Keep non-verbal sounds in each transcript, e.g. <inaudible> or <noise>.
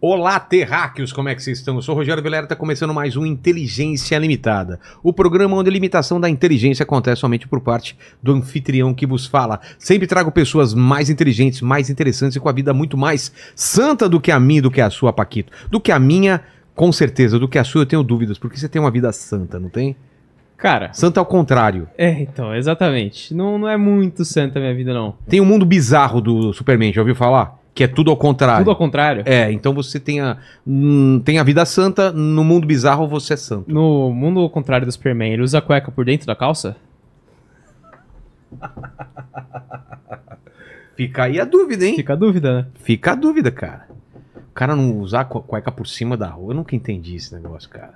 Olá, terráqueos, como é que vocês estão? Eu sou o Rogério Velera, está começando mais um Inteligência Limitada, o programa onde a limitação da inteligência acontece somente por parte do anfitrião que vos fala. Sempre trago pessoas mais inteligentes, mais interessantes e com a vida muito mais santa do que a minha, do que a sua, Paquito. Do que a minha, com certeza, do que a sua eu tenho dúvidas, porque você tem uma vida santa, não tem? Cara. Santa ao contrário. É, então, exatamente. Não, não é muito santa a minha vida, não. Tem um mundo bizarro do Superman, já ouviu falar? que é tudo ao contrário. Tudo ao contrário. É, então você tem a, hum, tem a vida santa, no mundo bizarro você é santo. No mundo ao contrário do Superman, ele usa a cueca por dentro da calça? Fica aí a dúvida, hein? Fica a dúvida, né? Fica a dúvida, cara. O cara não usar a cueca por cima da rua, eu nunca entendi esse negócio, cara.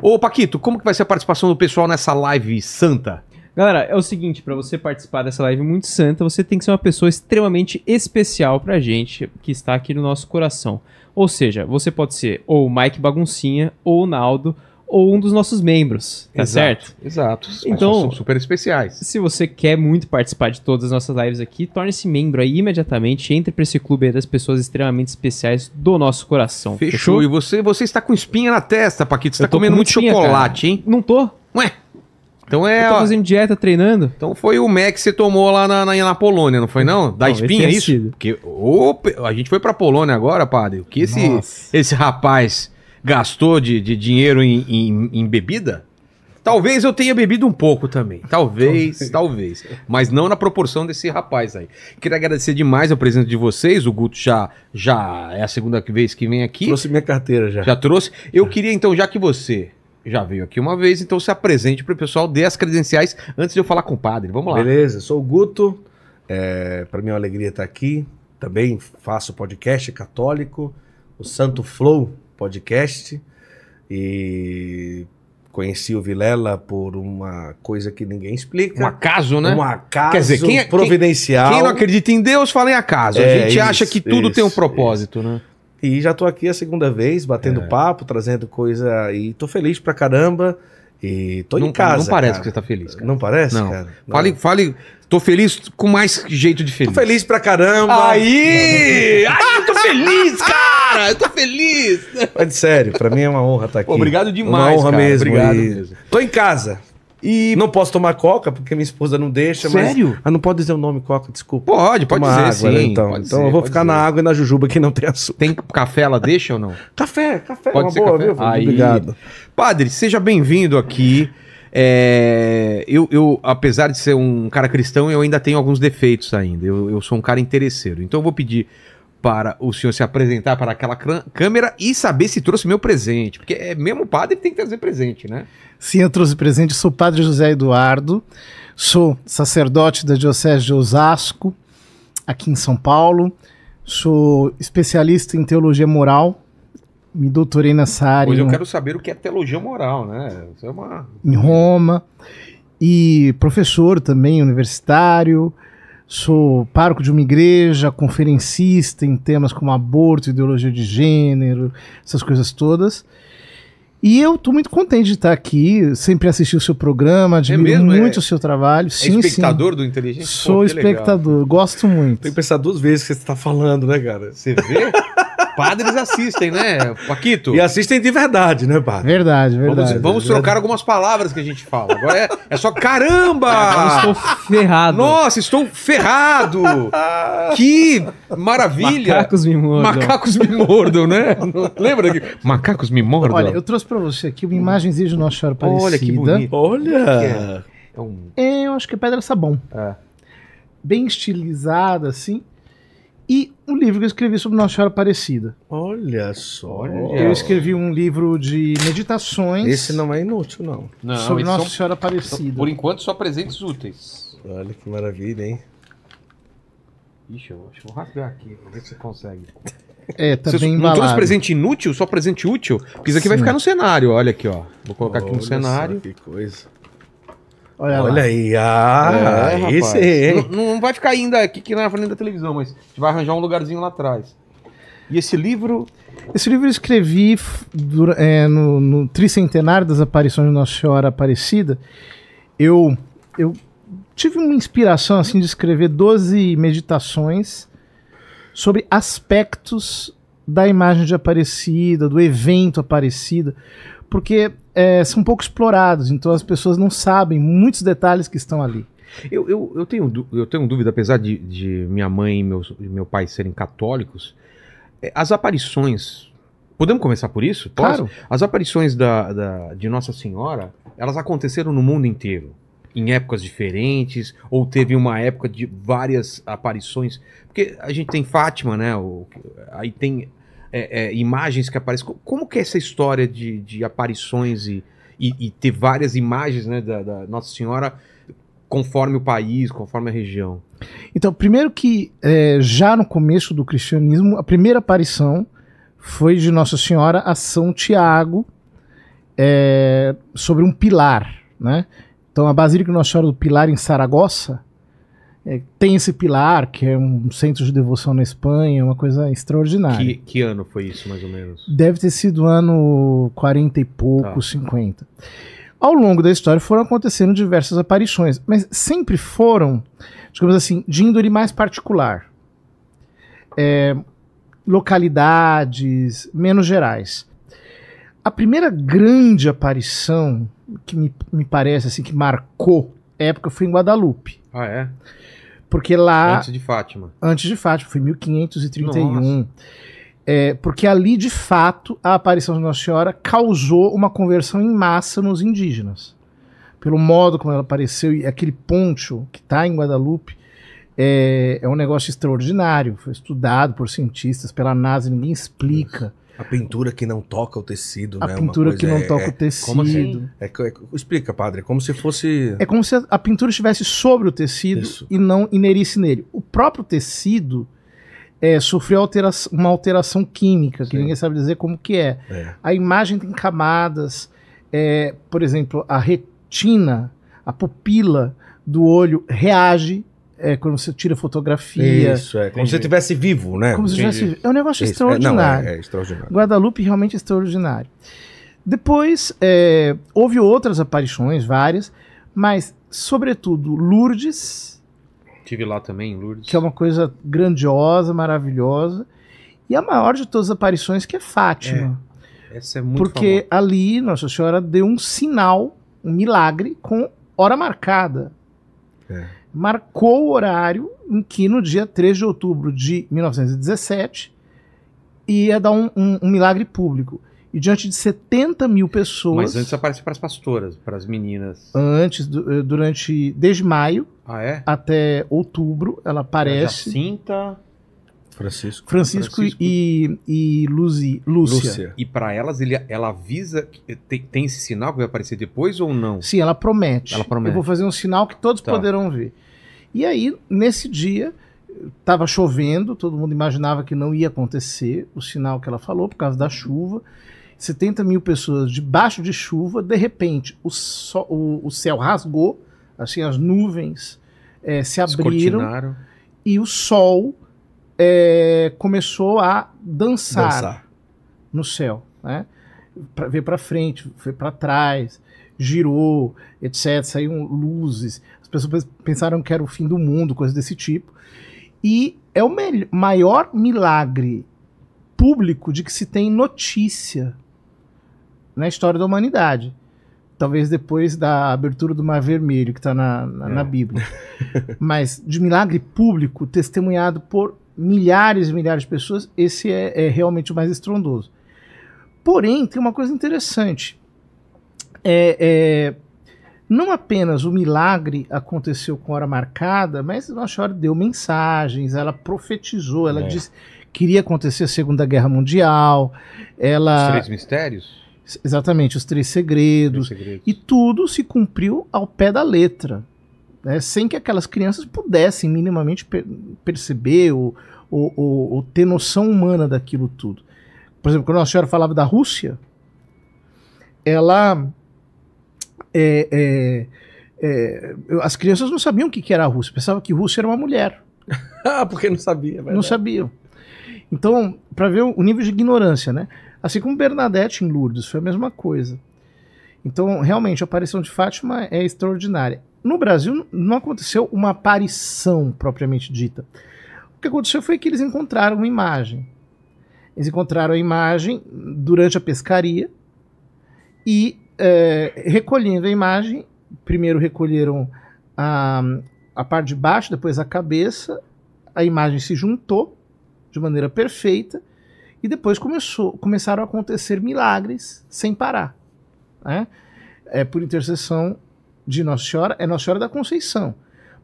Ô, Paquito, como que vai ser a participação do pessoal nessa live santa? Galera, é o seguinte, para você participar dessa live muito santa, você tem que ser uma pessoa extremamente especial pra gente, que está aqui no nosso coração. Ou seja, você pode ser ou o Mike Baguncinha, ou o Naldo, ou um dos nossos membros, tá exato, certo? Exato. Então, são super especiais. Se você quer muito participar de todas as nossas lives aqui, torne-se membro aí imediatamente, entre para esse clube das pessoas extremamente especiais do nosso coração. Fechou. Fechou? E você, você está com espinha na testa, Paquito, você está comendo com muito espinha, chocolate, cara. hein? Não tô. Ué, então é. fazendo dieta, treinando? Então foi o Mac que você tomou lá na, na, na Polônia, não foi não? Da não, espinha, é isso? Porque opa, a gente foi pra Polônia agora, padre. O que esse, esse rapaz gastou de, de dinheiro em, em, em bebida? Talvez eu tenha bebido um pouco também. Talvez, talvez. Mas não na proporção desse rapaz aí. Queria agradecer demais a presença de vocês. O Guto já, já é a segunda vez que vem aqui. Trouxe minha carteira já. Já trouxe. Eu queria, então, já que você já veio aqui uma vez, então se apresente para o pessoal, dê as credenciais antes de eu falar com o padre. Vamos lá. Beleza, sou o Guto, é, para mim é uma alegria estar aqui. Também faço podcast católico, o Santo Flow podcast. E conheci o Vilela por uma coisa que ninguém explica. Um acaso, né? Um acaso Quer dizer, quem, é- providencial. Quem, quem não acredita em Deus fala em acaso. É, a gente isso, acha que tudo isso, tem um propósito, isso. né? E já estou aqui a segunda vez, batendo é. papo, trazendo coisa. E estou feliz pra caramba. E tô não, em casa. Não parece cara. que você tá feliz. Cara. Não parece, não. cara? Não. Fale, fale. Tô feliz com mais jeito de feliz. Tô feliz pra caramba. Aí! <laughs> Aí eu tô feliz, cara! Eu tô feliz! Mas sério, pra mim é uma honra estar tá aqui. Obrigado demais, Uma honra cara. mesmo. Obrigado e... mesmo. Tô em casa. E não posso tomar coca, porque minha esposa não deixa. Sério? Mas... Ah, não pode dizer o nome coca, desculpa. Pode, pode dizer água, né, sim. Né, então então ser, eu vou ficar na água e na jujuba que não tem açúcar. Tem café, ela deixa ou não? Café, café. Pode é uma ser boa, café? viu? Aí. Obrigado. Padre, seja bem-vindo aqui. É, eu, eu, apesar de ser um cara cristão, eu ainda tenho alguns defeitos ainda. Eu, eu sou um cara interesseiro. Então eu vou pedir para o senhor se apresentar para aquela câmera e saber se trouxe meu presente. Porque é mesmo padre que tem que trazer presente, né? Sim, eu trouxe presente. Sou padre José Eduardo, sou sacerdote da Diocese de Osasco, aqui em São Paulo. Sou especialista em teologia moral. Me doutorei nessa área. Pois eu quero saber o que é teologia moral, né? Isso é uma... Em Roma. E professor também, universitário. Sou pároco de uma igreja, conferencista em temas como aborto, ideologia de gênero, essas coisas todas. E eu estou muito contente de estar aqui, sempre assisti o seu programa, é admiro é mesmo, muito é, o seu trabalho. É espectador sim. do Inteligente? Sou Pô, espectador, legal. gosto muito. Tem que pensar duas vezes o que você está falando, né, cara? Você vê? <laughs> Padres assistem, né, Paquito? E assistem de verdade, né, padre? Verdade, verdade. Vamos, vamos verdade. trocar algumas palavras que a gente fala. Agora é, é só caramba! Eu estou ferrado. Nossa, estou ferrado! que maravilha! Macacos me mordam. Macacos me mordam, né? Lembra que macacos me mordam? Olha, eu trouxe para você aqui uma imagenzinha do nosso senhor parecida. Olha que bonito. Olha! É, um... é eu acho que é pedra sabão. É. Bem estilizada, assim e um livro que eu escrevi sobre Nossa Senhora Aparecida. Olha só. Eu escrevi um livro de meditações. Esse não é inútil, não. não sobre Nossa são, é Senhora Aparecida. Por enquanto, só presentes úteis. Olha que maravilha, hein? Ixi, eu, eu vou rasgar aqui, pra ver se consegue. É, tá Vocês bem embalado. Não trouxe presente inútil, só presente útil? Porque isso aqui Sim. vai ficar no cenário, olha aqui, ó. Vou colocar olha aqui no cenário. que coisa. Olha, Olha aí, ah, é, esse é, não, não, vai ficar ainda aqui que é na frente da televisão, mas a gente vai arranjar um lugarzinho lá atrás. E esse livro? Esse livro eu escrevi é, no, no, tricentenário das aparições de Nossa Senhora Aparecida. Eu, eu tive uma inspiração assim de escrever 12 meditações sobre aspectos da imagem de Aparecida, do evento Aparecida, porque é, são pouco explorados, então as pessoas não sabem muitos detalhes que estão ali. Eu, eu, eu, tenho, eu tenho dúvida, apesar de, de minha mãe e meus, meu pai serem católicos, é, as aparições. Podemos começar por isso? Posso? Claro. As aparições da, da, de Nossa Senhora, elas aconteceram no mundo inteiro em épocas diferentes, ou teve uma época de várias aparições. Porque a gente tem Fátima, né? O, aí tem é, é, imagens que aparecem. Como que é essa história de, de aparições e, e, e, ter várias imagens né, da, da, Nossa Senhora conforme o país, conforme a região? Então, primeiro que é, já no começo do cristianismo, a primeira aparição foi de Nossa Senhora a São Tiago é, sobre um pilar, né? Então, a Basílica Nossa Senhora do Pilar em Saragossa é, tem esse pilar, que é um centro de devoção na Espanha, uma coisa extraordinária. Que, que ano foi isso, mais ou menos? Deve ter sido ano 40 e pouco, tá. 50. Ao longo da história foram acontecendo diversas aparições, mas sempre foram, digamos assim, de índole mais particular. É, localidades menos gerais. A primeira grande aparição que me, me parece assim que marcou época foi em Guadalupe. Ah, é? Porque lá. Antes de Fátima. Antes de Fátima, foi 1531. É, porque ali, de fato, a aparição de Nossa Senhora causou uma conversão em massa nos indígenas. Pelo modo como ela apareceu, e aquele poncho que está em Guadalupe é, é, um negócio extraordinário. Foi estudado por cientistas, pela NASA, ninguém explica. A pintura que não toca o tecido, a né? A pintura que não é, toca é, o tecido. Como assim? É, é explica, padre, é como se fosse. É como se a, a pintura estivesse sobre o tecido Isso. e não inerisse nele. O próprio tecido é, sofreu altera uma alteração química, Sim. que ninguém sabe dizer como que é. é. A imagem tem camadas. por exemplo, a retina, a pupila do olho reage é, quando você tira fotografia. Isso, é. Como Entendi. se estivesse vivo, né? Como se tivesse. É um negócio Isso. extraordinário. É, não, é, é, é, extraordinário. Guadalupe realmente extraordinário. Depois, é, houve outras aparições, várias, mas, sobretudo, Lourdes. Tive lá também, Lourdes. Que é uma coisa grandiosa, maravilhosa. E a maior de todas as aparições, que é Fátima. É. Essa é muito Porque famosa. ali Nossa Senhora deu um sinal, um milagre, com hora marcada. É marcou o horário em que, no dia 3 de outubro de 1917, ia dar um, um, um milagre público. E diante de 70 mil pessoas. Mas antes aparece para as pastoras, para as meninas. Antes, eh, durante. Desde maio ah, é? até outubro, ela aparece. Jacinta. Francisco. Francisco, Francisco. e, e Luzi, Lúcia. Lúcia. E para elas, ele, ela avisa que tem, tem, esse sinal que vai aparecer depois ou não? Sim, ela promete. Ela promete. Eu vou fazer um sinal que todos tá. poderão ver. E aí, nesse dia, estava chovendo, todo mundo imaginava que não ia acontecer o sinal que ela falou por causa da chuva. 70 mil pessoas debaixo de chuva, de repente o, sol, o, o céu rasgou, assim as nuvens é, se abriram e o sol é, começou a dançar, dançar, no céu, né? Pra, veio para frente, foi para trás, girou, etc. Saíram luzes. As pessoas pensaram que era o fim do mundo, coisas desse tipo. E é o maior milagre público de que se tem notícia na história da humanidade. Talvez depois da abertura do Mar Vermelho, que está na, na, é. na Bíblia. Mas de milagre público testemunhado por milhares e milhares de pessoas, esse é, é realmente o mais estrondoso. Porém, tem uma coisa interessante. É, é, não apenas o milagre aconteceu com hora marcada, mas Nossa Senhora deu mensagens, ela profetizou, ela é. disse que iria acontecer a Segunda Guerra Mundial, ela... Os três mistérios? Exatamente, os três segredos, três segredos. E tudo se cumpriu ao pé da letra né, sem que aquelas crianças pudessem minimamente per perceber ou, ou, ou, ou, ter noção humana daquilo tudo. Por exemplo, quando a senhora falava da Rússia, ela. É, é, é, as crianças não sabiam o que, que era a Rússia, pensavam que Rússia era uma mulher. <laughs> Ah, porque não sabia, é Não sabiam. Então, para ver o nível de ignorância, né? Assim como Bernadette em Lourdes, foi a mesma coisa. Então, realmente, a aparição de Fátima é extraordinária. No Brasil não aconteceu uma aparição propriamente dita. O que aconteceu foi que eles encontraram uma imagem. Eles encontraram a imagem durante a pescaria e é, recolhendo a imagem, primeiro recolheram a, a parte de baixo, depois a cabeça, a imagem se juntou de maneira perfeita e depois começou, começaram a acontecer milagres sem parar, né? é, por intercessão de Nossa Senhora é Nossa Senhora da Conceição.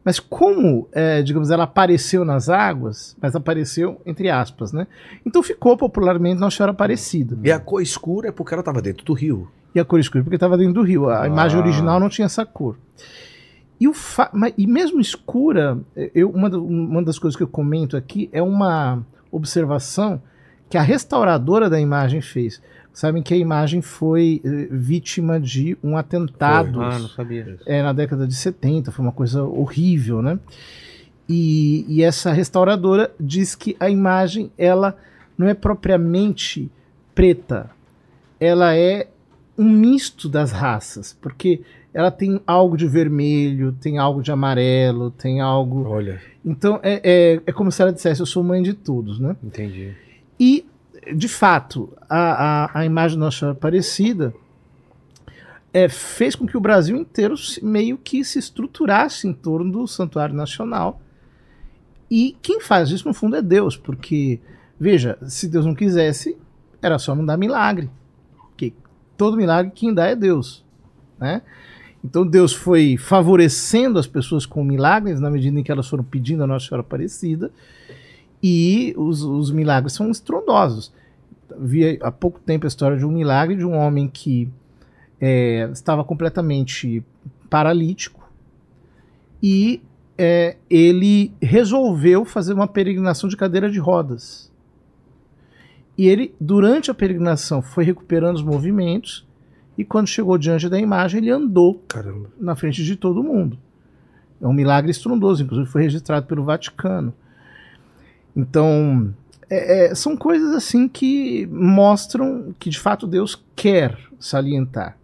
Mas como, é, digamos, ela apareceu nas águas, mas apareceu entre aspas, né? Então ficou popularmente Nossa Senhora Aparecida. Né? E a cor escura é porque ela estava dentro do rio. E a cor escura é porque estava dentro do rio. A ah. imagem original não tinha essa cor. E, o e mesmo escura, é, eu, uma, uma das coisas que eu comento aqui é uma observação que a restauradora da imagem fez sabem que a imagem foi eh, vítima de um atentado. Ah, sabia. É, na década de 70, foi uma coisa horrível, né? E, e essa restauradora diz que a imagem ela não é propriamente preta, ela é um misto das raças, porque ela tem algo de vermelho, tem algo de amarelo, tem algo. Olha. Então é, é, é como se ela dissesse: Eu sou mãe de todos, né? Entendi. E de fato, a, a, a imagem da Nossa Aparecida é, fez com que o Brasil inteiro meio que se estruturasse em torno do Santuário Nacional. E quem faz isso, no fundo, é Deus, porque, veja, se Deus não quisesse, era só dar milagre. Porque todo milagre quem dá é Deus. Né? Então Deus foi favorecendo as pessoas com milagres na medida em que elas foram pedindo a Nossa Senhora Aparecida. E os, os milagres são estrondosos. Vi há pouco tempo a história de um milagre de um homem que é, estava completamente paralítico e é, ele resolveu fazer uma peregrinação de cadeira de rodas. E ele, durante a peregrinação, foi recuperando os movimentos e quando chegou diante da imagem, ele andou Caramba. na frente de todo mundo. É um milagre estrondoso, inclusive foi registrado pelo Vaticano. Então, é, é, são coisas assim que mostram que de fato Deus quer salientar.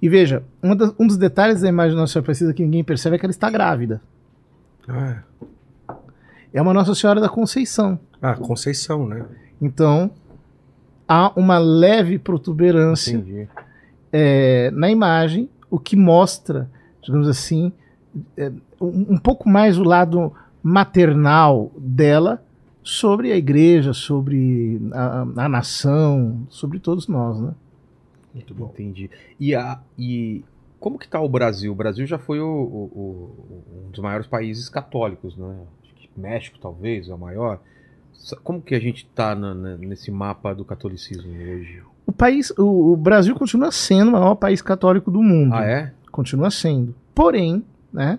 E veja, um dos detalhes da imagem da Nossa Senhora Aparecida que ninguém percebe é que ela está grávida. Ah. É, é uma Nossa Senhora da Conceição. Ah, Conceição, né? Então, há uma leve protuberância é, na imagem, o que mostra, digamos assim, é, um pouco mais o lado maternal dela sobre a igreja, sobre a, a nação, sobre todos nós, né? Muito bom. Entendi. E, a, e como que está o Brasil? O Brasil já foi o, o, o, um dos maiores países católicos, né? México talvez é o maior. Como que a gente está nesse mapa do catolicismo hoje? O país, o, o, Brasil continua sendo o maior país católico do mundo. Ah é? Continua sendo. Porém, né?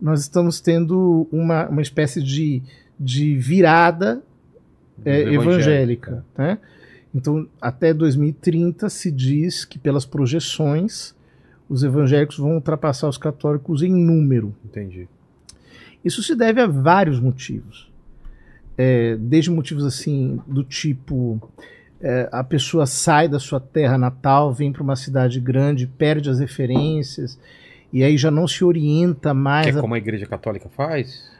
Nós estamos tendo uma, uma espécie de de virada é, evangélica. né? Então, até 2030 se diz que, pelas projeções, os evangélicos vão ultrapassar os católicos em número. Entendi. Isso se deve a vários motivos. É, desde motivos assim, do tipo. É, a pessoa sai da sua terra natal, vem para uma cidade grande, perde as referências, e aí já não se orienta mais. Que é a... como a Igreja Católica faz?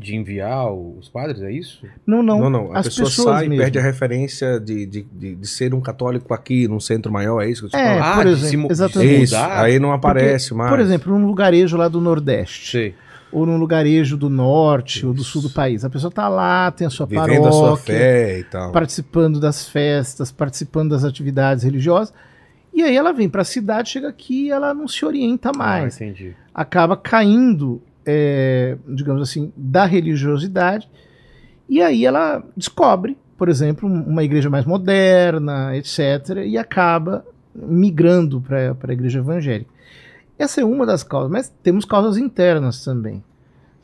de enviar os padres é isso? Não, não. Não, não. A As pessoa sai e perde a referência de, de, de, de, ser um católico aqui num centro maior, é isso que eu é, Por ah, exemplo, de exatamente. Isso, aí não aparece Porque, mais. Por exemplo, num lugarejo lá do Nordeste. Sim. Ou num lugarejo do norte isso. ou do sul do país. A pessoa está lá, tem a sua Vivendo paróquia. A sua fé e tal. Participando das festas, participando das atividades religiosas. E aí ela vem para a cidade, chega aqui ela não se orienta ah, mais. Ah, entendi. Acaba caindo é, digamos assim, da religiosidade. E aí ela descobre, por exemplo, uma igreja mais moderna, etc., e acaba migrando para a igreja evangélica. Essa é uma das causas, mas temos causas internas também.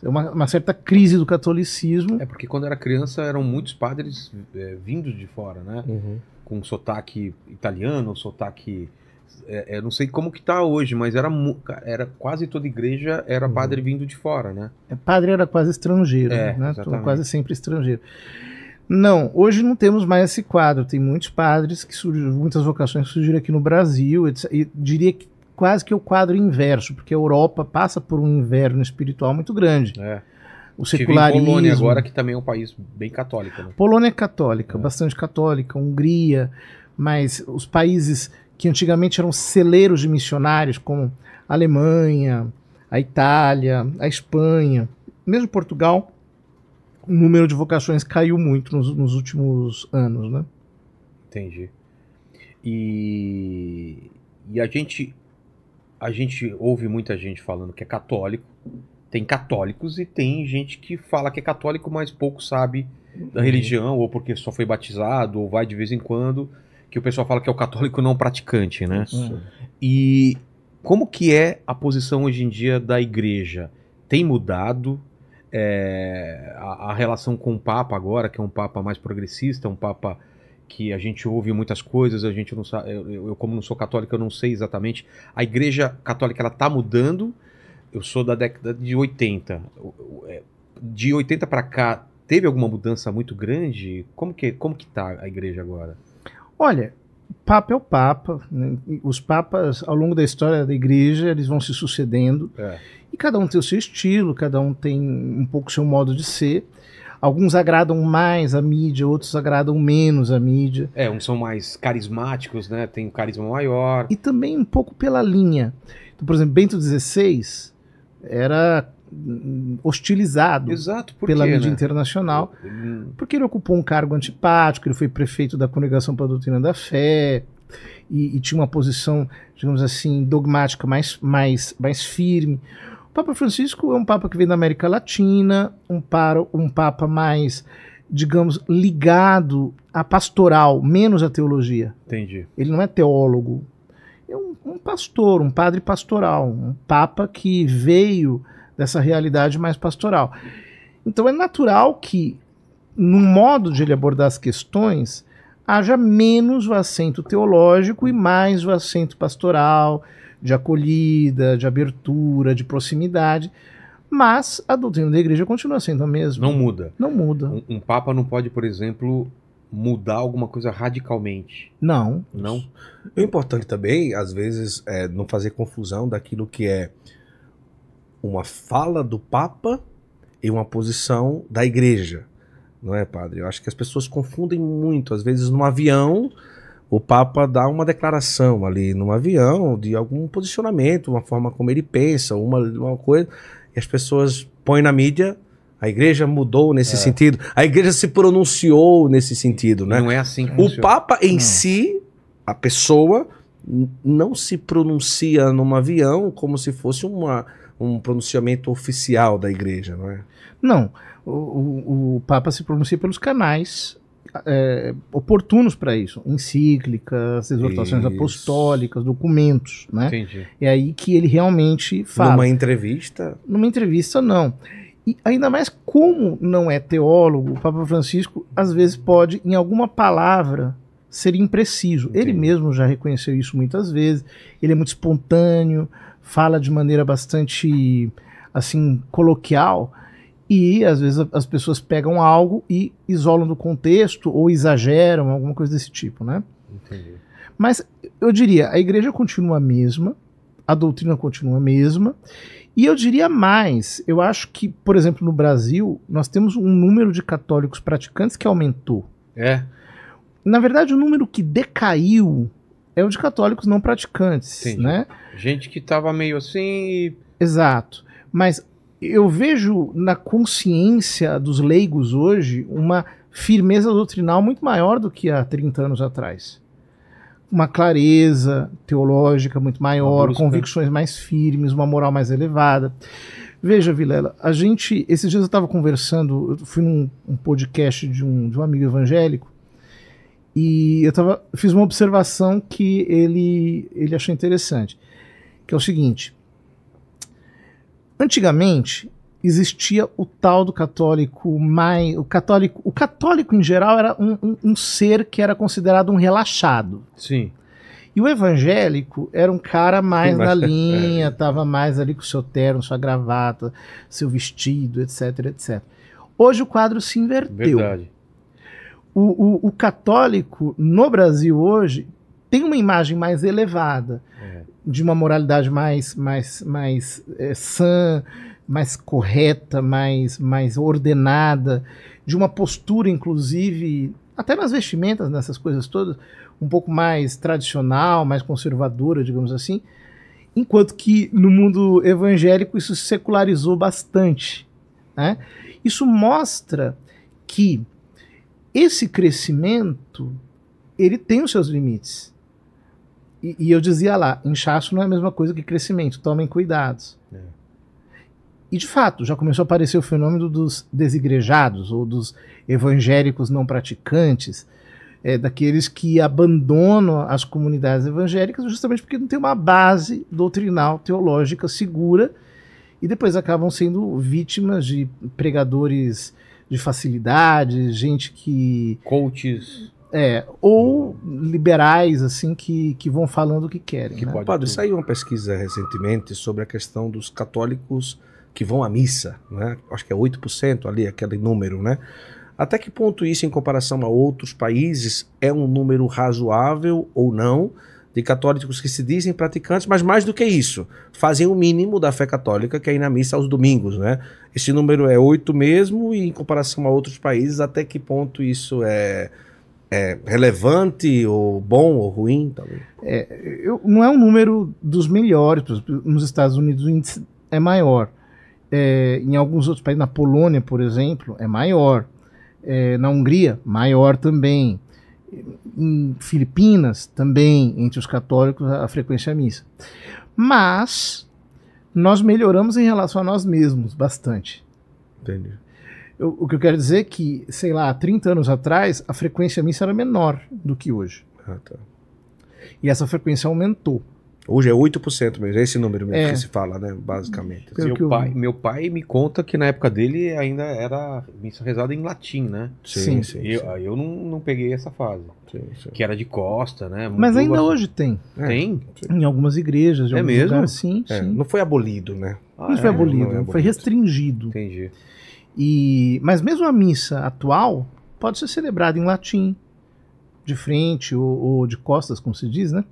É uma, uma, certa crise do catolicismo. É porque quando era criança eram muitos padres é, vindos de fora, né? Uhum. Com sotaque italiano, sotaque é, é, não sei como que tá hoje, mas era, era quase toda igreja era uhum. padre vindo de fora, né? É, padre era quase estrangeiro, é, né? Quase sempre estrangeiro. Não, hoje não temos mais esse quadro. Tem muitos padres que surgiram, muitas vocações que surgiram aqui no Brasil. E diria que quase que é o quadro inverso, porque a Europa passa por um inverno espiritual muito grande. É. O secularismo. Polônia agora que também é um país bem católico. Né? Polônia é católica, é. bastante católica. Hungria, mas os países que antigamente eram celeiros de missionários, como a Alemanha, a Itália, a Espanha, mesmo Portugal, o número de vocações caiu muito nos, nos últimos anos, né? Entendi. E, e a gente a gente ouve muita gente falando que é católico. Tem católicos e tem gente que fala que é católico, mas pouco sabe da uhum. religião, ou porque só foi batizado, ou vai de vez em quando que o pessoal fala que é o católico não praticante, né? Isso. E como que é a posição hoje em dia da igreja? Tem mudado? É, a, a, relação com o Papa agora, que é um Papa mais progressista, um Papa que a gente ouve muitas coisas, a gente não sabe, eu, eu como não sou católico, eu não sei exatamente. A igreja católica, ela tá mudando, eu sou da década de 80. É, de 80 para cá, teve alguma mudança muito grande? Como que, como que tá a igreja agora? Olha, Papa é o Papa. Né? Os Papas, ao longo da história da Igreja, eles vão se sucedendo. É. E cada um tem o seu estilo, cada um tem um pouco o seu modo de ser. Alguns agradam mais a mídia, outros agradam menos a mídia. É, uns são mais carismáticos, né? Tem um carisma maior. E também um pouco pela linha. Então, por exemplo, Bento XVI era hostilizado Exato, pela quê, mídia né? internacional, hum. porque ele ocupou um cargo antipático, ele foi prefeito da Congregação para a Doutrina da Fé, e, e, tinha uma posição, digamos assim, dogmática mais, mais, mais firme. O Papa Francisco é um Papa que vem da América Latina, um, paro, um Papa mais, digamos, ligado à pastoral, menos à teologia. Entendi. Ele não é teólogo. É um, um pastor, um padre pastoral, um Papa que veio dessa realidade mais pastoral. Então é natural que, no modo de ele abordar as questões, haja menos o acento teológico e mais o acento pastoral, de acolhida, de abertura, de proximidade. Mas a doutrina da igreja continua sendo a mesma. Não muda. Não muda. Um, um papa não pode, por exemplo, mudar alguma coisa radicalmente. Não. Não. O importante também, às vezes, é não fazer confusão daquilo que é uma fala do Papa e uma posição da igreja. Não é, padre? Eu acho que as pessoas confundem muito. Às vezes, num avião, o Papa dá uma declaração ali, num avião, de algum posicionamento, uma forma como ele pensa, uma, uma coisa, e as pessoas põem na mídia. A igreja mudou nesse é. sentido. A igreja se pronunciou nesse sentido, né? Não é assim. o funciona. Papa em Não. si, a pessoa, não se pronuncia num avião como se fosse uma, um pronunciamento oficial da igreja, não é? Não. O, o, o Papa se pronuncia pelos canais é, oportunos para isso, encíclicas, exortações isso. apostólicas, documentos, né? Entendi. É aí que ele realmente fala. Numa entrevista? Numa entrevista, não. E ainda mais como não é teólogo, o Papa Francisco às vezes pode, em alguma palavra, ser impreciso. Entendi. Ele mesmo já reconheceu isso muitas vezes. Ele é muito espontâneo, fala de maneira bastante assim coloquial e às vezes as pessoas pegam algo e isolam do contexto ou exageram, alguma coisa desse tipo, né? Entendi. Mas eu diria, a igreja continua a mesma, a doutrina continua a mesma, e eu diria mais, eu acho que, por exemplo, no Brasil, nós temos um número de católicos praticantes que aumentou. É. Na verdade, o número que decaiu é o de católicos não praticantes, Entendi. né? Gente que estava meio assim. Exato. Mas eu vejo na consciência dos leigos hoje uma firmeza doutrinal muito maior do que há 30 anos atrás. Uma clareza teológica muito maior, convicções mais firmes, uma moral mais elevada. Veja, Vilela, a gente. Esses dias eu estava conversando, eu fui num um podcast de um, de um amigo evangélico, e eu tava, fiz uma observação que ele, ele achou interessante, que é o seguinte. Antigamente existia o tal do católico mais. O católico, o católico em geral era um, um, um ser que era considerado um relaxado. Sim. E o evangélico era um cara mais na <laughs> é. linha, é. tava mais ali com seu terno, sua gravata, seu vestido, etc, etc. Hoje o quadro se inverteu. Verdade o, o, o católico no Brasil hoje tem uma imagem mais elevada, é. de uma moralidade mais, mais, mais é, sã, mais correta, mais, mais ordenada, de uma postura, inclusive, até nas vestimentas, nessas coisas todas, um pouco mais tradicional, mais conservadora, digamos assim. Enquanto que no mundo evangélico isso se secularizou bastante. Né? Isso mostra que esse crescimento, ele tem os seus limites. E, e, eu dizia lá, inchaço não é a mesma coisa que crescimento, tomem cuidados. É. E de fato, já começou a aparecer o fenômeno dos desigrejados ou dos evangélicos não praticantes, é, daqueles que abandonam as comunidades evangélicas justamente porque não tem uma base doutrinal teológica segura e depois acabam sendo vítimas de pregadores de facilidades, gente que. Coaches. É, ou liberais, assim, que, que vão falando o que querem. Que né? pode Padre, saiu uma pesquisa recentemente sobre a questão dos católicos que vão à missa, né? Acho que é 8% ali, aquele número, né? Até que ponto isso, em comparação a outros países, é um número razoável ou não? de católicos que se dizem praticantes, mas mais do que isso, fazem o mínimo da fé católica, que é ir na missa aos domingos, né? Esse número é oito mesmo, e em comparação a outros países, até que ponto isso é, é relevante, ou bom, ou ruim? Talvez? É, eu, não é um número dos melhores, nos Estados Unidos o índice é maior. É, em alguns outros países, na Polônia, por exemplo, é maior. É, na Hungria, maior também. Em Filipinas, também entre os católicos, a, frequência à é missa. Mas nós melhoramos em relação a nós mesmos bastante. Entendi. Eu, o que eu quero dizer é que, sei lá, há 30 anos atrás, a frequência à missa era menor do que hoje. Ah, tá. E essa frequência aumentou. Hoje é 8% mesmo, é esse número mesmo é. que se fala, né? Basicamente. meu, pai, eu... meu pai me conta que na época dele ainda era missa rezada em latim, né? Sim, sim. sim eu, sim. eu não, não peguei essa fase. Sim, sim. Que era de costa, né? Muito Mas ainda hoje tem. É. Tem? Em algumas igrejas, em é mesmo? sim, é. sim. Não foi abolido, né? Ah, é, não é foi abolido, não abolido, foi restringido. Entendi. E... Mas mesmo a missa atual pode ser celebrada em latim, de frente ou, ou de costas, como se diz, né?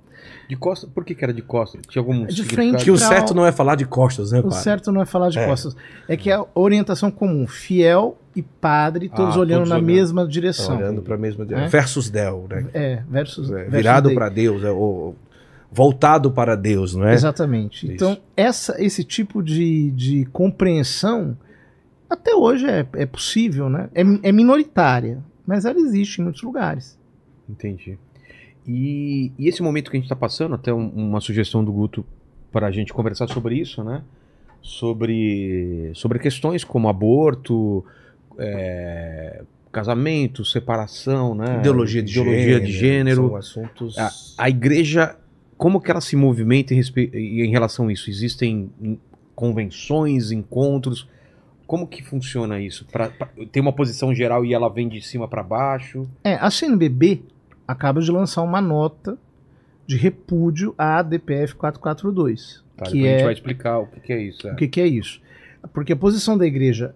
De costas? Por que, que era de costas? Tinha algum de frente Que o certo não é falar de costas, né, O padre? certo não é falar de é. costas. É que é a orientação comum, fiel e padre, todos ah, olhando todos na olhando. mesma tá direção. Olhando para a mesma direção. É? Versus Del, né? É, versus. É, virado para Deus, é, ou voltado para Deus, não é? Exatamente. Isso. Então, essa, esse tipo de, de compreensão até hoje é, é possível, né? É, é minoritária, mas ela existe em muitos lugares. Entendi. E, e, esse momento que a gente está passando, até um, uma sugestão do Guto para a gente conversar sobre isso, né? Sobre, sobre questões como aborto, é, casamento, separação, né? Ideologia de Ideologia gênero. De gênero. São assuntos... A, a, igreja, como que ela se movimenta em, em relação a isso? Existem convenções, encontros? Como que funciona isso? Pra, pra, tem uma posição geral e ela vem de cima para baixo? É, a CNBB acaba de lançar uma nota de repúdio à DPF 442. Tá, que é, a gente é vai explicar o que, que é isso. É. O que, que é isso. Porque a posição da igreja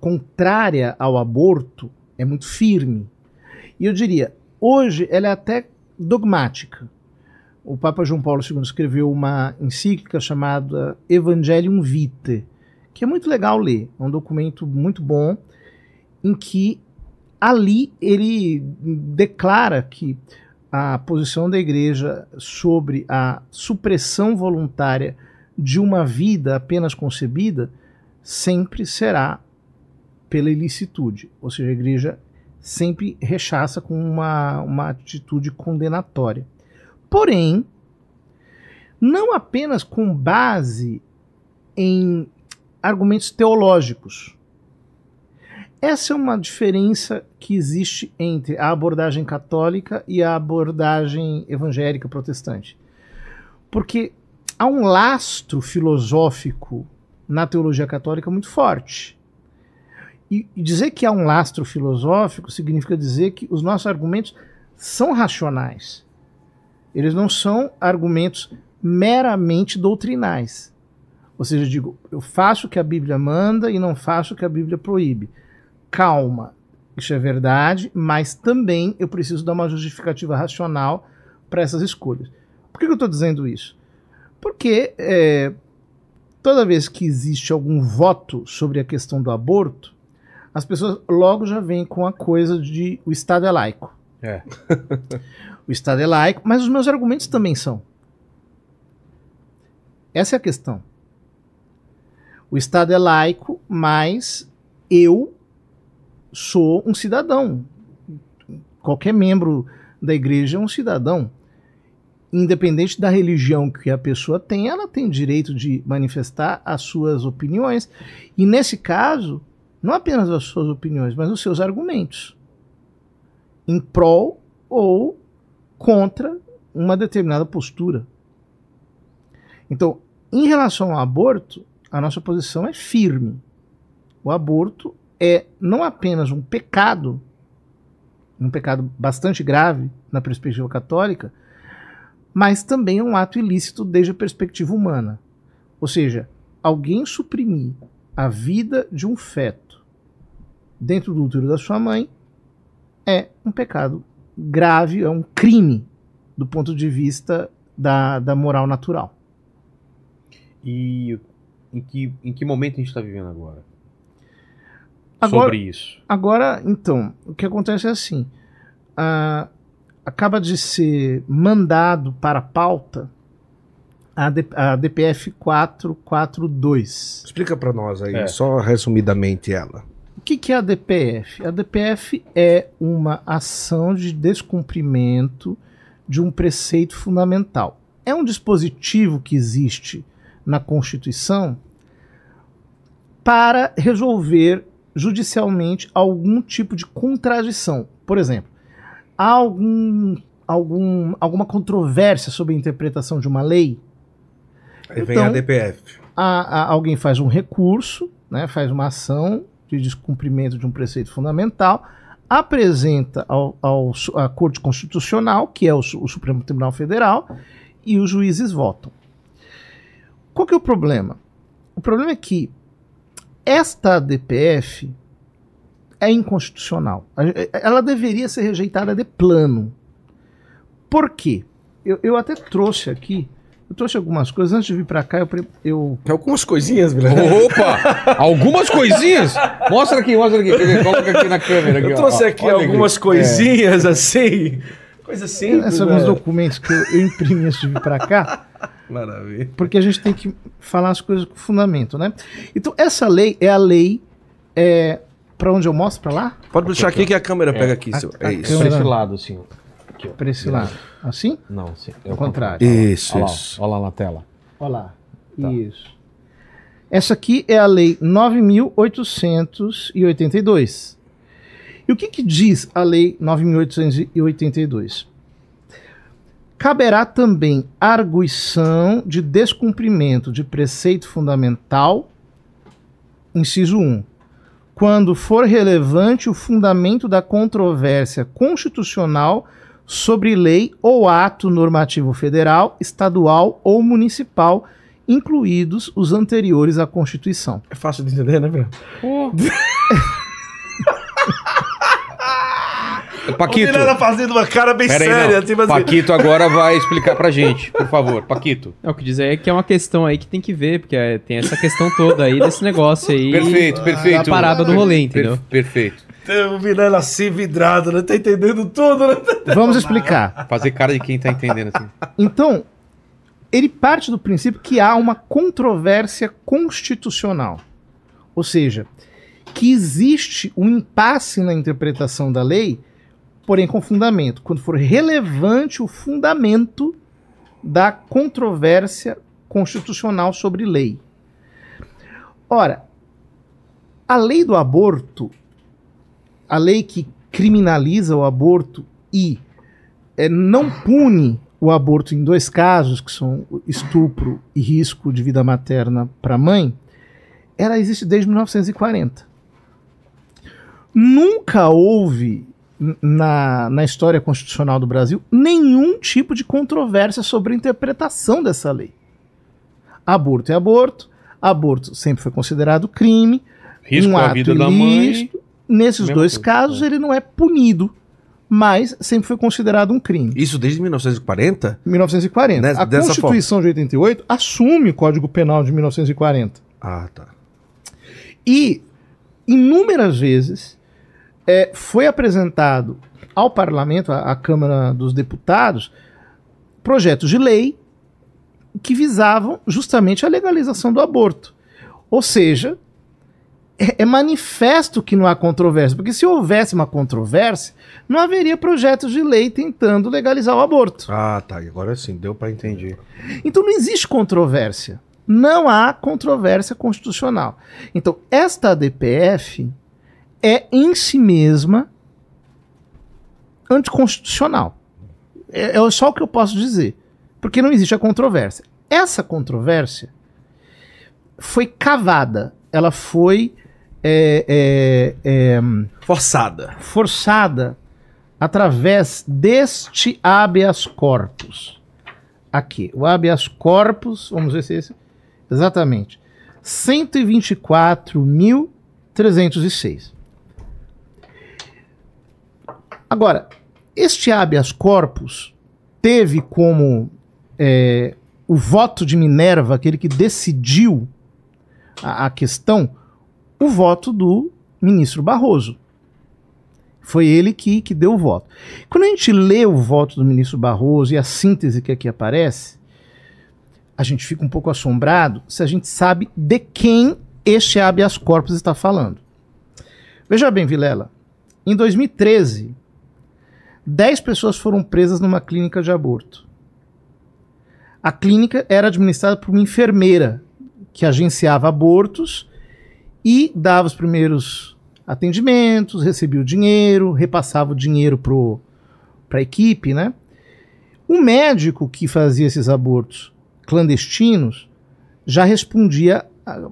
contrária ao aborto é muito firme. E eu diria, hoje ela é até dogmática. O Papa João Paulo II escreveu uma encíclica chamada Evangelium Vitae, que é muito legal ler, é um documento muito bom em que ali ele declara que a posição da igreja sobre a supressão voluntária de uma vida apenas concebida sempre será pela ilicitude, ou seja, a igreja sempre rechaça com uma, uma atitude condenatória. Porém, não apenas com base em argumentos teológicos, essa é uma diferença que existe entre a abordagem católica e a abordagem evangélica protestante. Porque há um lastro filosófico na teologia católica muito forte. E, dizer que há um lastro filosófico significa dizer que os nossos argumentos são racionais. Eles não são argumentos meramente doutrinais. Ou seja, eu digo, eu faço o que a Bíblia manda e não faço o que a Bíblia proíbe calma. Isso é verdade, mas também eu preciso dar uma justificativa racional para essas escolhas. Por que eu estou dizendo isso? Porque é, toda vez que existe algum voto sobre a questão do aborto, as pessoas logo já vêm com a coisa de o Estado é laico. É. <laughs> o Estado é laico, mas os meus argumentos também são. Essa é a questão. O Estado é laico, mas eu sou um cidadão. Qualquer membro da igreja é um cidadão. Independente da religião que a pessoa tem, ela tem direito de manifestar as suas opiniões. E nesse caso, não apenas as suas opiniões, mas os seus argumentos. Em prol ou contra uma determinada postura. Então, em relação ao aborto, a nossa posição é firme. O aborto é não apenas um pecado, um pecado bastante grave na perspectiva católica, mas também é um ato ilícito desde a perspectiva humana. Ou seja, alguém suprimir a vida de um feto dentro do útero da sua mãe é um pecado grave, é um crime do ponto de vista da, da moral natural. E em que, em que momento a gente está vivendo agora? agora, sobre isso. Agora, então, o que acontece é assim: acaba de ser mandado para a pauta a, D, a DPF 442. Explica para nós aí, é. só resumidamente ela. O que, que é a DPF? A DPF é uma ação de descumprimento de um preceito fundamental. É um dispositivo que existe na Constituição para resolver judicialmente algum tipo de contradição. Por exemplo, há algum, algum, alguma controvérsia sobre a interpretação de uma lei? Aí então, vem a DPF. A, a, alguém faz um recurso, né, faz uma ação de descumprimento de um preceito fundamental, apresenta ao, ao, à Corte Constitucional, que é o, o Supremo Tribunal Federal, e os juízes votam. Qual que é o problema? O problema é que esta DPF é inconstitucional. É, ela deveria ser rejeitada de plano. Por quê? Eu, eu até trouxe aqui. Eu trouxe algumas coisas. Antes de vir para cá, eu. eu... Algumas coisinhas, Breno. Opa! algumas coisinhas? Mostra aqui, mostra aqui. Coloca aqui na câmera. Aqui, eu trouxe ó, aqui algumas aqui. É. coisinhas é. assim. Coisa simples. Esses são alguns né? documentos que eu, eu imprimi antes de vir para cá. Maravilha. Porque a gente tem que falar as coisas com fundamento, né? Então, essa lei é a lei. É, para onde eu mostro? Para lá? Pode puxar aqui, que a câmera é, pega aqui. A, seu, é a isso. Para esse lado, assim. Aqui, para esse lado. Assim? Não, assim. É o contrário. contrário. Isso, olha isso. Lá, olha lá na tela. Olha lá. Tá. Isso. Essa aqui é a Lei 9.882. E o que, que diz a Lei 9.882? Caberá também arguição de descumprimento de preceito fundamental, inciso 1, quando for relevante o fundamento da controvérsia constitucional sobre lei ou ato normativo federal, estadual ou municipal, incluídos os anteriores à Constituição. É fácil de entender, né, meu? <laughs> Oh. Paquito. O Miranda fazendo uma cara bem Pera séria. Aí, tipo assim. Paquito agora vai explicar pra gente, por favor. Paquito. É o que dizer é que é uma questão aí que tem que ver, porque é, tem essa questão toda aí desse negócio aí. Perfeito, perfeito. A parada do rolê, entendeu? Per perfeito. O Miranda assim vidrado, né? Tá entendendo tudo, né? Vamos explicar. Fazer cara de quem tá entendendo assim. Então, ele parte do princípio que há uma controvérsia constitucional. Ou seja, que existe um impasse na interpretação da lei porém com fundamento, quando for relevante o fundamento da controvérsia constitucional sobre lei. Ora, a lei do aborto, a lei que criminaliza o aborto e é, não pune o aborto em dois casos, que são estupro e risco de vida materna para a mãe, ela existe desde 1940. Nunca houve na, na história constitucional do Brasil nenhum tipo de controvérsia sobre a interpretação dessa lei. Aborto é aborto, aborto sempre foi considerado crime, risco um à vida ilícito, da mãe. Nesses dois coisa, casos, é. ele não é punido, mas sempre foi considerado um crime. Isso desde 1940? 1940. a Constituição forma. de 88 assume o Código Penal de 1940. Ah, tá. E inúmeras vezes é, foi apresentado ao parlamento, à, à Câmara dos Deputados, projetos de lei que visavam justamente a legalização do aborto. Ou seja, é, é manifesto que não há controvérsia, porque se houvesse uma controvérsia, não haveria projetos de lei tentando legalizar o aborto. Ah, tá. Agora sim, deu para entender. Então não existe controvérsia. Não há controvérsia constitucional. Então, esta DPF é em si mesma anticonstitucional. É, é só o que eu posso dizer. Porque não existe a controvérsia. Essa controvérsia foi cavada, ela foi é, é, é forçada. Forçada através deste habeas corpus. Aqui, o habeas corpus, vamos ver se é esse. Exatamente. 124.306. Agora, este habeas corpus teve como é, o voto de Minerva, aquele que decidiu a, a, questão, o voto do ministro Barroso. Foi ele que, que deu o voto. Quando a gente lê o voto do ministro Barroso e a síntese que aqui aparece, a gente fica um pouco assombrado se a gente sabe de quem este habeas corpus está falando. Veja bem, Vilela, em 2013, 10 pessoas foram presas numa clínica de aborto. A clínica era administrada por uma enfermeira que agenciava abortos e dava os primeiros atendimentos, recebia o dinheiro, repassava o dinheiro para a equipe, né? O médico que fazia esses abortos clandestinos já respondia a,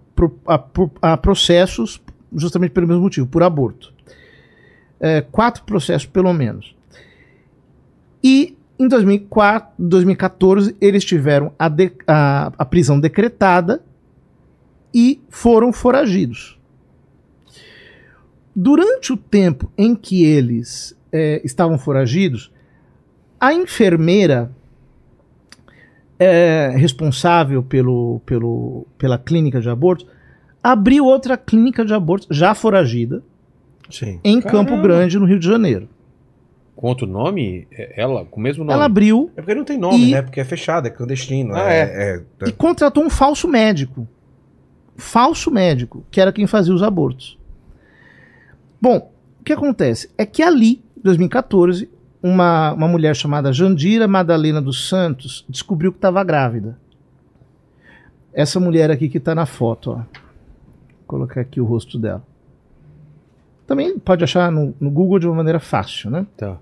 a, a processos justamente pelo mesmo motivo, por aborto. É, quatro processos, pelo menos. E em 2004, 2014, eles tiveram a, de, a, a prisão decretada e foram foragidos. Durante o tempo em que eles é, estavam foragidos, a enfermeira é, responsável pelo, pelo, pela clínica de abortos abriu outra clínica de abortos já foragida Sim. em Caramba. Campo Grande, no Rio de Janeiro com outro nome? É, ela, com o mesmo nome? Ela abriu. É porque não tem nome, e... né? Porque é fechada, é clandestino. Ah, é é. é, é. E contratou um falso médico. Falso médico, que era quem fazia os abortos. Bom, o que acontece? É que ali, 2014, uma, uma mulher chamada Jandira Madalena dos Santos descobriu que estava grávida. Essa mulher aqui que está na foto, ó. Vou colocar aqui o rosto dela. Também pode achar no, no Google de uma maneira fácil, né? Tá.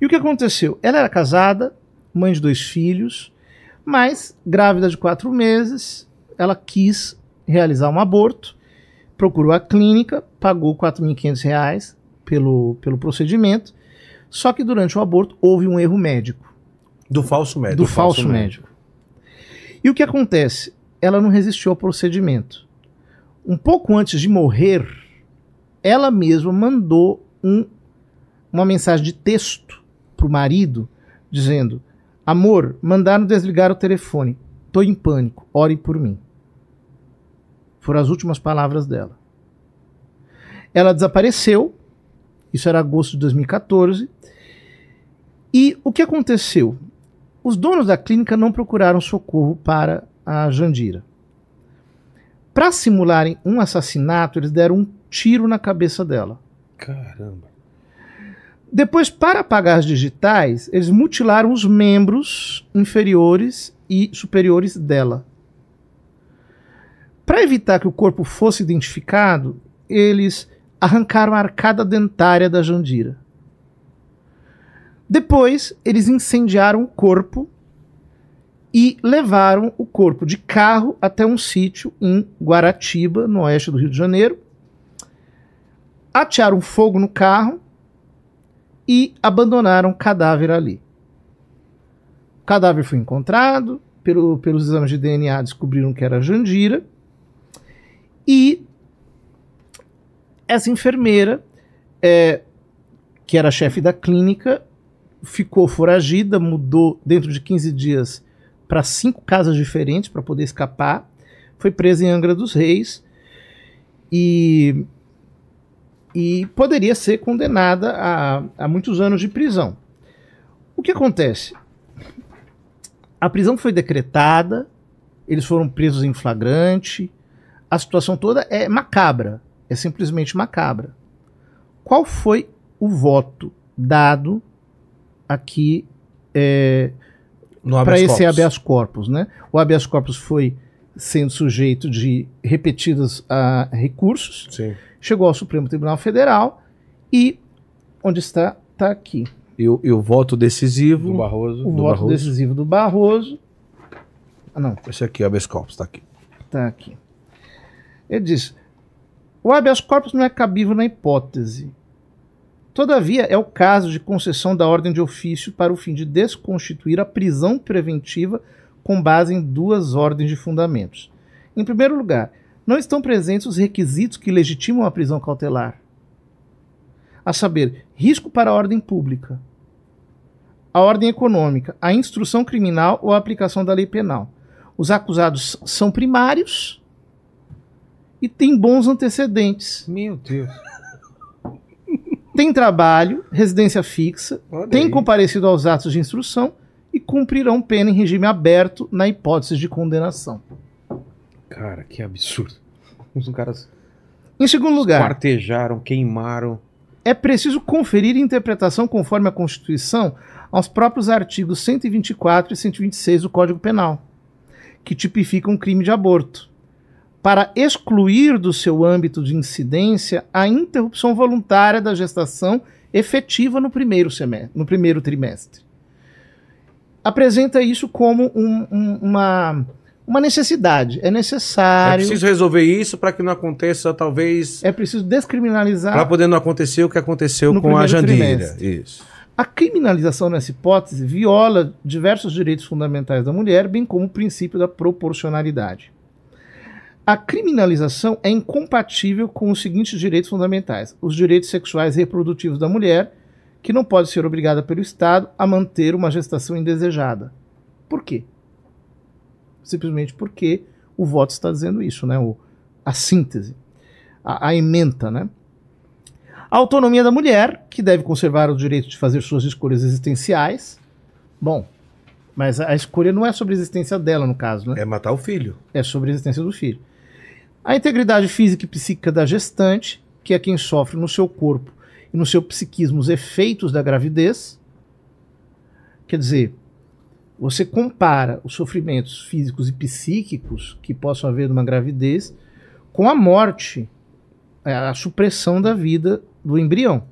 E o que aconteceu? Ela era casada, mãe de dois filhos, mas grávida de quatro meses, ela quis realizar um aborto, procurou a clínica, pagou R$ reais pelo, pelo procedimento, só que durante o aborto houve um erro médico. Do falso médico. Do falso, falso médico. médico. E o que acontece? Ela não resistiu ao procedimento. Um pouco antes de morrer, ela mesma mandou um, uma mensagem de texto para o marido, dizendo: Amor, mandaram desligar o telefone. Estou em pânico, ore por mim. Foram as últimas palavras dela. Ela desapareceu, isso era agosto de 2014. E o que aconteceu? Os donos da clínica não procuraram socorro para a Jandira. Para simularem um assassinato, eles deram um tiro na cabeça dela. Caramba. Depois, para apagar as digitais, eles mutilaram os membros inferiores e superiores dela. Para evitar que o corpo fosse identificado, eles arrancaram a arcada dentária da Jandira. Depois, eles incendiaram o corpo e levaram o corpo de carro até um sítio em Guaratiba, no oeste do Rio de Janeiro, atearam fogo no carro e abandonaram o cadáver ali. O cadáver foi encontrado, pelo, pelos exames de DNA descobriram que era Jandira, e essa enfermeira, é, que era chefe da clínica, ficou foragida, mudou dentro de 15 dias para cinco casas diferentes para poder escapar, foi presa em Angra dos Reis e e poderia ser condenada a, a muitos anos de prisão. O que acontece? A prisão foi decretada, eles foram presos em flagrante, a situação toda é macabra, é simplesmente macabra. Qual foi o voto dado aqui é, eh, para esse habeas corpus? Né? O habeas corpus foi sendo sujeito de repetidos uh, ah, recursos. Sim. Chegou ao Supremo Tribunal Federal e onde está está aqui. E o, voto decisivo do Barroso. O do voto Barroso. decisivo do Barroso. Ah, não. Esse aqui, o habeas corpus, está aqui. Está aqui. Ele diz: o habeas corpus não é cabível na hipótese. Todavia, é o caso de concessão da ordem de ofício para o fim de desconstituir a prisão preventiva com base em duas ordens de fundamentos. Em primeiro lugar, não estão presentes os requisitos que legitimam a prisão cautelar, a saber, risco para a ordem pública, a ordem econômica, a instrução criminal ou a aplicação da lei penal. Os acusados são primários e têm bons antecedentes. Meu Deus. Tem trabalho, residência fixa, Olha tem aí. comparecido aos atos de instrução e cumprirão pena em regime aberto na hipótese de condenação. Cara, que absurdo. Os caras. Em segundo lugar. Quartejaram, queimaram. É preciso conferir interpretação conforme a Constituição aos próprios artigos 124 e 126 do Código Penal, que tipificam o crime de aborto, para excluir do seu âmbito de incidência a interrupção voluntária da gestação efetiva no primeiro, semestre, no primeiro trimestre apresenta isso como um, um, uma, uma necessidade. É, é necessário. É preciso resolver isso para que não aconteça, talvez. É preciso descriminalizar. Para poder não acontecer o que aconteceu com a Jandira. Trimestre. Isso. A criminalização nessa hipótese viola diversos direitos fundamentais da mulher, bem como o princípio da proporcionalidade. A criminalização é incompatível com os seguintes direitos fundamentais: os direitos sexuais e reprodutivos da mulher que não pode ser obrigada pelo Estado a manter uma gestação indesejada. Por quê? Simplesmente porque o voto está dizendo isso, né? O, a síntese, a, a ementa, né? A autonomia da mulher, que deve conservar o direito de fazer suas escolhas existenciais. Bom, mas a escolha não é sobre a existência dela, no caso, né? É matar o filho. É sobre a existência do filho. A integridade física e psíquica da gestante, que é quem sofre no seu corpo e no seu psiquismo os efeitos da gravidez. Quer dizer, você compara os sofrimentos físicos e psíquicos que possam haver numa gravidez com a morte, é, a supressão da vida do embrião.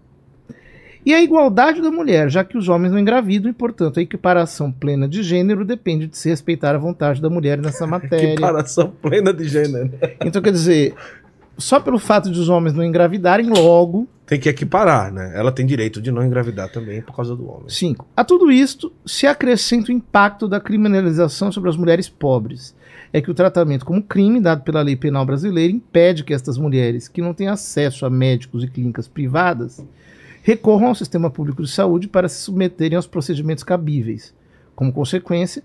E a igualdade da mulher, já que os homens não engravidam e, portanto, a equiparação plena de gênero depende de se respeitar a vontade da mulher nessa <laughs> matéria. equiparação plena de gênero. Então, quer dizer, <laughs> só pelo fato de os homens não engravidarem logo. Tem que equiparar, né? Ela tem direito de não engravidar também por causa do homem. Cinco. A tudo isto se acrescenta o impacto da criminalização sobre as mulheres pobres. É que o tratamento como crime dado pela lei penal brasileira impede que estas mulheres, que não têm acesso a médicos e clínicas privadas, recorram ao sistema público de saúde para se submeterem aos procedimentos cabíveis. Como consequência,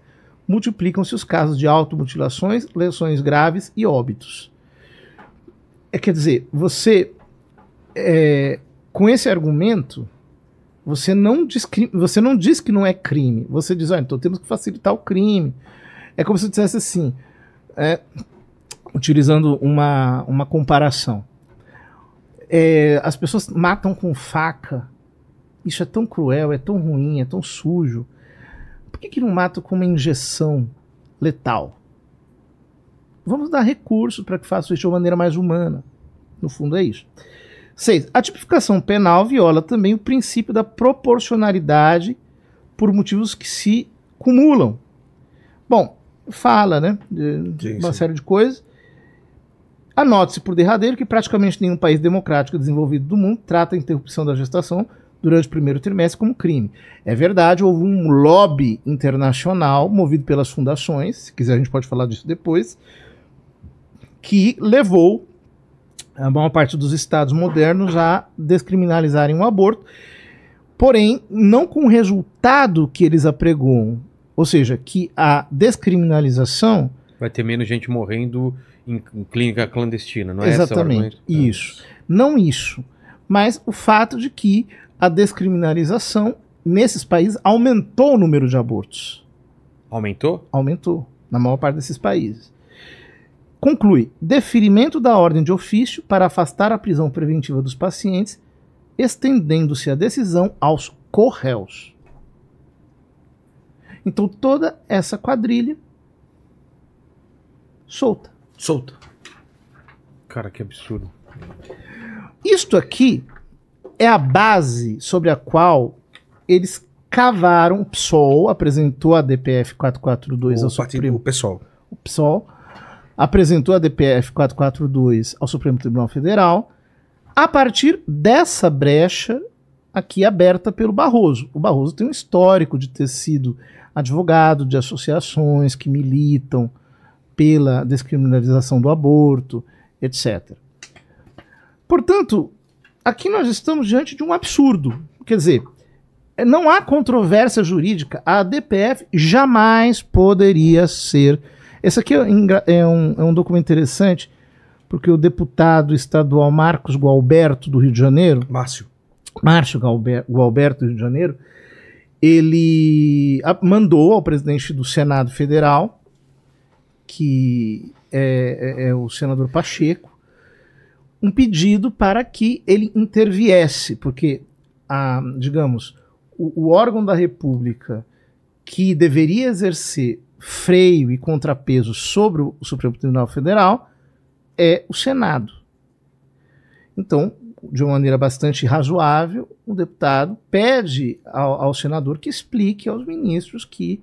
multiplicam-se os casos de automutilações, lesões graves e óbitos. É, quer dizer, você. É, com esse argumento, você não, diz que, você não diz que não é crime. Você diz, olha, então temos que facilitar o crime. É como se dissesse assim, é, utilizando uma, uma comparação. É, as pessoas matam com faca. Isso é tão cruel, é tão ruim, é tão sujo. Por que, que não matam com uma injeção letal? vamos dar recursos para que faça isso de uma maneira mais humana. No fundo é isso. 6. A tipificação penal viola também o princípio da proporcionalidade por motivos que se cumulam. Bom, fala, né? De sim, uma sim. série de coisas. Anote-se por derradeiro que praticamente nenhum país democrático desenvolvido do mundo trata a interrupção da gestação durante o primeiro trimestre como crime. É verdade, houve um lobby internacional movido pelas fundações, se quiser a gente pode falar disso depois, que levou a maior parte dos estados modernos a descriminalizarem o aborto, porém não com o resultado que eles apregoam, ou seja, que a descriminalização vai ter menos gente morrendo em clínica clandestina, não é Exatamente, essa hora, isso. Não isso, mas o fato de que a descriminalização nesses países aumentou o número de abortos. Aumentou? Aumentou na maior parte desses países. Conclui: deferimento da ordem de ofício para afastar a prisão preventiva dos pacientes, estendendo-se a decisão aos corréus. Então toda essa quadrilha solta. Solta. Cara, que absurdo. Isto aqui é a base sobre a qual eles cavaram. O PSOL apresentou a DPF 442 o ao partido, Supremo. O PSOL. O PSOL apresentou a DPF 442 ao Supremo Tribunal Federal, a partir dessa brecha aqui aberta pelo Barroso. O Barroso tem um histórico de ter sido advogado de associações que militam pela descriminalização do aborto, etc. Portanto, aqui nós estamos diante de um absurdo. Quer dizer, não há controvérsia jurídica. A DPF jamais poderia ser esse aqui é, é um, é um documento interessante, porque o deputado estadual Marcos Gualberto, do Rio de Janeiro. Márcio. Márcio Gualberto, do Rio de Janeiro, ele mandou ao presidente do Senado Federal, que é, é, é o senador Pacheco, um pedido para que ele interviesse, porque, a, digamos, o, o órgão da República que deveria exercer freio e contrapeso sobre o Supremo Tribunal Federal é o Senado. Então, de uma maneira bastante razoável, o deputado pede ao, ao senador que explique aos ministros que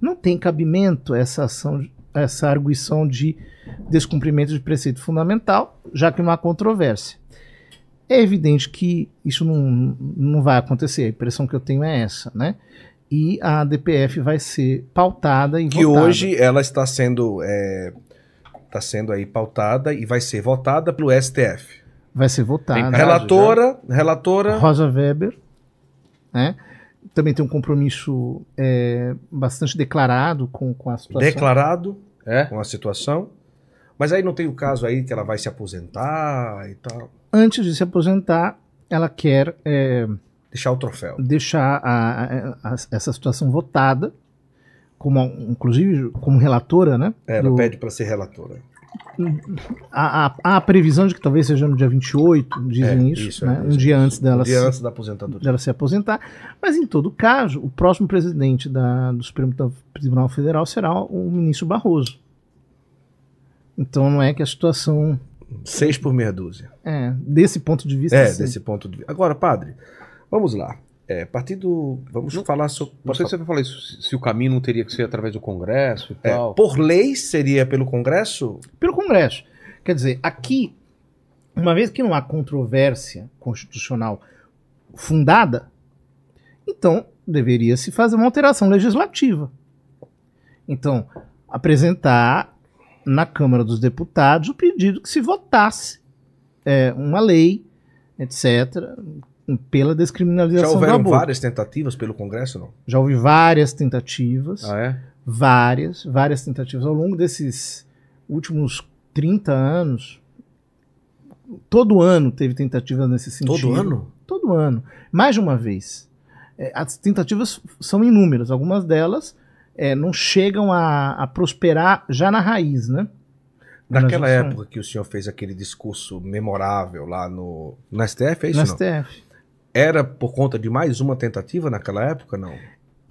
não tem cabimento essa ação, essa arguição de descumprimento de preceito fundamental, já que não há controvérsia. É evidente que isso não, não vai acontecer, a impressão que eu tenho é essa, né? e a DPF vai ser pautada em que votada. hoje ela está sendo é, está sendo aí pautada e vai ser votada pelo STF. Vai ser votada. relatora, já. relatora Rosa Weber, né? Também tem um compromisso é, bastante declarado com, com a situação. Declarado é. com a situação. Mas aí não tem o caso aí que ela vai se aposentar e tal. Antes de se aposentar, ela quer é, Deixar o troféu. Deixar a, a, a, essa situação votada, como, inclusive como relatora, né? É, ela do, pede para ser relatora. Há a, a, previsão de que talvez seja no dia 28, dizem é, isso, isso, né? É, um dia antes dela, um dia se, antes da aposentadoria. dela se aposentar. Mas em todo caso, o próximo presidente da, do Supremo Tribunal Federal será o ministro Barroso. Então não é que a situação. Seis por meia dúzia. É, desse ponto de vista. É, sim. desse ponto de vista. Agora, padre, Vamos lá. É, partido. Vamos não, falar sobre. Não sei se você vai falar isso, se o caminho não teria que ser através do Congresso e é, tal. por lei seria pelo Congresso? Pelo Congresso. Quer dizer, aqui, uma vez que não há controvérsia constitucional fundada, então deveria se fazer uma alteração legislativa. Então, apresentar na Câmara dos Deputados o pedido que se votasse é, uma lei, etc., pela descriminalização Já houveram várias tentativas pelo Congresso, não? Já houve várias tentativas. Ah, é? Várias, várias tentativas. Ao longo desses últimos 30 anos, todo ano teve tentativas nesse sentido. Todo ano? Todo ano. Mais de uma vez. É, as tentativas são inúmeras. Algumas delas é, não chegam a, a, prosperar já na raiz, né? Naquela época que o senhor fez aquele discurso memorável lá no, no STF, é isso? No não? STF. Era por conta de mais uma tentativa naquela época, não?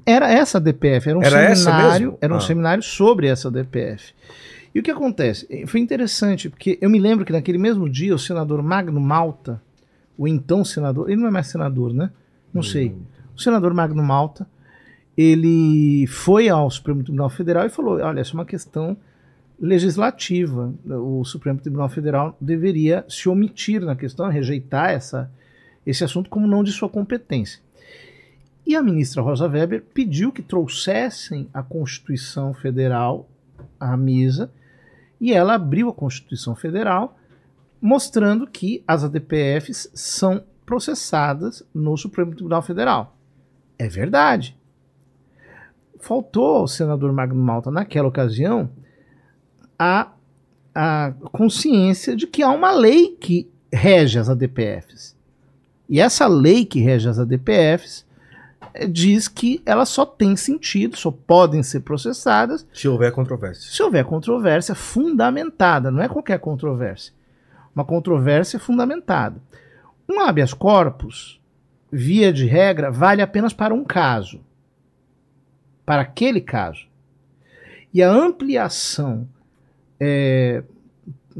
Era essa a DPF, era um era seminário, era um ah. seminário sobre essa DPF. E o que acontece? Foi interessante, porque eu me lembro que naquele mesmo dia o senador Magno Malta, o então senador, ele não é mais senador, né? Não hum. sei. O senador Magno Malta, ele foi ao Supremo Tribunal Federal e falou: olha, essa é uma questão legislativa. O Supremo Tribunal Federal deveria se omitir na questão, rejeitar essa, esse assunto como não de sua competência. E a ministra Rosa Weber pediu que trouxessem a Constituição Federal à mesa e ela abriu a Constituição Federal mostrando que as ADPFs são processadas no Supremo Tribunal Federal. É verdade. Faltou ao senador Magno Malta, naquela ocasião, a, a consciência de que há uma lei que rege as ADPFs. E essa lei que rege as ADPFs eh, diz que elas só têm sentido, só podem ser processadas. Se houver controvérsia. Se houver controvérsia fundamentada, não é qualquer controvérsia. Uma controvérsia fundamentada. Um habeas corpus, via de regra, vale apenas para um caso. Para aquele caso. E a ampliação, é,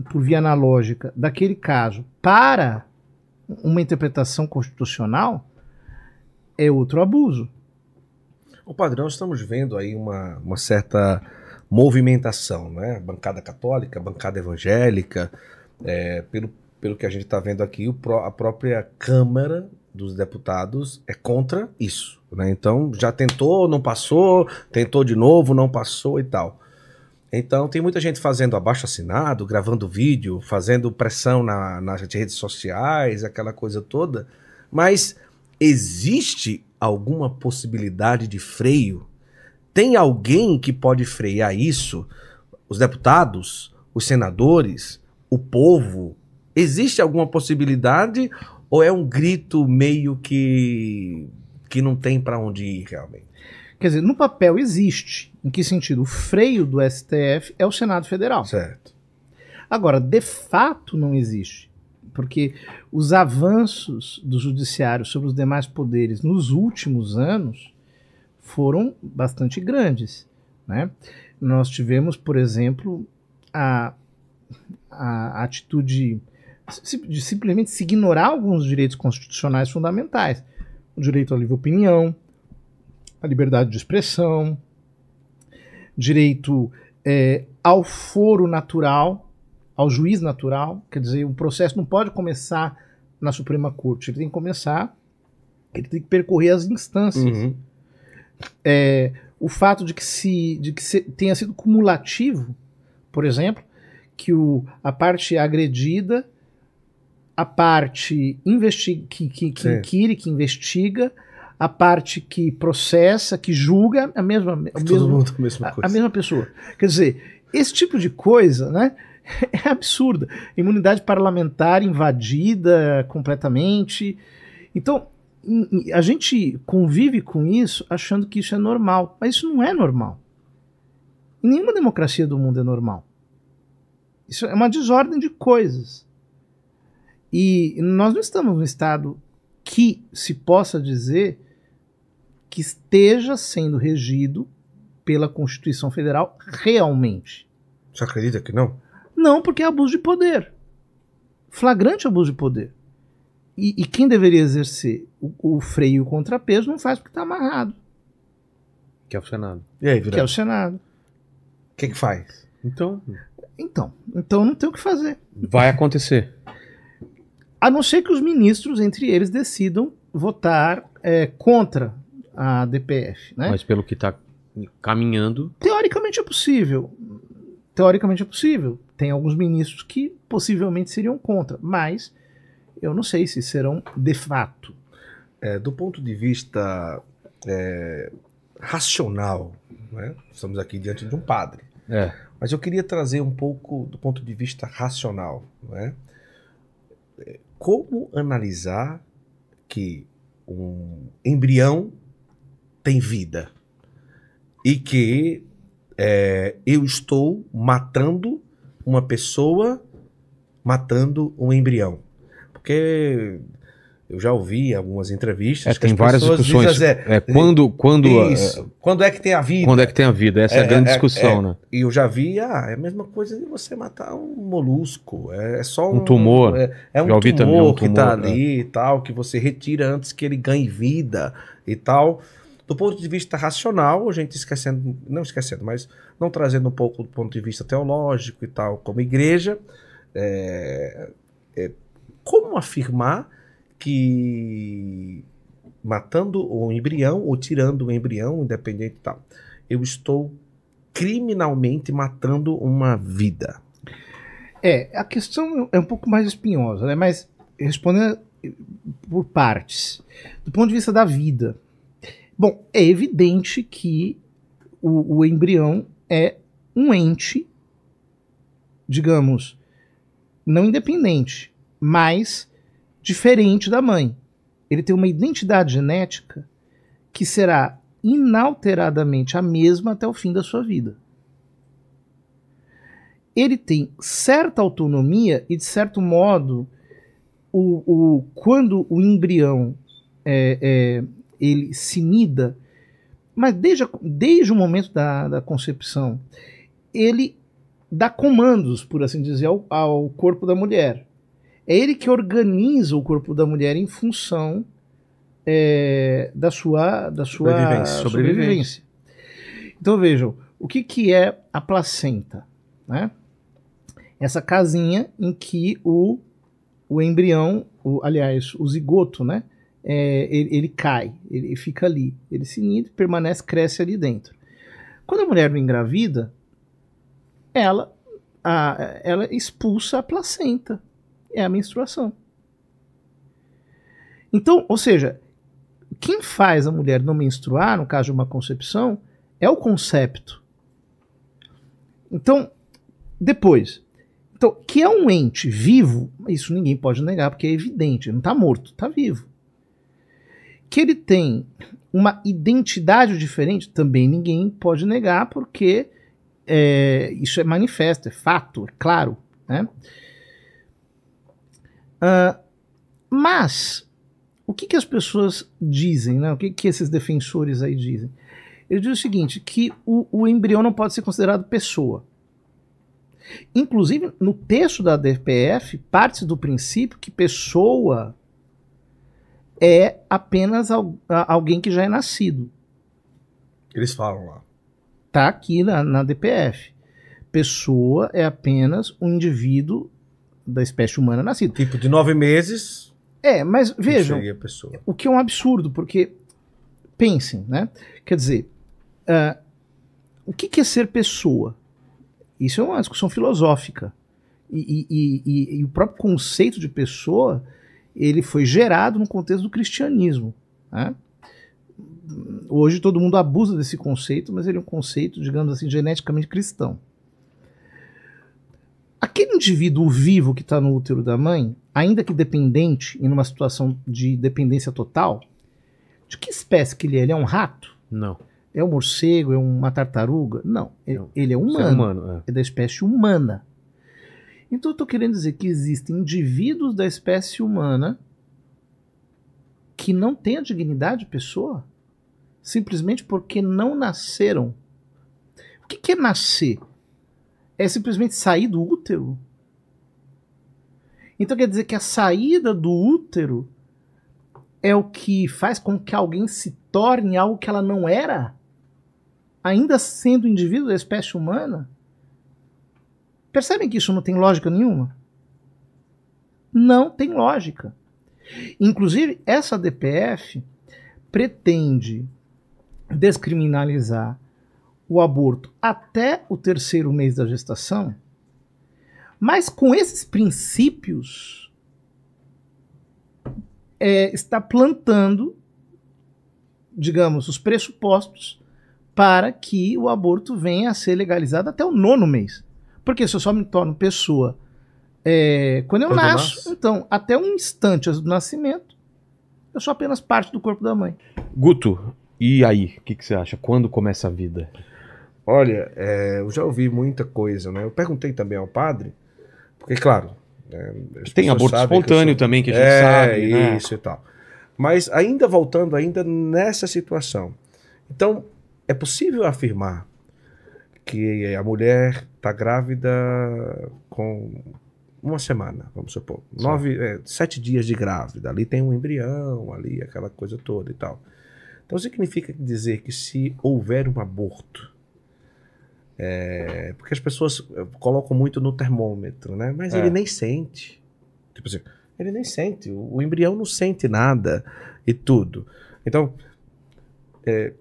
por via analógica, daquele caso para uma interpretação constitucional, é outro abuso. O padrão, estamos vendo aí uma, uma certa movimentação, né? Bancada católica, bancada evangélica, é, pelo, pelo que a gente está vendo aqui, pró, a própria Câmara dos Deputados é contra isso. Né? Então, já tentou, não passou, tentou de novo, não passou e tal. Então, tem muita gente fazendo abaixo assinado, gravando vídeo, fazendo pressão na, nas redes sociais, aquela coisa toda. Mas existe alguma possibilidade de freio? Tem alguém que pode frear isso? Os deputados, os senadores, o povo? Existe alguma possibilidade ou é um grito meio que que não tem para onde ir realmente? Quer dizer, no papel existe, em que sentido? O freio do STF é o Senado Federal. Certo. Agora, de fato não existe, porque os avanços do judiciário sobre os demais poderes nos últimos anos foram bastante grandes. Né? Nós tivemos, por exemplo, a, a atitude de simplesmente se ignorar alguns direitos constitucionais fundamentais. O direito à livre opinião, a liberdade de expressão, direito é, ao foro natural, ao juiz natural, quer dizer, o processo não pode começar na Suprema Corte, ele tem que começar, ele tem que percorrer as instâncias. Uhum. É, o fato de que, se, de que se, tenha sido cumulativo, por exemplo, que o, a parte agredida, a parte investi que, que, que é. inquire, que investiga, a parte que processa, que julga, a mesma, a Todo mesma, mundo com a mesma coisa. A, a mesma pessoa. Quer dizer, esse tipo de coisa, né? <laughs> É absurda. Imunidade parlamentar invadida completamente. Então, a gente convive com isso achando que isso é normal, mas isso não é normal. Em nenhuma democracia do mundo é normal. Isso é uma desordem de coisas. E nós não estamos num estado que se possa dizer que esteja sendo regido pela Constituição Federal realmente. Você acredita que não? Não, porque é abuso de poder. Flagrante abuso de poder. E, e quem deveria exercer o, o freio e o contrapeso não faz porque está amarrado. Que é o Senado. E aí, Virado? Que é o Senado. O que faz? Então. Então. Então não tem o que fazer. Vai acontecer. A não ser que os ministros, entre eles, decidam votar é, contra a DPF, né? Mas pelo que está caminhando. Teoricamente é possível. Teoricamente é possível. Tem alguns ministros que possivelmente seriam contra, mas eu não sei se serão de fato. É, do ponto de vista é, racional, né? estamos aqui diante de um padre. É. Mas eu queria trazer um pouco do ponto de vista racional. Né? Como analisar que um embrião tem vida. E que é, eu estou matando uma pessoa, matando um embrião. Porque eu já ouvi algumas entrevistas. É, tem várias discussões. Dizem, é, é, quando, quando, é é, isso, é, quando é que tem a vida? Quando é que tem a vida? Essa é, a é, grande discussão, né? E eu já vi, ah, é a mesma coisa de você matar um molusco. É, só um, um tumor. É, um, tumor um tumor que está ali e tal, que você retira antes que ele ganhe vida e tal do ponto de vista racional, a gente esquecendo, não esquecendo, mas não trazendo um pouco do ponto de vista teológico e tal, como igreja, é, é, como afirmar que matando o embrião ou tirando o embrião, independente e tal, eu estou criminalmente matando uma vida? É, a questão é um pouco mais espinhosa, né? mas respondendo por partes. Do ponto de vista da vida, Bom, é evidente que o, o embrião é um ente, digamos, não independente, mas diferente da mãe. Ele tem uma identidade genética que será inalteradamente a mesma até o fim da sua vida. Ele tem certa autonomia e, de certo modo, o, o, quando o embrião é, é, ele se mida, mas desde, desde o momento da, da concepção, ele dá comandos, por assim dizer, ao, ao corpo da mulher. É ele que organiza o corpo da mulher em função é, da sua, da sua sobrevivência. sobrevivência. Então vejam, o que, que é a placenta? Né? Essa casinha em que o, o embrião, o, aliás, o zigoto, né? é, ele, ele, cai, ele fica ali, ele se ninda, permanece, cresce ali dentro. Quando a mulher engravida, ela, a, ela expulsa a placenta, é a menstruação. Então, ou seja, quem faz a mulher não menstruar, no caso de uma concepção, é o concepto. Então, depois, então, que é um ente vivo, isso ninguém pode negar, porque é evidente, não está morto, está vivo. Que ele tem uma identidade diferente, também ninguém pode negar, porque é, isso é manifesto, é fato, é claro. Né? Uh, mas o que, que as pessoas dizem, né? o que, que esses defensores aí dizem? Ele diz o seguinte: que o, o embrião não pode ser considerado pessoa. Inclusive, no texto da DPF, parte do princípio que pessoa é apenas al alguém que já é nascido. Eles falam lá. Tá aqui na, na DPF. Pessoa é apenas um indivíduo da espécie humana nascido. Tipo de nove meses. É, mas vejam. O que é um absurdo, porque pensem, né? Quer dizer, uh, o que, que é ser pessoa? Isso é uma discussão filosófica. E, e, e, e, o próprio conceito de pessoa ele foi gerado no contexto do cristianismo. Né? Hoje todo mundo abusa desse conceito, mas ele é um conceito, digamos assim, geneticamente cristão. Aquele indivíduo vivo que está no útero da mãe, ainda que dependente e numa situação de dependência total, de que espécie que ele é? Ele é um rato? Não. É um morcego? É uma tartaruga? Não. Ele, ele é, é humano. É, humano é. é da espécie humana. Então eu estou querendo dizer que existem indivíduos da espécie humana que não têm a dignidade de pessoa simplesmente porque não nasceram. O que, que é nascer? É simplesmente sair do útero? Então quer dizer que a saída do útero é o que faz com que alguém se torne algo que ela não era, ainda sendo indivíduo da espécie humana? Percebem que isso não tem lógica nenhuma? Não tem lógica. Inclusive, essa DPF pretende descriminalizar o aborto até o terceiro mês da gestação, mas com esses princípios é, está plantando, digamos, os pressupostos para que o aborto venha a ser legalizado até o nono mês. Porque se eu só me torno pessoa é, quando eu quando nasço, nasce. então, até um instante do nascimento, eu sou apenas parte do corpo da mãe. Guto, e aí? O que, que, você acha? Quando começa a vida? Olha, é, eu já ouvi muita coisa, né? Eu perguntei também ao padre, porque, claro. Né, tem aborto espontâneo sou... também, que a gente é, sabe. É, isso né? e tal. Mas ainda voltando ainda nessa situação. Então, é possível afirmar que a mulher está grávida com uma semana, vamos supor. Nove, é, sete dias de grávida. Ali tem um embrião, ali aquela coisa toda e tal. Então significa dizer que se houver um aborto, é, porque as pessoas eh, colocam muito no termômetro, né? Mas é. ele nem sente. Tipo assim, ele nem sente. O, o embrião não sente nada e tudo. Então, é,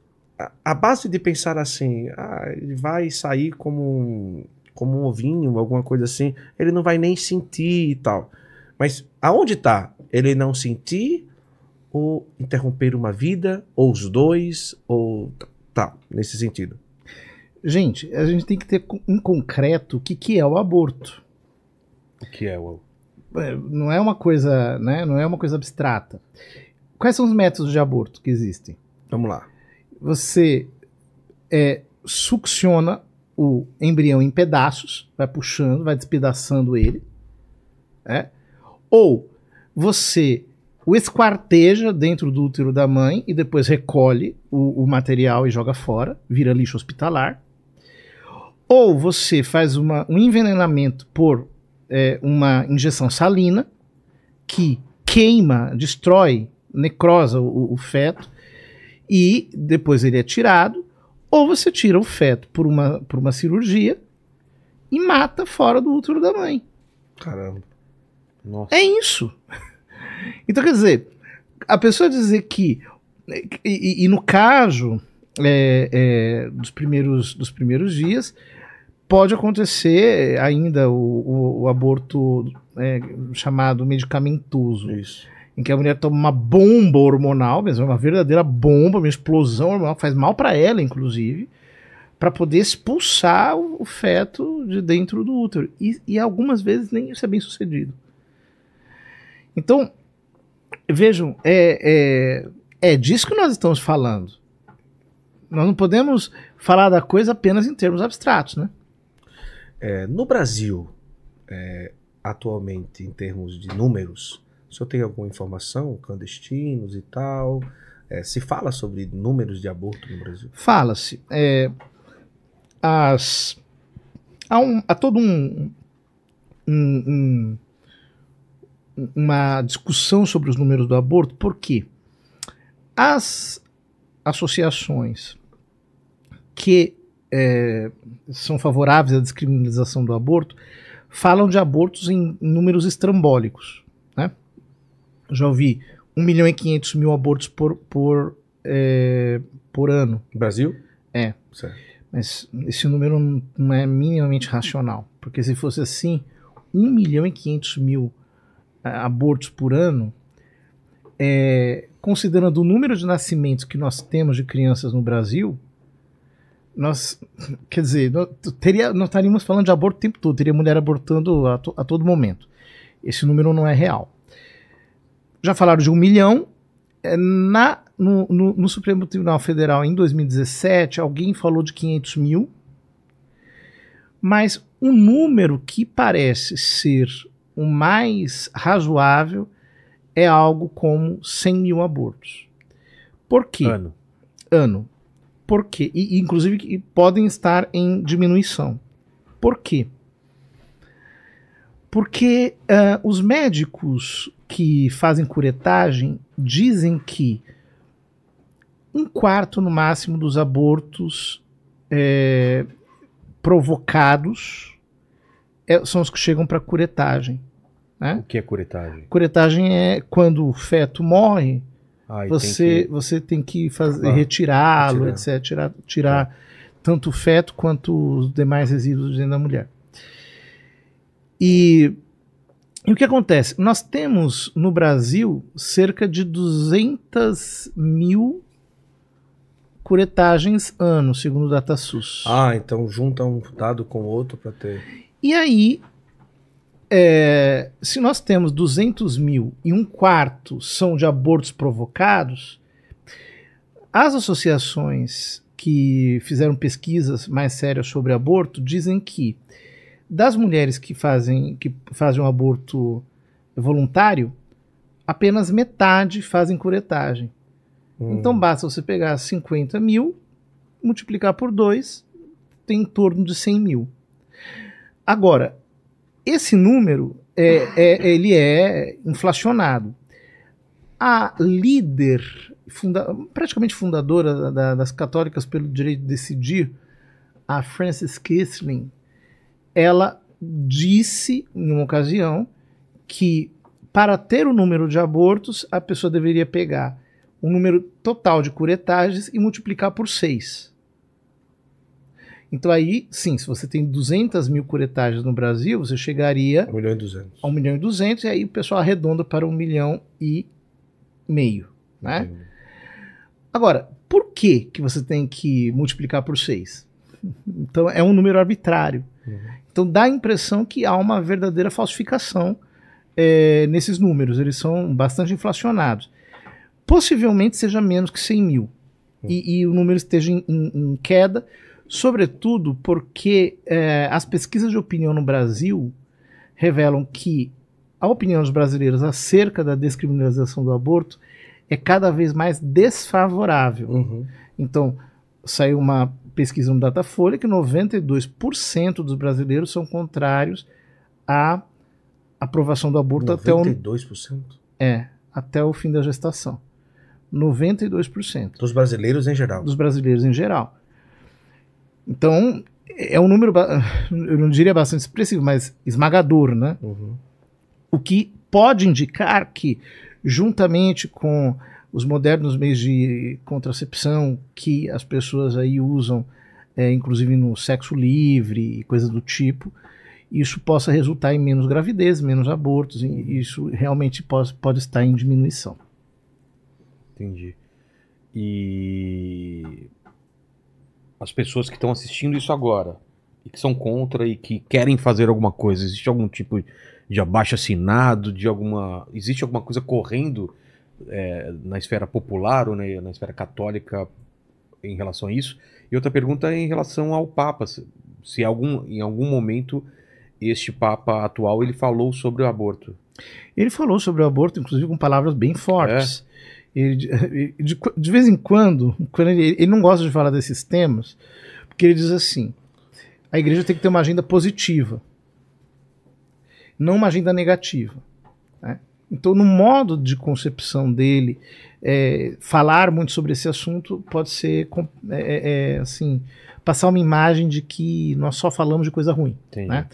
a base de pensar assim, ah, ele vai sair como um, como um ovinho, alguma coisa assim, ele não vai nem sentir e tal. Mas aonde está? Ele não sentir ou interromper uma vida, ou os dois, ou tal tá, nesse sentido. Gente, a gente tem que ter em concreto o que, que é o aborto. O que é o é, não é uma coisa, né? Não é uma coisa abstrata. Quais são os métodos de aborto que existem? Vamos lá você é, succiona o embrião em pedaços, vai puxando, vai despedaçando ele, né? ou você o esquarteja dentro do útero da mãe e depois recolhe o, o material e joga fora, vira lixo hospitalar, ou você faz uma, um envenenamento por é, uma injeção salina que queima, destrói, necrosa o, o feto e depois ele é tirado, ou você tira o feto por uma, por uma cirurgia e mata fora do útero da mãe. Caramba. Nossa. É isso. <laughs> Então, quer dizer, a pessoa dizer que. E, e no caso é, é, dos, primeiros, dos primeiros dias, pode acontecer ainda o, o, o aborto é, chamado medicamentoso. Isso em que a mulher toma uma bomba hormonal, mesmo uma verdadeira bomba, uma explosão hormonal, faz mal para ela, inclusive, para poder expulsar o feto de dentro do útero. E, e algumas vezes nem isso é bem sucedido. Então, vejam, é, é, é disso que nós estamos falando. Nós não podemos falar da coisa apenas em termos abstratos, né? É, no Brasil, é, atualmente, em termos de números, o senhor tem alguma informação? Clandestinos e tal? É, se fala sobre números de aborto no Brasil? Fala-se. É, as, há, um, há todo um, um, um, uma discussão sobre os números do aborto, porque as associações que é, são favoráveis à descriminalização do aborto falam de abortos em números estrambólicos já ouvi 1 milhão e 500 mil abortos por, por, é, por ano. Brasil? É. Certo. Mas esse número não é minimamente racional. Porque se fosse assim, 1 milhão e 500 mil é, abortos por ano, é, considerando o número de nascimentos que nós temos de crianças no Brasil, nós, <laughs> quer dizer, nós, teria, nós estaríamos falando de aborto o tempo todo, teria mulher abortando a, to, a todo momento. Esse número não é real. Já falaram de um milhão. É, na, no, no, no Supremo Tribunal Federal, em 2017, alguém falou de 500 mil. Mas o número que parece ser o mais razoável é algo como 100 mil abortos. Por quê? Ano. Ano. Por quê? E, inclusive, e podem estar em diminuição. Por quê? Porque uh, os médicos que fazem curetagem dizem que um quarto no máximo dos abortos é, provocados é, são os que chegam para curetagem. Né? O que é curetagem? Curetagem é quando o feto morre, ah, você, tem que... você tem que fazer ah, retirá-lo, etc. Tirar, tirar tanto o feto quanto os demais resíduos dentro da mulher. E e o que acontece? Nós temos no Brasil cerca de 200 mil curetagens ano, segundo o DataSUS. Ah, então junta um dado com o outro para ter. E aí, é, se nós temos 200 mil e um quarto são de abortos provocados, as associações que fizeram pesquisas mais sérias sobre aborto dizem que das mulheres que fazem, que fazem um aborto voluntário, apenas metade fazem curetagem. Hum. Então basta você pegar 50 mil, multiplicar por 2, tem em torno de 100 mil. Agora, esse número é, é, ele é inflacionado. A líder, funda praticamente fundadora da, das católicas pelo direito de decidir, a Frances Kissling, ela disse, em uma ocasião, que para ter o número de abortos, a pessoa deveria pegar o número total de curetagens e multiplicar por 6. Então aí, sim, se você tem 200 mil curetagens no Brasil, você chegaria... 1 milhão e 200. A 1 milhão e 200, e aí o pessoal arredonda para 1 milhão e meio, né? Entendi. Agora, por que, que você tem que multiplicar por 6? <laughs> Então é um número arbitrário. Uhum. Então dá a impressão que há uma verdadeira falsificação é, nesses números, eles são bastante inflacionados. Possivelmente seja menos que 100 mil e, e, o número esteja em, em, em queda, sobretudo porque é, as pesquisas de opinião no Brasil revelam que a opinião dos brasileiros acerca da descriminalização do aborto é cada vez mais desfavorável. Uhum. Então, saiu uma pesquisa no Datafolha que 92% dos brasileiros são contrários à aprovação do aborto 92%? até o 92%? É, até o fim da gestação. 92%. Dos brasileiros em geral. Dos brasileiros em geral. Então, é um número, <sighs> eu não diria bastante expressivo, mas esmagador, né? Uhum. O que pode indicar que, juntamente com os modernos meios de contracepção que as pessoas aí usam, é, inclusive no sexo livre e coisa do tipo, isso possa resultar em menos gravidez, menos abortos, isso realmente pode, pode estar em diminuição. Entendi. E as pessoas que estão assistindo isso agora e que são contra e que querem fazer alguma coisa, existe algum tipo de abaixo assinado, de alguma, existe alguma coisa correndo é, na esfera popular ou na, né, na, esfera católica em relação a isso? E outra pergunta é em relação ao Papa, se, algum, em algum momento este Papa atual ele falou sobre o aborto. Ele falou sobre o aborto, inclusive com palavras bem fortes. É. Ele, de, de, de, vez em quando, quando ele, ele não gosta de falar desses temas, porque ele diz assim: a igreja tem que ter uma agenda positiva, não uma agenda negativa. Então, no modo de concepção dele, é, falar muito sobre esse assunto pode ser é, é, é, assim passar uma imagem de que nós só falamos de coisa ruim. Né?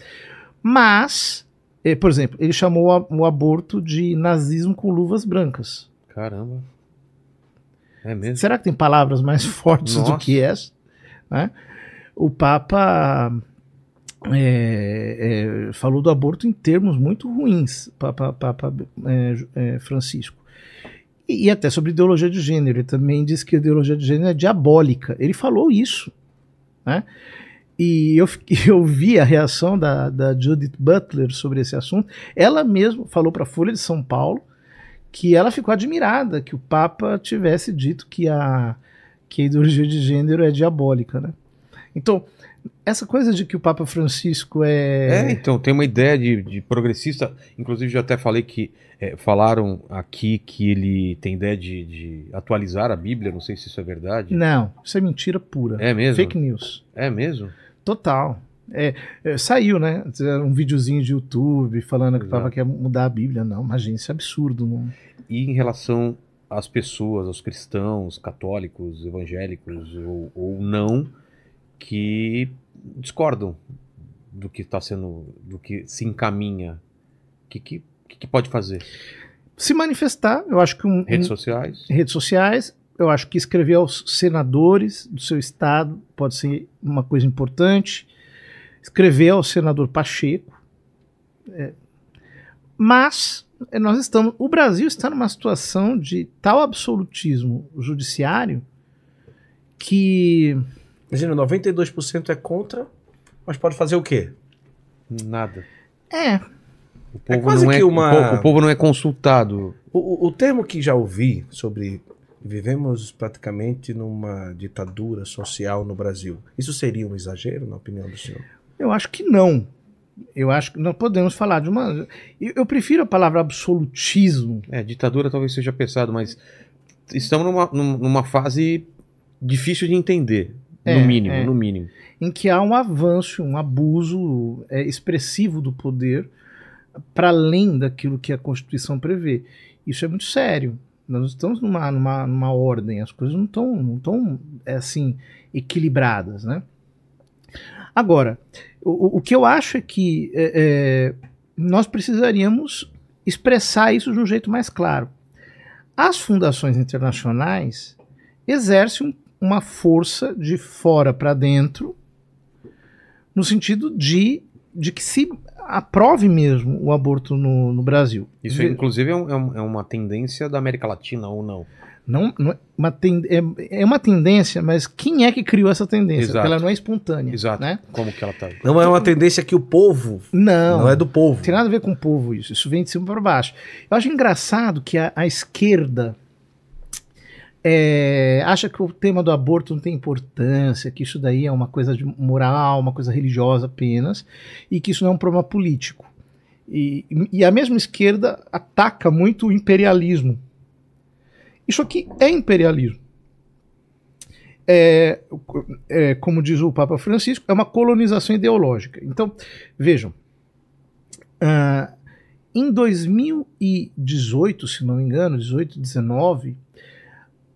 Mas, é, por exemplo, ele chamou a, o aborto de nazismo com luvas brancas. Caramba. É mesmo? Será que tem palavras mais <laughs> fortes Nossa. do que essa? Né? O Papa é, é, falou do aborto em termos muito ruins, Papa, é, é, Francisco. E, e, até sobre ideologia de gênero. Ele também disse que a ideologia de gênero é diabólica. Ele falou isso. Né? E eu, <laughs> eu vi a reação da, da Judith Butler sobre esse assunto. Ela mesma falou para a Folha de São Paulo que ela ficou admirada que o Papa tivesse dito que a, que a ideologia de gênero é diabólica. Né? Então, essa coisa de que o Papa Francisco é. É, então, tem uma ideia de, de progressista. Inclusive, já até falei que. É, falaram aqui que ele tem ideia de, de, atualizar a Bíblia, não sei se isso é verdade. Não, isso é mentira pura. É mesmo? Fake news. É mesmo? Total. É, é, saiu, né? Um videozinho de YouTube falando que Papa querendo mudar a Bíblia. Não, imagina, isso é absurdo. Não. E em relação às pessoas, aos cristãos, católicos, evangélicos ou, ou não, que discordam do que está sendo, do que se encaminha. O que, que, que, pode fazer? Se manifestar, eu acho que um. Redes sociais. Um, redes sociais. Eu acho que escrever aos senadores do seu estado pode ser uma coisa importante. Escrever ao senador Pacheco. É, mas eh, nós estamos. O Brasil está numa situação de tal absolutismo judiciário que Imagina, 92% é contra, mas pode fazer o quê? Nada. É. O povo, é quase não, é que é, uma... o povo, o povo não é consultado. O, o, o termo que já ouvi sobre vivemos praticamente numa ditadura social no Brasil, isso seria um exagero, na opinião do senhor? Eu acho que não. Eu acho que nós podemos falar de uma. Eu, prefiro a palavra absolutismo. É, ditadura talvez seja pesado, mas estamos numa, numa fase difícil de entender. É, no mínimo, é. no mínimo. Em que há um avanço, um abuso é, expressivo do poder para além daquilo que a Constituição prevê. Isso é muito sério. Nós estamos numa, numa, numa ordem, as coisas não estão não tão, é, assim equilibradas, né? Agora, o, o que eu acho é que é, é, nós precisaríamos expressar isso de um jeito mais claro. As fundações internacionais exercem um uma força de fora para dentro, no sentido de, de que se aprove mesmo o aborto no, no Brasil. Isso, inclusive, é, é, um, é, uma tendência da América Latina ou não? Não, não é, uma ten, é, é, uma tendência, mas quem é que criou essa tendência? Exato. Porque ela não é espontânea. Exato. Né? Como que ela está? Não é uma tendência que o povo. Não. Não é do povo. Não tem nada a ver com o povo isso. Isso vem de cima para baixo. Eu acho engraçado que a, a esquerda é, acha que o tema do aborto não tem importância, que isso daí é uma coisa moral, uma coisa religiosa apenas, e que isso não é um problema político. E, e a mesma esquerda ataca muito o imperialismo. Isso aqui é imperialismo. É, é, como diz o Papa Francisco, é uma colonização ideológica. Então, vejam. Uh, em 2018, se não me engano, 18, 19,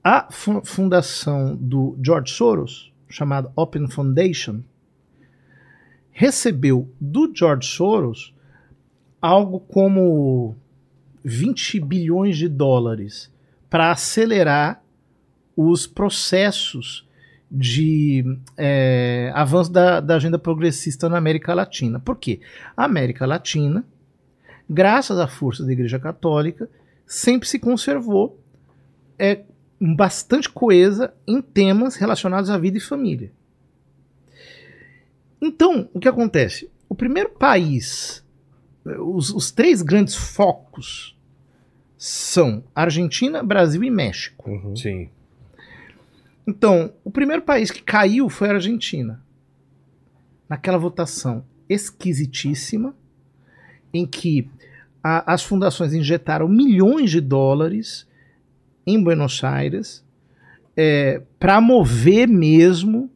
a fundação do George Soros, chamada Open Foundation, recebeu do George Soros algo como 20 bilhões de dólares para acelerar os processos de é, avanço da, da, agenda progressista na América Latina. Por quê? A América Latina, graças à força da Igreja Católica, sempre se conservou é, bastante coesa em temas relacionados à vida e família. Então, o que acontece? O primeiro país, os, os três grandes focos são Argentina, Brasil e México. Uhum. Sim. Então, o primeiro país que caiu foi a Argentina. Naquela votação esquisitíssima, em que a, as fundações injetaram milhões de dólares em Buenos Aires é, para mover mesmo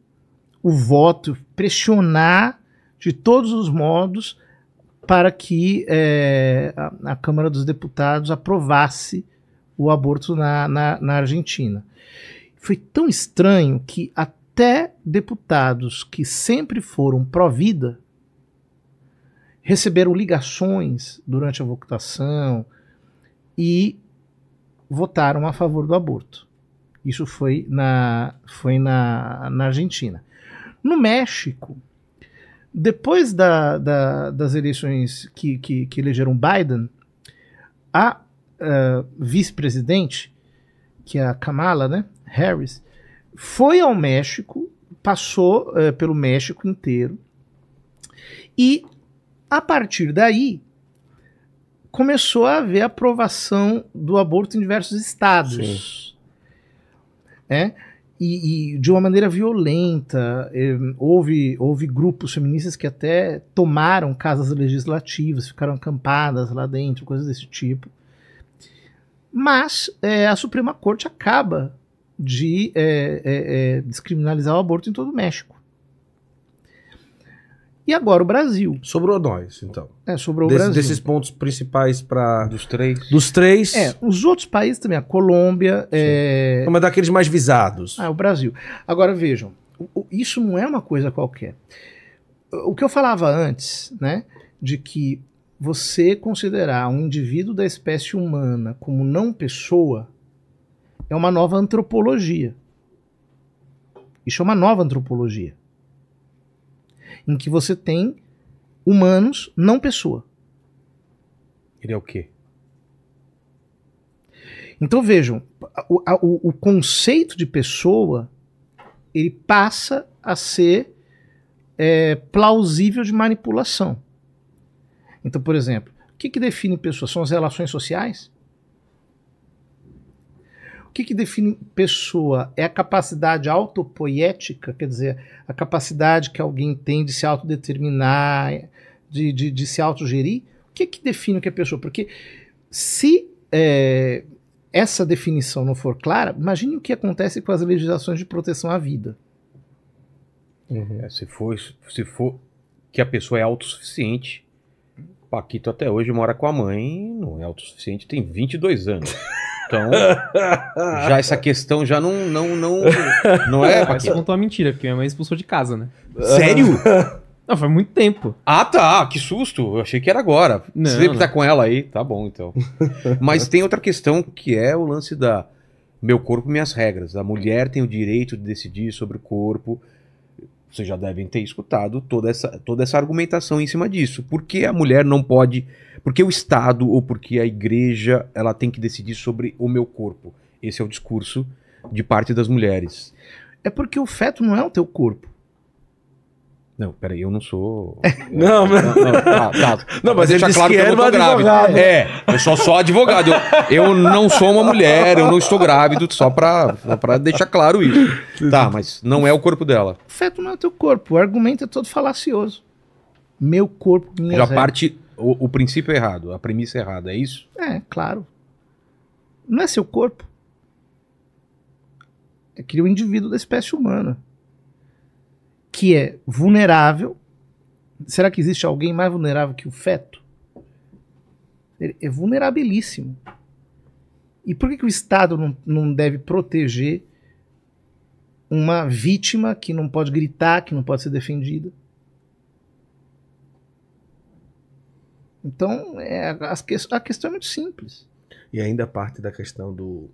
o voto, pressionar de todos os modos para que é, a, a, Câmara dos Deputados aprovasse o aborto na, na, na Argentina. Foi tão estranho que até deputados que sempre foram pró-vida receberam ligações durante a votação e votaram a favor do aborto. Isso foi na, foi na, na Argentina. No México, depois da, da, das eleições que, que, que, elegeram Biden, a uh, vice-presidente, que é a Kamala né, Harris, foi ao México, passou uh, pelo México inteiro, e a partir daí começou a haver aprovação do aborto em diversos estados. né? E, e, de uma maneira violenta. Eh, houve, houve grupos feministas que até tomaram casas legislativas, ficaram acampadas lá dentro, coisas desse tipo. Mas é, a Suprema Corte acaba de é, é, descriminalizar o aborto em todo o México. E agora o Brasil. Sobrou nós, então. É, sobrou Des, o Brasil. Desses pontos principais para. Dos três. Dos três. É, os outros países também, a Colômbia. É... Uma daqueles mais visados. Ah, é o Brasil. Agora vejam, isso não é uma coisa qualquer. O que eu falava antes, né, de que você considerar um indivíduo da espécie humana como não pessoa é uma nova antropologia. Isso é uma nova antropologia em que você tem humanos, não pessoa. Ele é o quê? Então vejam, o, o, o conceito de pessoa ele passa a ser é, plausível de manipulação. Então, por exemplo, o que, que define pessoa? São as relações sociais? que, que define pessoa? É a capacidade autopoética, quer dizer, a capacidade que alguém tem de se autodeterminar, de, de, de se autogerir? O que, que define o que é pessoa? Porque se é, essa definição não for clara, imagine o que acontece com as legislações de proteção à vida. Uhum. É, se, for, se for que a pessoa é autossuficiente, Paquito até hoje mora com a mãe, não é autossuficiente, tem 22 anos. <laughs> Então, <laughs> já essa questão já não não não não é. <laughs> Essa contou uma mentira, porque minha mãe é expulsou de casa, né? Sério? <laughs> Não, foi muito tempo. Ah, tá. Que susto. Eu achei que era agora. Não, Você não. tá com ela aí. Tá bom, então. Mas tem outra questão que é o lance da meu corpo, minhas regras. A mulher tem o direito de decidir sobre o corpo vocês já devem ter escutado toda essa, toda essa argumentação em cima disso. Por que a mulher não pode. Por que o Estado ou por que a igreja ela tem que decidir sobre o meu corpo? Esse é o discurso de parte das mulheres. É porque o feto não é o teu corpo. Não, peraí, eu não sou. <laughs> Né? não, mas. Não, tá, tá. mas claro que, eu não tô é grávida. É, eu sou só advogado. Eu, não sou uma mulher, eu não estou grávido, só para deixar claro isso. Tá, mas não é o corpo dela. O feto não é o teu corpo. O argumento é todo falacioso. Meu corpo, minha Já parte. O, o princípio é errado, a premissa é errada, é isso? É, claro. Não é seu corpo. É que é o indivíduo da espécie humana que é vulnerável. Será que existe alguém mais vulnerável que o feto? Ele é vulnerabilíssimo. E por que, que o Estado não, não deve proteger uma vítima que não pode gritar, que não pode ser defendida? Então, é, a, a questão é muito simples. E ainda parte da questão do.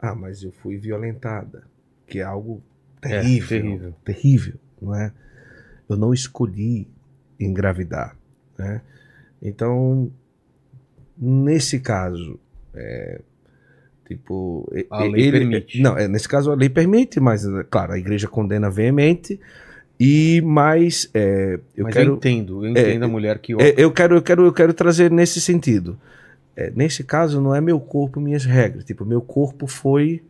Ah, mas eu fui violentada, que é algo é, terrível, é, terrível, terrível, não é? Eu não escolhi engravidar, né? Então, nesse caso, é, tipo, a ele, lei permite. Não, é, nesse caso a lei permite, mas claro, a igreja condena veemente. E mais, é, eu mas quero eu entendo, eu é, entendo a é, mulher que eu quero, eu quero, eu quero trazer nesse sentido. nesse caso não é meu corpo, minhas regras. Tipo, meu corpo foi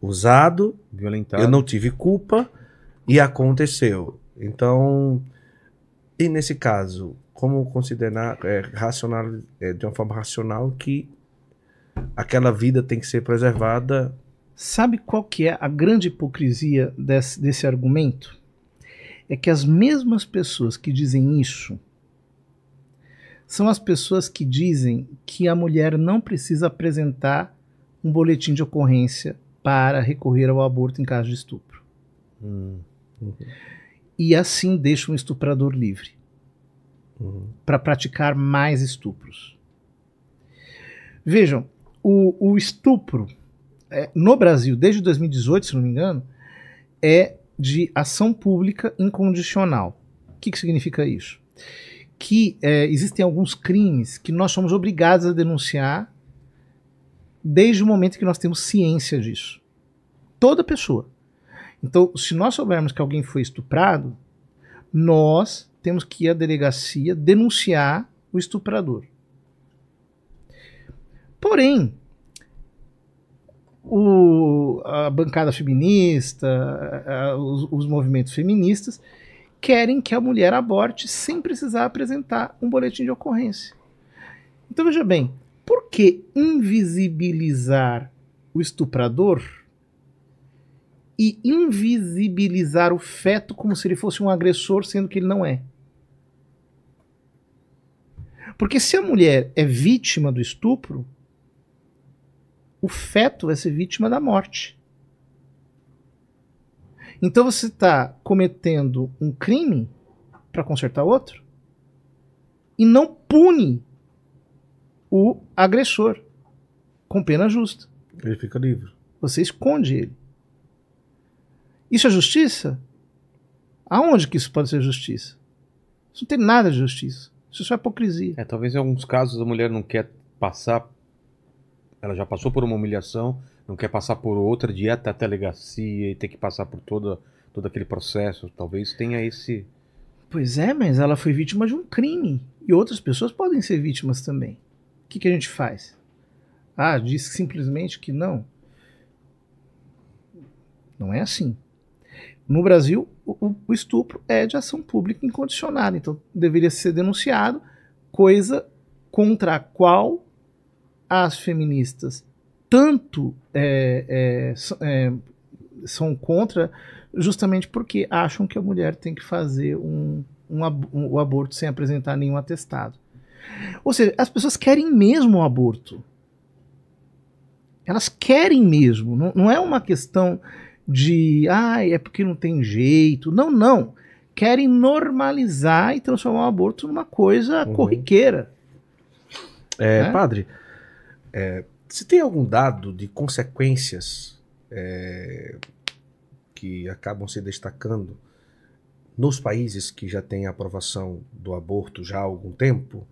usado, violentado. eu não tive culpa e aconteceu. Então, e nesse caso, como considerar é, racional, é, de uma forma racional que aquela vida tem que ser preservada? Sabe qual que é a grande hipocrisia desse, desse argumento? É que as mesmas pessoas que dizem isso são as pessoas que dizem que a mulher não precisa apresentar um boletim de ocorrência para recorrer ao aborto em caso de estupro. Uhum. E assim deixa um estuprador livre uhum. para praticar mais estupros. Vejam, o, o estupro é, no Brasil, desde 2018, se não me engano, é de ação pública incondicional. O que, que significa isso? Que é, existem alguns crimes que nós somos obrigados a denunciar desde o momento que nós temos ciência disso. Toda pessoa. Então, se nós soubermos que alguém foi estuprado, nós temos que ir à delegacia denunciar o estuprador. Porém, o, a bancada feminista, a, os, os movimentos feministas, querem que a mulher aborte sem precisar apresentar um boletim de ocorrência. Então veja bem, por que invisibilizar o estuprador e invisibilizar o feto como se ele fosse um agressor, sendo que ele não é? Porque se a mulher é vítima do estupro, o feto vai ser vítima da morte. Então você está cometendo um crime para consertar outro e não pune o agressor com pena justa. Ele fica livre. Você esconde ele. Isso é justiça? Aonde que isso pode ser justiça? Isso não tem nada de justiça. Isso é só hipocrisia. É, talvez em alguns casos a mulher não quer passar, ela já passou por uma humilhação, não quer passar por outra, de até a delegacia e ter que passar por toda, todo aquele processo. Talvez tenha esse. Pois é, mas ela foi vítima de um crime. E outras pessoas podem ser vítimas também. O que, que a gente faz? Ah, diz simplesmente que não. Não é assim. No Brasil, o, o, estupro é de ação pública incondicionada, então deveria ser denunciado, coisa contra a qual as feministas tanto é, é, é, são contra, justamente porque acham que a mulher tem que fazer um, um, um, o aborto sem apresentar nenhum atestado. Ou seja, as pessoas querem mesmo o aborto. Elas querem mesmo. Não, não é uma questão de, ah, é porque não tem jeito. Não, não. Querem normalizar e transformar o aborto numa coisa uhum. corriqueira. É, né? Padre, é, se tem algum dado de consequências é, que acabam se destacando nos países que já têm aprovação do aborto já há algum tempo,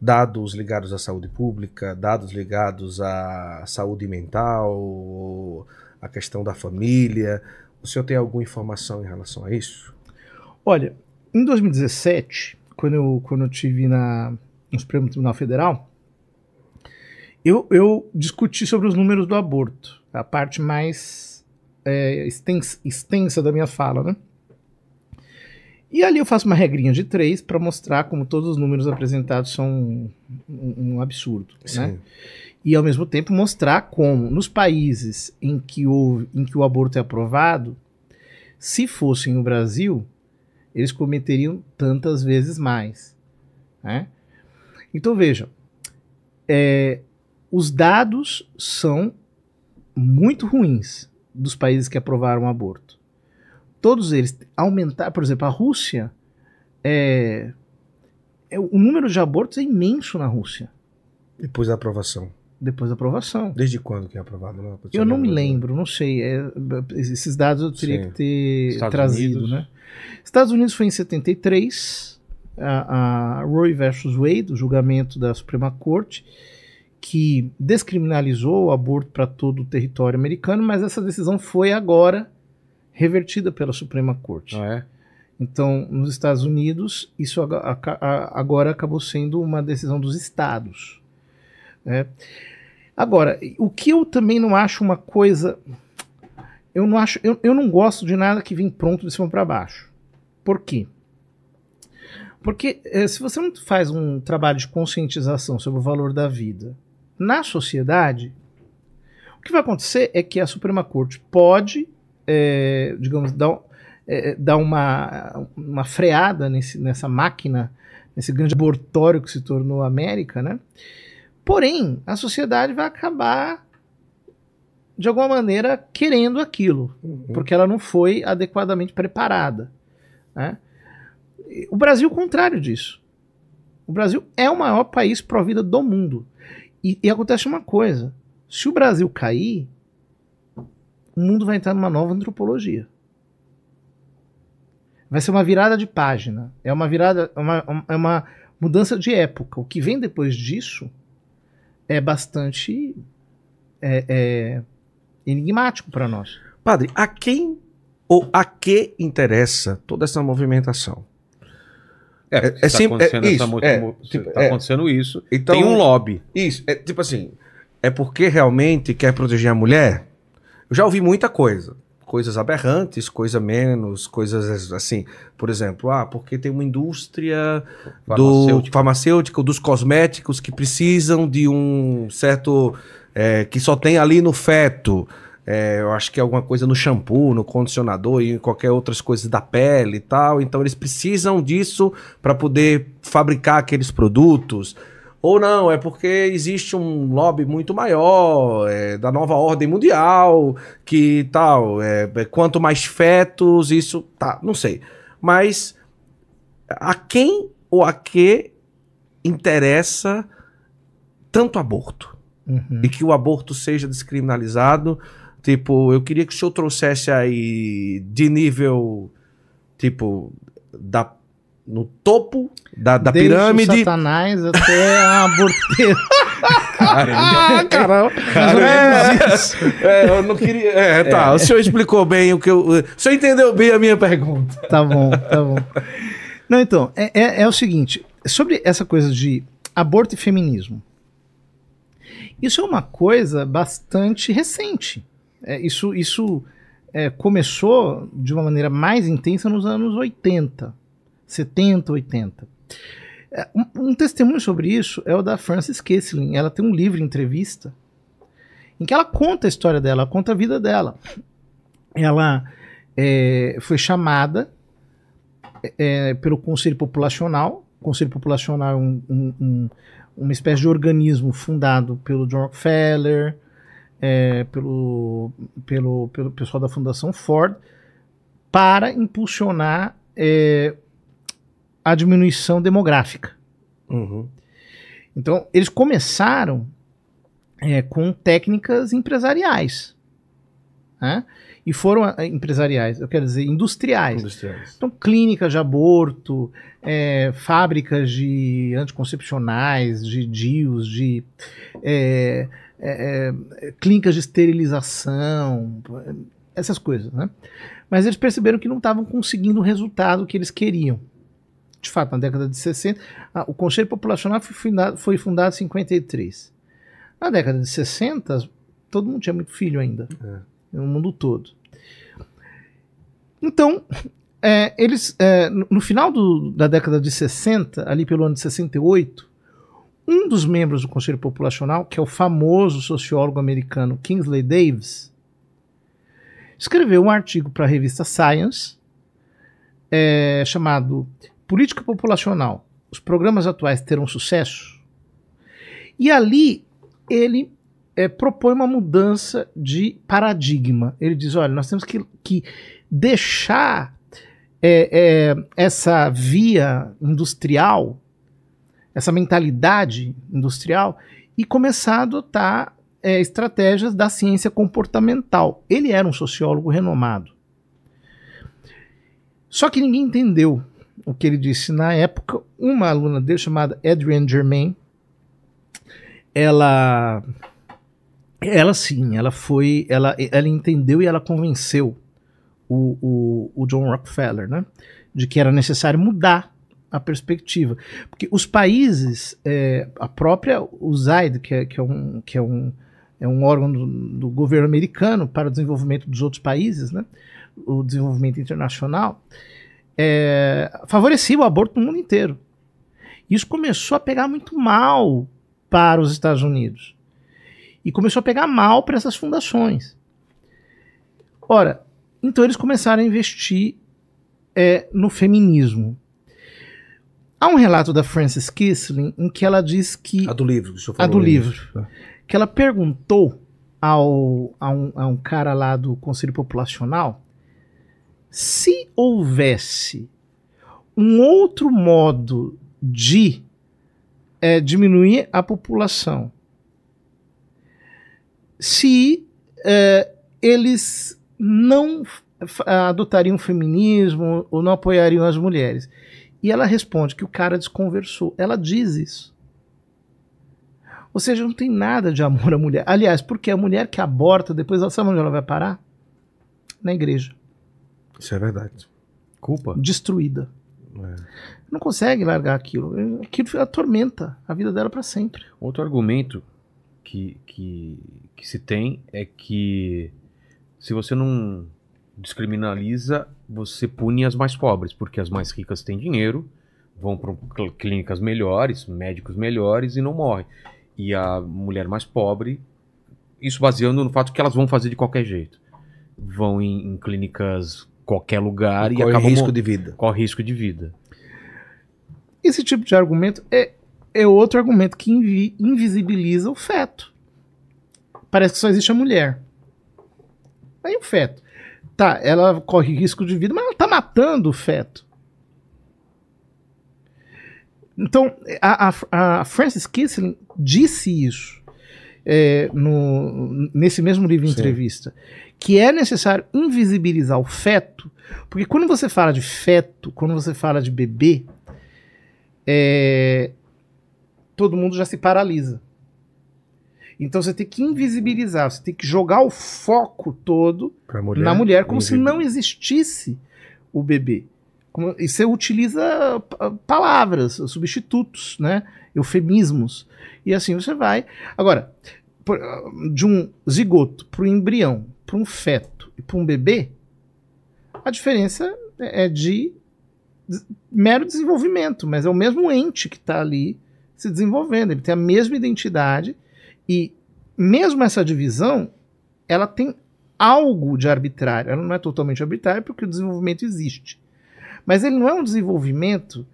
dados ligados à saúde pública, dados ligados à saúde mental, à questão da família. O senhor tem alguma informação em relação a isso? Olha, em 2017, quando eu, quando eu tive na, no Supremo Tribunal Federal, eu, eu discuti sobre os números do aborto, a parte mais é, extensa, extensa da minha fala, né? E ali eu faço uma regrinha de três para mostrar como todos os números apresentados são um, um, um absurdo. Né? Sim. Né? E ao mesmo tempo mostrar como, nos países em que, houve, em que o aborto é aprovado, se fossem o Brasil, eles cometeriam tantas vezes mais. Né? Então veja, é, os dados são muito ruins dos países que aprovaram o aborto todos eles aumentar, por exemplo, a Rússia é, é, o número de abortos é imenso na Rússia. Depois da aprovação. Depois da aprovação. Desde quando que é aprovado? Não, eu não me né? lembro, não sei. É, esses dados eu teria Sim. que ter Estados trazido, Unidos. né? Estados Unidos foi em 73, a, a Roe versus Wade, o julgamento da Suprema Corte, que descriminalizou o aborto para todo o território americano, mas essa decisão foi agora revertida pela Suprema Corte. Ah, é? Então, nos Estados Unidos, isso agora acabou sendo uma decisão dos estados. Né? Agora, o que eu também não acho uma coisa. Eu não, acho, eu, eu não gosto de nada que vem pronto de cima para baixo. Por quê? Porque eh, se você não faz um trabalho de conscientização sobre o valor da vida na sociedade, o que vai acontecer é que a Suprema Corte pode é, digamos, dá, é, é, dá uma, uma freada nesse, nessa máquina, nesse grande laboratório que se tornou a América, né? Porém, a sociedade vai acabar de alguma maneira querendo aquilo, uhum. porque ela não foi adequadamente preparada. Né? O Brasil, é o contrário disso. O Brasil é o maior país pró-vida do mundo. E, e, acontece uma coisa: se o Brasil cair, o mundo vai entrar numa nova antropologia. Vai ser uma virada de página. É uma virada, é uma, é uma mudança de época. O que vem depois disso é bastante é, é, enigmático para nós. Padre, a quem ou a que interessa toda essa movimentação? É, é, está é é acontecendo, é, isso, muito, é, tipo, tá acontecendo isso. Então, tem um lobby. Isso, é, tipo assim, é porque realmente quer proteger a mulher? Eu já ouvi muita coisa. Coisas aberrantes, coisa menos, coisas assim. Por exemplo, ah, porque tem uma indústria farmacêutica. do farmacêutico, dos cosméticos que precisam de um certo. É, que só tem ali no feto. É, eu acho que é alguma coisa no shampoo, no condicionador e em qualquer outras coisas da pele e tal. Então eles precisam disso para poder fabricar aqueles produtos. Ou não, é porque existe um lobby muito maior, é, da nova ordem mundial, que tal, é, é, quanto mais fetos, isso, tá, não sei. Mas a quem ou a que interessa tanto aborto? Uhum. E que o aborto seja descriminalizado. Tipo, eu queria que o senhor trouxesse aí de nível, tipo, da no topo da, da Desde pirâmide. O satanás até a borteira. <laughs> Caramba. Ah, caramba. caramba. É, é, eu não queria. É, é. tá. É. O senhor explicou bem o que eu. O senhor entendeu bem a minha pergunta. Tá bom, tá bom. Não, então, é, é, é o seguinte: sobre essa coisa de aborto e feminismo. Isso é uma coisa bastante recente. É, isso isso começou de uma maneira mais intensa nos anos 80 70, 80. É, um, um testemunho sobre isso é o da Frances Kessling. Ela tem um livro, entrevista, em que ela conta a história dela, conta a vida dela. Ela é, foi chamada é, é, pelo Conselho Populacional. O Conselho Populacional é um, um, um, uma espécie de organismo fundado pelo John Rockefeller, é, pelo, pelo, pelo pessoal da Fundação Ford, para impulsionar é, a diminuição demográfica. Uhum. Então, eles começaram é, com técnicas empresariais. Né? E foram é, empresariais, eu quero dizer, industriais. industriais. Então, clínicas de aborto, é, fábricas de anticoncepcionais, de DIUs, de é, é, é, clínicas de esterilização, essas coisas. Né? Mas eles perceberam que não estavam conseguindo o resultado que eles queriam de fato, na década de 60, o Conselho Populacional foi fundado, foi fundado em 53. Na década de 60, todo mundo tinha muito filho ainda, é. no mundo todo. Então, é, eles, é, no final do, da década de 60, ali pelo ano de 68, um dos membros do Conselho Populacional, que é o famoso sociólogo americano Kingsley Davis, escreveu um artigo para a revista Science é, chamado política populacional, os programas atuais terão sucesso? E ali ele é, propõe uma mudança de paradigma. Ele diz: olha, nós temos que, que deixar é, é, essa via industrial, essa mentalidade industrial, e começar a adotar é, estratégias da ciência comportamental. Ele era um sociólogo renomado. Só que ninguém entendeu o que ele disse na época. Uma aluna dele, chamada Adrienne Germain, ela. Ela sim, ela foi. Ela, ela entendeu e ela convenceu o, o, o John Rockefeller, né? De que era necessário mudar a perspectiva. Porque os países, é, a própria USAID, que é, que é, um, que é, um, é um órgão do, do, governo americano para o desenvolvimento dos outros países, né? o desenvolvimento internacional, é, favorecia o aborto no mundo inteiro. Isso começou a pegar muito mal para os Estados Unidos. E começou a pegar mal para essas fundações. Ora, então eles começaram a investir é, no feminismo. Há um relato da Frances Kissling em que ela diz que. A do livro, que o senhor falou. A do livro. livro. É. Que ela perguntou ao, a um, a um cara lá do Conselho Populacional se houvesse um outro modo de é, diminuir a população, se é, eles não adotariam o feminismo ou não apoiariam as mulheres. E ela responde que o cara desconversou. Ela diz isso. Ou seja, não tem nada de amor à mulher. Aliás, porque a mulher que aborta, depois ela sabe onde ela vai parar? Na igreja. Isso é verdade. Culpa? Destruída. É. Não consegue largar aquilo. Aquilo atormenta a vida dela para sempre. Outro argumento que, que, que se tem é que se você não descriminaliza, você pune as mais pobres, porque as mais ricas têm dinheiro, vão para clínicas melhores, médicos melhores e não morrem. E a mulher mais pobre, isso baseando no fato que elas vão fazer de qualquer jeito. Vão em, em clínicas qualquer lugar e, e acaba risco de vida. Corre risco de vida. Esse tipo de argumento é, é outro argumento que invi invisibiliza o feto. Parece que só existe a mulher. Aí o feto. Tá, ela corre risco de vida, mas ela tá matando o feto. Então, a, a, a Frances Kissing disse isso é, no, nesse mesmo livro de entrevista. Sim que é necessário invisibilizar o feto, porque quando você fala de feto, quando você fala de bebê, é, todo mundo já se paralisa. Então você tem que invisibilizar, você tem que jogar o foco todo mulher, na mulher, como se não existisse o bebê. Como, e você utiliza palavras, substitutos, né? eufemismos. E assim você vai. Agora, ah, de um zigoto para o embrião, para um feto e para um bebê, a diferença é, é de mero desenvolvimento, mas é o mesmo ente que está ali se desenvolvendo, ele tem a mesma identidade e mesmo essa divisão, ela tem algo de arbitrário, ela não é totalmente arbitrária porque o desenvolvimento existe, mas ele não é um desenvolvimento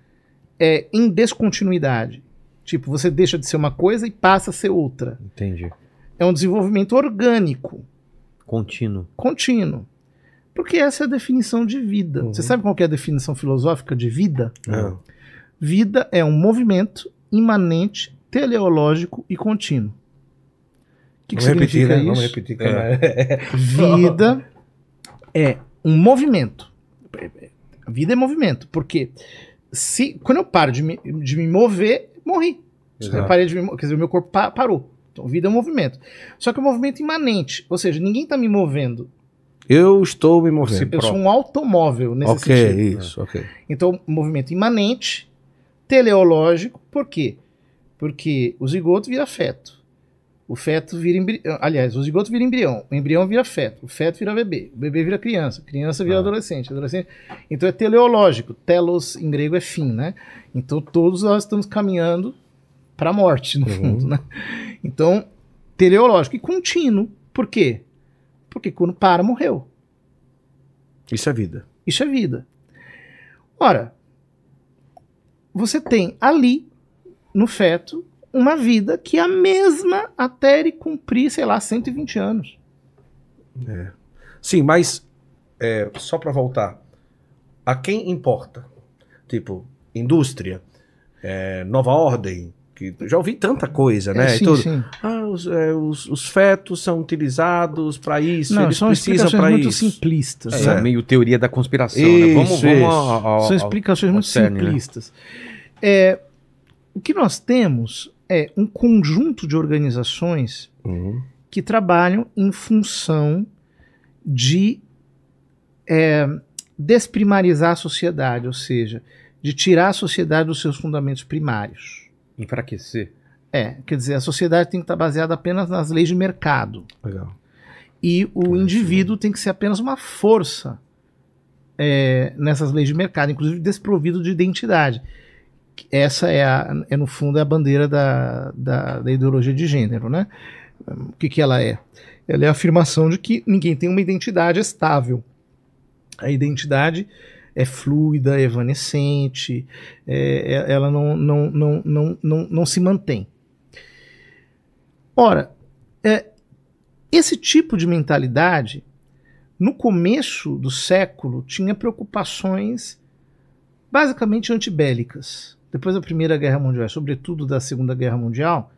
é, em descontinuidade, tipo você deixa de ser uma coisa e passa a ser outra. Entendi. É um desenvolvimento orgânico. Contínuo. Contínuo. Porque essa é a definição de vida. Uhum. Você sabe qual é a definição filosófica de vida? É. Vida é um movimento imanente, teleológico e contínuo. O que, que Vamos repetir, né? isso? Vamos repetir. É. <laughs> Vida é um movimento. A vida é movimento, porque se quando eu paro de me, de me mover, morri. Eu parei de me, quer dizer, o meu corpo pa parou. Então, vida é um movimento. Só que é um movimento imanente, ou seja, ninguém está me movendo. Eu estou me movendo. Eu sou um automóvel nesse okay, sentido. Isso, né? Ok, Então, movimento imanente, teleológico, por quê? Porque o zigoto vira feto. O feto vira embrião. Aliás, o zigoto vira embrião. O embrião vira feto. O feto vira bebê. O bebê vira criança. Criança vira ah. adolescente. Adolescente. Então é teleológico. Telos em grego é fim, né? Então todos nós estamos caminhando para a morte, no uhum. fundo, né? Então, teleológico e contínuo. Por quê? Porque quando para, morreu. Isso é vida. Isso é vida. Ora, você tem ali, no feto, uma vida que é a mesma até ele cumprir, sei lá, 120 anos. É. Sim, mas é, só para voltar, a quem importa? Tipo, indústria, é, nova ordem, que já ouvi tanta coisa, é, né? É, sim, sim. Ah, os, é, os, os, fetos são utilizados para isso, não, eles são precisam para isso. muito simplistas. É, né? é, meio teoria da conspiração, né? isso, né? Vamos, vamos são explicações muito cerne, né? simplistas. Né? o que nós temos é um conjunto de organizações uhum. que trabalham em função de é, desprimarizar a sociedade, ou seja, de tirar a sociedade dos seus fundamentos primários. Enfraquecer. É, quer dizer, a sociedade tem que estar baseada apenas nas leis de mercado. Legal. E o é, indivíduo tem que ser apenas uma força é, nessas leis de mercado, inclusive desprovido de identidade. Essa é, a, é no fundo, é a bandeira da, da, da ideologia de gênero, né? O que, que ela é? Ela é a afirmação de que ninguém tem uma identidade estável. A identidade é fluida, é evanescente, é, é, ela não, não, não, não, não, não se mantém. Ora, é, esse tipo de mentalidade, no começo do século, tinha preocupações basicamente antibélicas. Depois da Primeira Guerra Mundial, sobretudo da Segunda Guerra Mundial,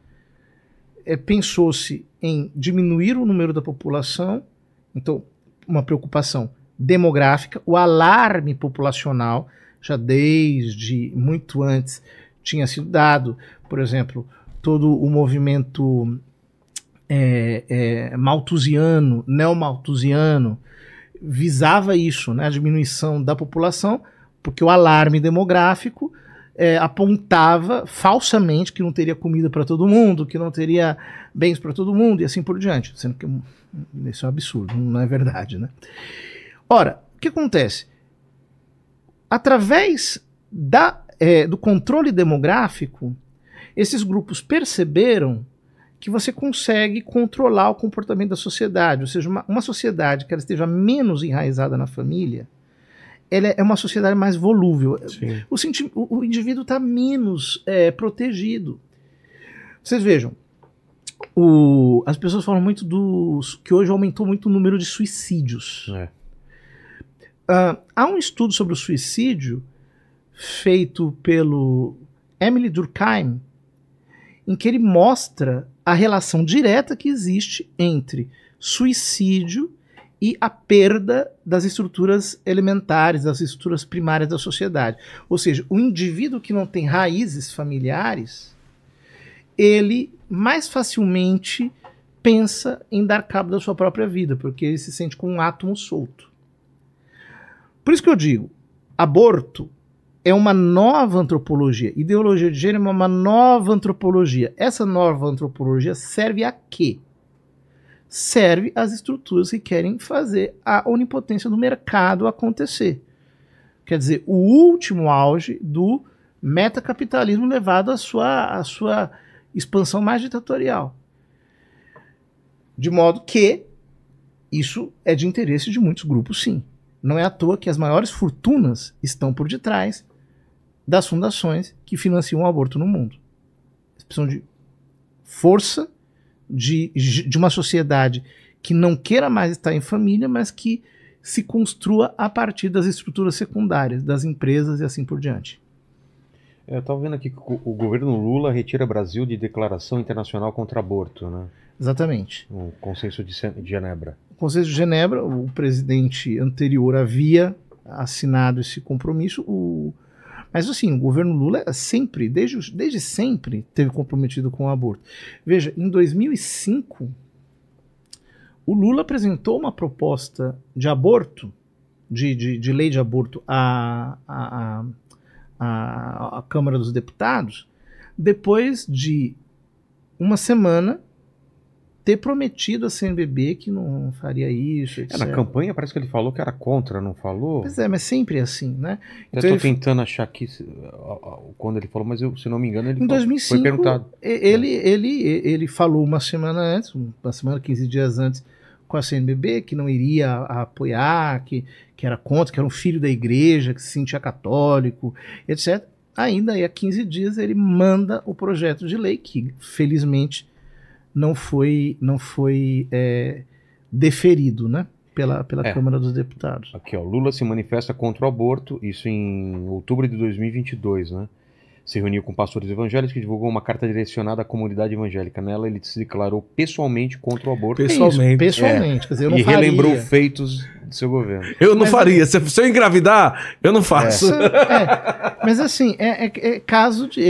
é, pensou-se em diminuir o número da população, então, uma preocupação demográfica, o alarme populacional, já desde muito antes tinha sido dado, por exemplo, todo o movimento é, é, maltusiano, neomaltusiano, visava isso, né, a diminuição da população, porque o alarme demográfico é, apontava falsamente que não teria comida para todo mundo, que não teria bens para todo mundo e assim por diante, sendo que é isso é um absurdo, não é verdade, né? Ora, o que acontece? Através da, é, do controle demográfico, esses grupos perceberam que você consegue controlar o comportamento da sociedade. Ou seja, uma, uma sociedade que ela esteja menos enraizada na família, ela é uma sociedade mais volúvel. O, o, o, indivíduo está menos é, protegido. Vocês vejam, o, as pessoas falam muito dos que hoje aumentou muito o número de suicídios. É. Ah, há um estudo sobre o suicídio feito pelo Emily Durkheim, em que ele mostra a relação direta que existe entre suicídio e a perda das estruturas elementares, das estruturas primárias da sociedade. Ou seja, o indivíduo que não tem raízes familiares, ele mais facilmente pensa em dar cabo da sua própria vida, porque ele se sente com um átomo solto. Por isso que eu digo, aborto é uma nova antropologia. Ideologia de gênero é uma nova antropologia. Essa nova antropologia serve a quê? Serve às estruturas que querem fazer a onipotência do mercado acontecer. Quer dizer, o último auge do metacapitalismo levado à sua, à sua expansão mais ditatorial. De modo que isso é de interesse de muitos grupos, sim. Não é à toa que as maiores fortunas estão por detrás das fundações que financiam o aborto no mundo. Eles precisam de força de, de uma sociedade que não queira mais estar em família, mas que se construa a partir das estruturas secundárias, das empresas e assim por diante. É, eu estava vendo aqui que o governo Lula retira Brasil de declaração internacional contra aborto, né? Exatamente. O consenso de Genebra. Conselho de Genebra, o presidente anterior havia assinado esse compromisso. O, mas assim, o governo Lula sempre, desde, desde sempre, teve comprometido com o aborto. Veja, em 2005, o Lula apresentou uma proposta de aborto, de, de, de lei de aborto à, à, à, à Câmara dos Deputados, depois de uma semana ter prometido a CNBB que não faria isso. Etc. É, na campanha parece que ele falou que era contra, não falou? Pois é, mas sempre é assim, né? Eu então, estou tentando achar aqui quando ele falou, mas eu, se não me engano, ele em 2005, foi perguntado. Ele, é. ele, ele, ele falou uma semana antes, uma semana, 15 dias antes, com a CNBB, que não iria apoiar, que, que era contra, que era um filho da igreja, que se sentia católico, etc. Ainda aí, há 15 dias, ele manda o projeto de lei, que felizmente não foi, não foi é, deferido, né? Pela, pela é. Câmara dos Deputados. Aqui, ó, Lula se manifesta contra o aborto, isso em outubro de 2022, né? se reuniu com pastores evangélicos que divulgou uma carta direcionada à comunidade evangélica. Nela ele se declarou pessoalmente contra o aborto. Pessoalmente. É pessoalmente. É. Quer dizer, eu não e faria. relembrou feitos do seu governo. Eu não mas, é faria. Se, se, eu engravidar, eu não faço. É. Mas assim, é, é, é caso de.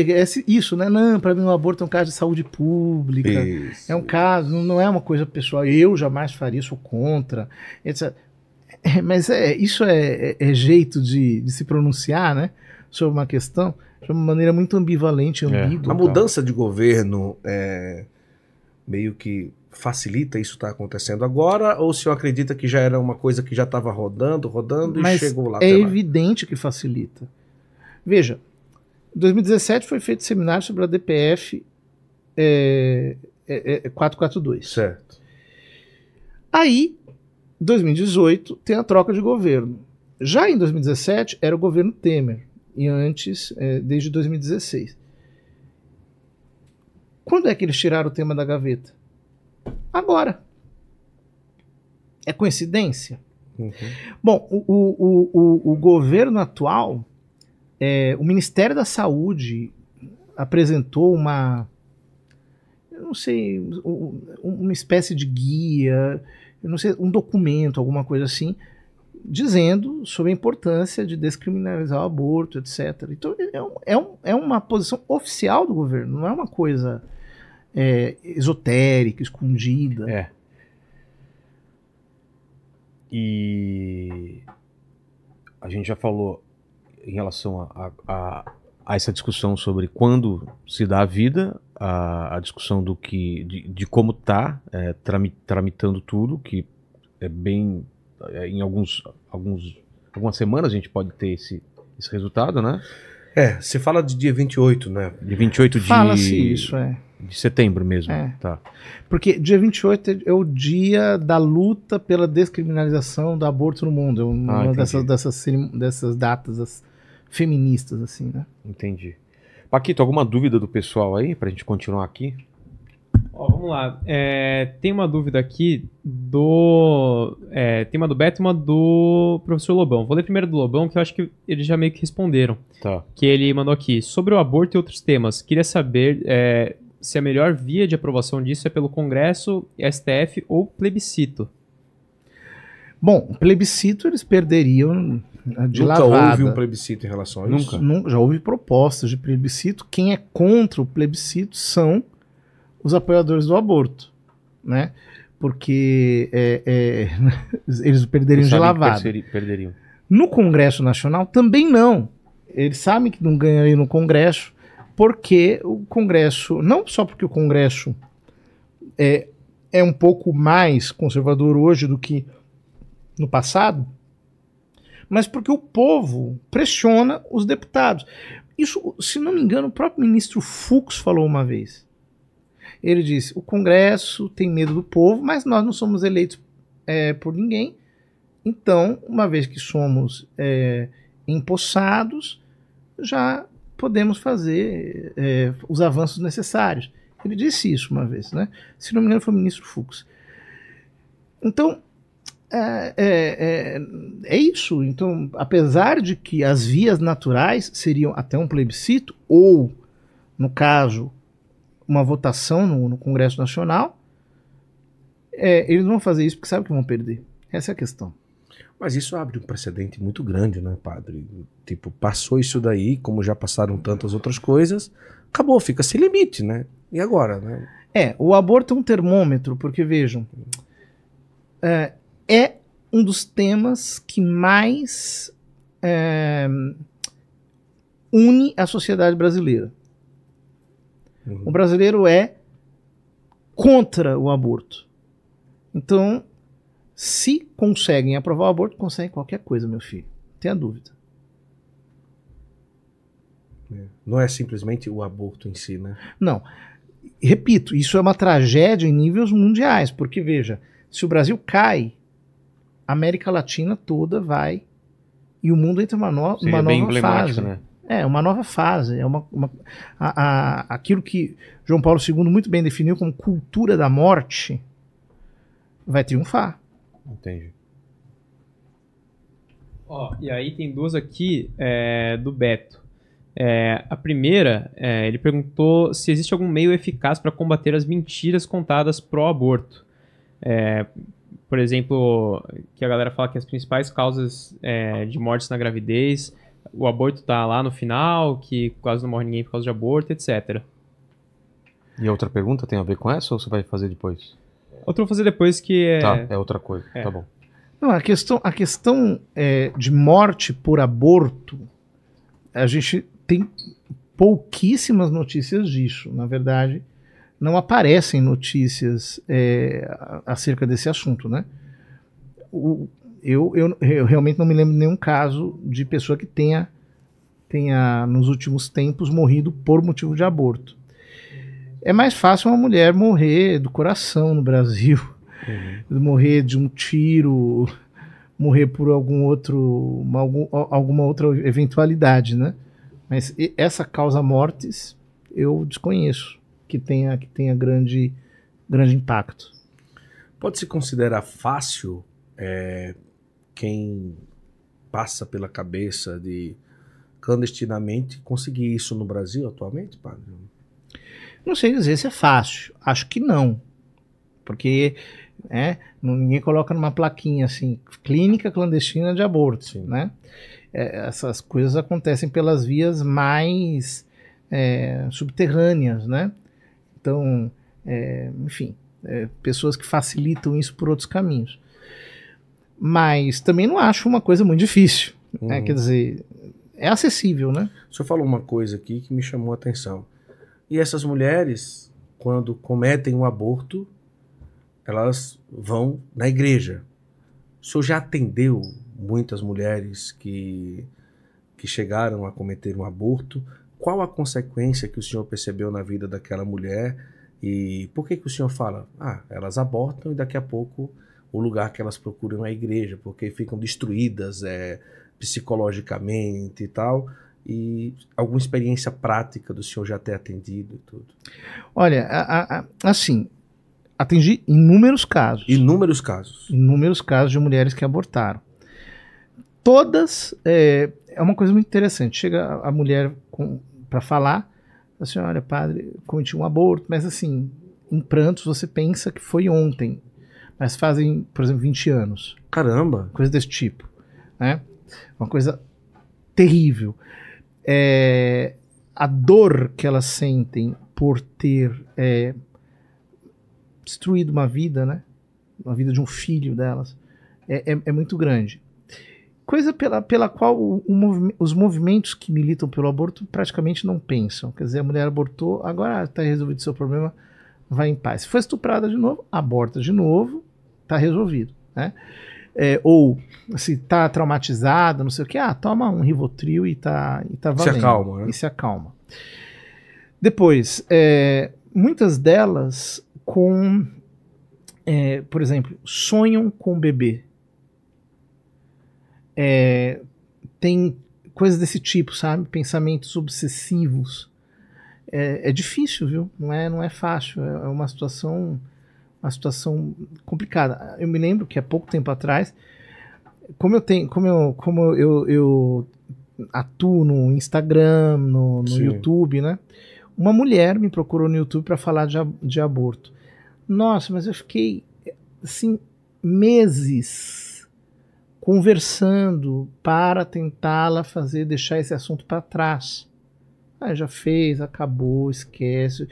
isso, né? Não, para mim o aborto é um caso de saúde pública. Isso. É um caso, não é uma coisa pessoal. Eu jamais faria isso contra. Etc. Mas é, isso é, jeito de, de se pronunciar, né? Sobre uma questão de uma maneira muito ambivalente, ambígua. É. A mudança de governo é, meio que facilita isso estar tá acontecendo agora, ou o senhor acredita que já era uma coisa que já estava rodando, rodando Mas e chegou lá? É evidente lá. que facilita. Veja, em 2017 foi feito seminário sobre a DPF é, é, 442. É, é certo. Aí, 2018, tem a troca de governo. Já em 2017, era o governo Temer e antes, é, desde 2016. Quando é que eles tiraram o tema da gaveta? Agora. É coincidência? Uhum. Bom, o, o, o, o, governo atual, é, o Ministério da Saúde apresentou uma. Eu não sei, uma espécie de guia, eu não sei, um documento, alguma coisa assim, dizendo sobre a importância de descriminalizar o aborto, etc. Então, é, um, é, um, é uma posição oficial do governo, não é uma coisa é, esotérica, escondida. É. E a gente já falou em relação a, a, a essa discussão sobre quando se dá a vida, a, a discussão do que, de, de como está é, tramitando tudo, que é bem é, em alguns, alguns, algumas semanas a gente pode ter esse, esse resultado, né? É, você fala de dia 28, né? De 28 de... Fala-se isso, é. De setembro mesmo, é. tá. Porque dia 28 é, é o dia da luta pela descriminalização do aborto no mundo. É uma ah, dessas, dessas, dessas datas feministas, assim, né? Entendi. Paquito, alguma dúvida do pessoal aí, pra gente continuar aqui? Ó, vamos lá. É, tem uma dúvida aqui do. É, tem uma do Beto e uma do professor Lobão. Vou ler primeiro do Lobão, que eu acho que eles já meio que responderam. Tá. Que ele mandou aqui. Sobre o aborto e outros temas, queria saber é, se a melhor via de aprovação disso é pelo Congresso, STF ou plebiscito. Bom, plebiscito eles perderiam né, de Nunca lavada. houve um plebiscito em relação a isso? Nunca. Nunca. Já houve propostas de plebiscito. Quem é contra o plebiscito são os apoiadores do aborto, né? Porque é, é, <laughs> eles perderiam eles de lavada. Perderiam. No Congresso Nacional também não. Eles sabem que não ganhariam no Congresso, porque o Congresso, não só porque o Congresso é, é um pouco mais conservador hoje do que no passado, mas porque o povo pressiona os deputados. Isso, se não me engano, o próprio ministro Fux falou uma vez. Ele disse: o Congresso tem medo do povo, mas nós não somos eleitos é, por ninguém. Então, uma vez que somos é, empossados, já podemos fazer é, os avanços necessários. Ele disse isso uma vez, né? Se não me engano, foi o ministro Fux. Então, é, é, é, é, isso. Então, apesar de que as vias naturais seriam até um plebiscito, ou, no caso, uma votação no, no Congresso Nacional, é, eles vão fazer isso porque sabem que vão perder. Essa é a questão. Mas isso abre um precedente muito grande, né, padre? Tipo, passou isso daí, como já passaram tantas outras coisas, acabou, fica sem limite, né? E agora, né? É, o aborto é um termômetro, porque vejam, é, é um dos temas que mais é, une a sociedade brasileira. Uhum. O brasileiro é contra o aborto. Então, se conseguem aprovar o aborto, conseguem qualquer coisa, meu filho. tenha dúvida. É. Não é simplesmente o aborto em si, né? Não. Repito, isso é uma tragédia em níveis mundiais, porque veja, se o Brasil cai, a América Latina toda vai e o mundo entra numa, no uma nova fase. Né? É, uma nova fase. É uma, uma a, a, aquilo que João Paulo II muito bem definiu como cultura da morte vai triunfar. Entendi. Ó, e aí tem duas aqui é, do Beto. É, a primeira, é, ele perguntou se existe algum meio eficaz para combater as mentiras contadas pró-aborto. É, por exemplo, que a galera fala que as principais causas é, de mortes na gravidez o aborto tá lá no final, que quase não morre ninguém por causa de aborto, etc. E a outra pergunta tem a ver com essa ou você vai fazer depois? Outra eu vou fazer depois que é. Tá, é outra coisa. É. Tá bom. Não, a questão, a questão é, de morte por aborto, a gente tem pouquíssimas notícias disso. Na verdade, não aparecem notícias é, acerca desse assunto, né? O, eu, eu, eu realmente não me lembro de nenhum caso de pessoa que tenha, tenha, nos últimos tempos, morrido por motivo de aborto. É mais fácil uma mulher morrer do coração no Brasil, uhum. morrer de um tiro, morrer por algum outro, uma, algum, alguma outra eventualidade, né? Mas essa causa mortes eu desconheço que tenha, que tenha grande, grande impacto. Pode se considerar fácil é, quem passa pela cabeça de clandestinamente conseguir isso no Brasil atualmente, padre? Não sei dizer se é fácil. Acho que não. Porque né, ninguém coloca numa plaquinha assim, clínica clandestina de aborto. Sim. Né? É, essas coisas acontecem pelas vias mais é, subterrâneas. Né? Então, é, enfim, é, pessoas que facilitam isso por outros caminhos. Mas também não acho uma coisa muito difícil. Né? Uhum. Né? Quer dizer, é acessível, né? O senhor falou uma coisa aqui que me chamou a atenção. E essas mulheres, quando cometem um aborto, elas vão na igreja. O senhor já atendeu muitas mulheres que, que chegaram a cometer um aborto? Qual a consequência que o senhor percebeu na vida daquela mulher? E por que, que o senhor fala, ah, elas abortam e daqui a pouco o lugar que elas procuram é a igreja, porque ficam destruídas é, psicologicamente e tal. E alguma experiência prática do senhor já ter atendido e tudo? Olha, a, a, assim, atendi inúmeros casos. Inúmeros casos. Inúmeros casos de mulheres que abortaram. Todas. É, é uma coisa muito interessante. Chega a mulher para falar, assim, olha, padre, cometi um aborto, mas assim, em prantos você pensa que foi ontem mas fazem, por exemplo, 20 anos. Caramba! Coisa desse tipo. Né? Uma coisa terrível. É, a dor que elas sentem por ter é, destruído uma vida, né? Uma vida de um filho delas, é, é, é muito grande. Coisa pela, pela qual o, o movi os movimentos que militam pelo aborto praticamente não pensam. Quer dizer, a mulher abortou, agora está resolvido o seu problema, vai em paz. Se for estuprada de novo, aborta de novo, tá resolvido, né? É, ou se tá traumatizada, não sei o que, ah, toma um Rivotril e tá, e tá valendo. Se acalma, né? E se acalma. Depois, é, muitas delas com, é, por exemplo, sonham com o bebê. É, tem coisas desse tipo, sabe? Pensamentos obsessivos é, é, difícil, viu? Não é, não é fácil. É, é uma situação, uma situação complicada. Eu me lembro que há pouco tempo atrás, como eu tenho, como eu, como eu, eu atuo no Instagram, no, no YouTube, né? Uma mulher me procurou no YouTube para falar de, de aborto. Nossa, mas eu fiquei assim meses conversando para tentá-la fazer deixar esse assunto para trás. Ah, já fez, acabou, esquece,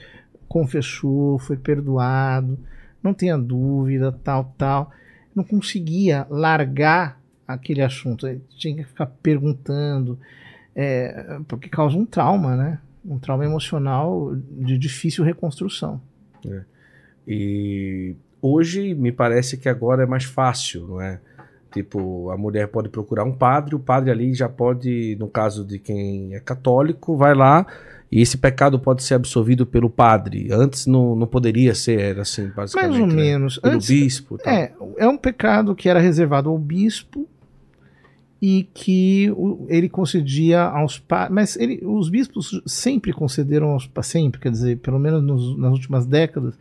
confessou, foi perdoado, não tenha dúvida, tal, tal. Não conseguia largar aquele assunto, tinha que ficar perguntando, é, porque causa um trauma, né? Um trauma emocional de difícil reconstrução. É. E hoje me parece que agora é mais fácil, não é? Tipo, a mulher pode procurar um padre, o padre ali já pode, no caso de quem é católico, vai lá e esse pecado pode ser absolvido pelo padre. Antes não, não poderia ser, era assim, basicamente. Mais né? ou né? menos. Pelo Antes, bispo. Tal. É, é um pecado que era reservado ao bispo e que ele concedia aos padres. Mas ele, os bispos sempre concederam aos sempre, quer dizer, pelo menos nos, nas últimas décadas,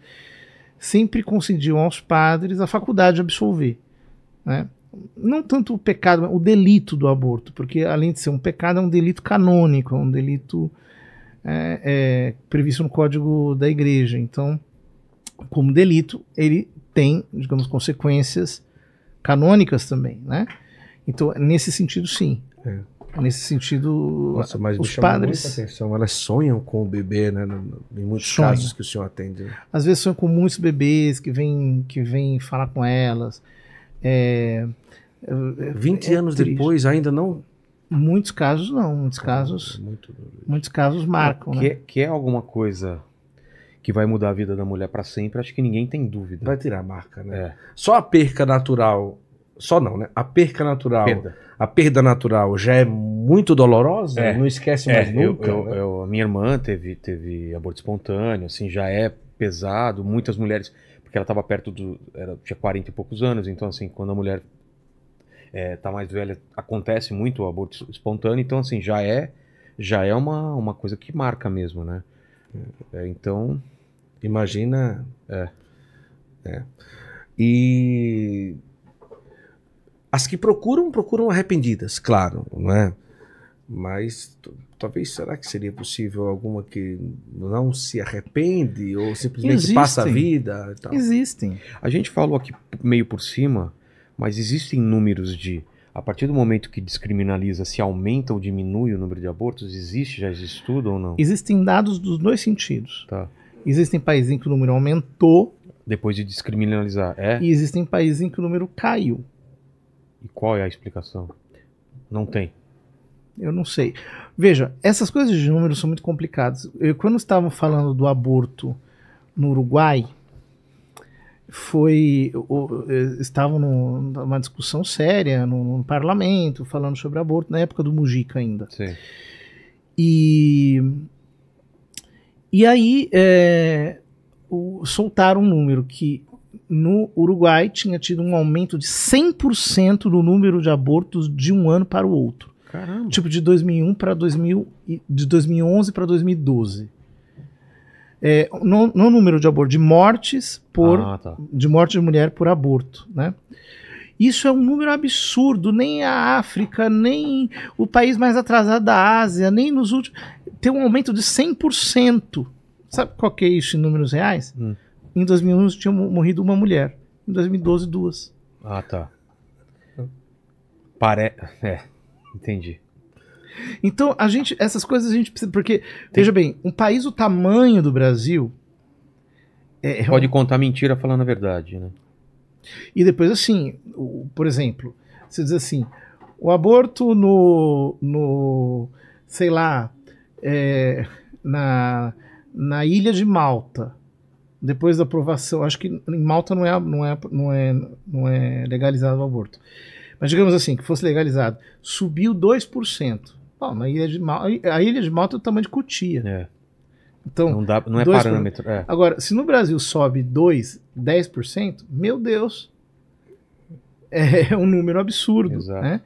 sempre concediam aos padres a faculdade de absolver. Né? não tanto o pecado, o delito do aborto, porque além de ser um pecado, é um delito canônico, é um delito é, é, previsto no Código da Igreja. Então, como delito, ele tem, digamos, consequências canônicas também, né? Então, nesse sentido, sim. É. Nesse sentido, Nossa, mas os padres. atenção. Elas sonham com o bebê, né? Em muitos sonham. casos que o senhor atende. Né? Às vezes sonham com muitos bebês que vêm que vem falar com elas. É, 20 é anos triste. depois ainda não muitos casos não muitos é casos Muito muitos casos marcam que, né? É, que é alguma coisa que vai mudar a vida da mulher para sempre acho que ninguém tem dúvida vai tirar a marca né é. só a perca natural só não, né? A perca natural, perda. a perda natural já é muito dolorosa, é. não esquece é, mais é, nunca. Eu, né? eu, a minha irmã teve, teve aborto espontâneo, assim, já é pesado. Muitas mulheres, porque ela estava perto do. Era, tinha 40 e poucos anos, então, assim, quando a mulher é, tá mais velha, acontece muito o aborto espontâneo, então assim, já é já é uma, uma coisa que marca mesmo, né? É, é então, imagina... É, é. E as que procuram, procuram arrependidas, claro, não é? Mas talvez será que seria possível alguma que não se arrepende ou simplesmente Existem. passa a vida? Existem. A gente falou aqui meio por cima mas existem números de. A partir do momento que descriminaliza, se aumenta ou diminui o número de abortos? Existe? Já existe estudo ou não? Existem dados dos dois sentidos. Tá. Existem países em que o número aumentou. Depois de descriminalizar, é? E existem países em que o número caiu. E qual é a explicação? Não tem. Eu não sei. Veja, essas coisas de números são muito complicadas. Eu, quando estavam falando do aborto no Uruguai, foi é, estavam num, numa discussão séria no, parlamento falando sobre aborto na época do Mujica ainda Sim. e e aí é, o, soltaram um número que no Uruguai tinha tido um aumento de 100% do número de abortos de um ano para o outro Caramba. tipo de 2001 para 2000 de 2011 para 2012 é, no, no, número de abortos, de mortes por ah, tá. de morte de mulher por aborto, né? Isso é um número absurdo. Nem a África, nem o país mais atrasado da Ásia, nem nos últimos. Tem um aumento de 100%. Sabe qual que é isso em números reais? Hum. Em 2001 tinha morrido uma mulher. Em 2012, duas. Ah, tá. Pare... É, entendi. Então, a gente, essas coisas a gente precisa. Porque, Sim. veja bem, um país o tamanho do Brasil. É, é Pode contar mentira falando a verdade, né? E depois, assim, o, por exemplo, você diz assim: o aborto no. no sei lá. É, na, na ilha de Malta, depois da aprovação, acho que em Malta não é, não é, não é, não é legalizado o aborto. Mas digamos assim, que fosse legalizado, subiu 2%. Bom, na Ilha de Malta, a Ilha de Malta é o tamanho de Cotia. É. Então, não, dá, não é parâmetro. É. Agora, se no Brasil sobe 2, 10%, meu Deus, é, é um número absurdo. Exato. Né?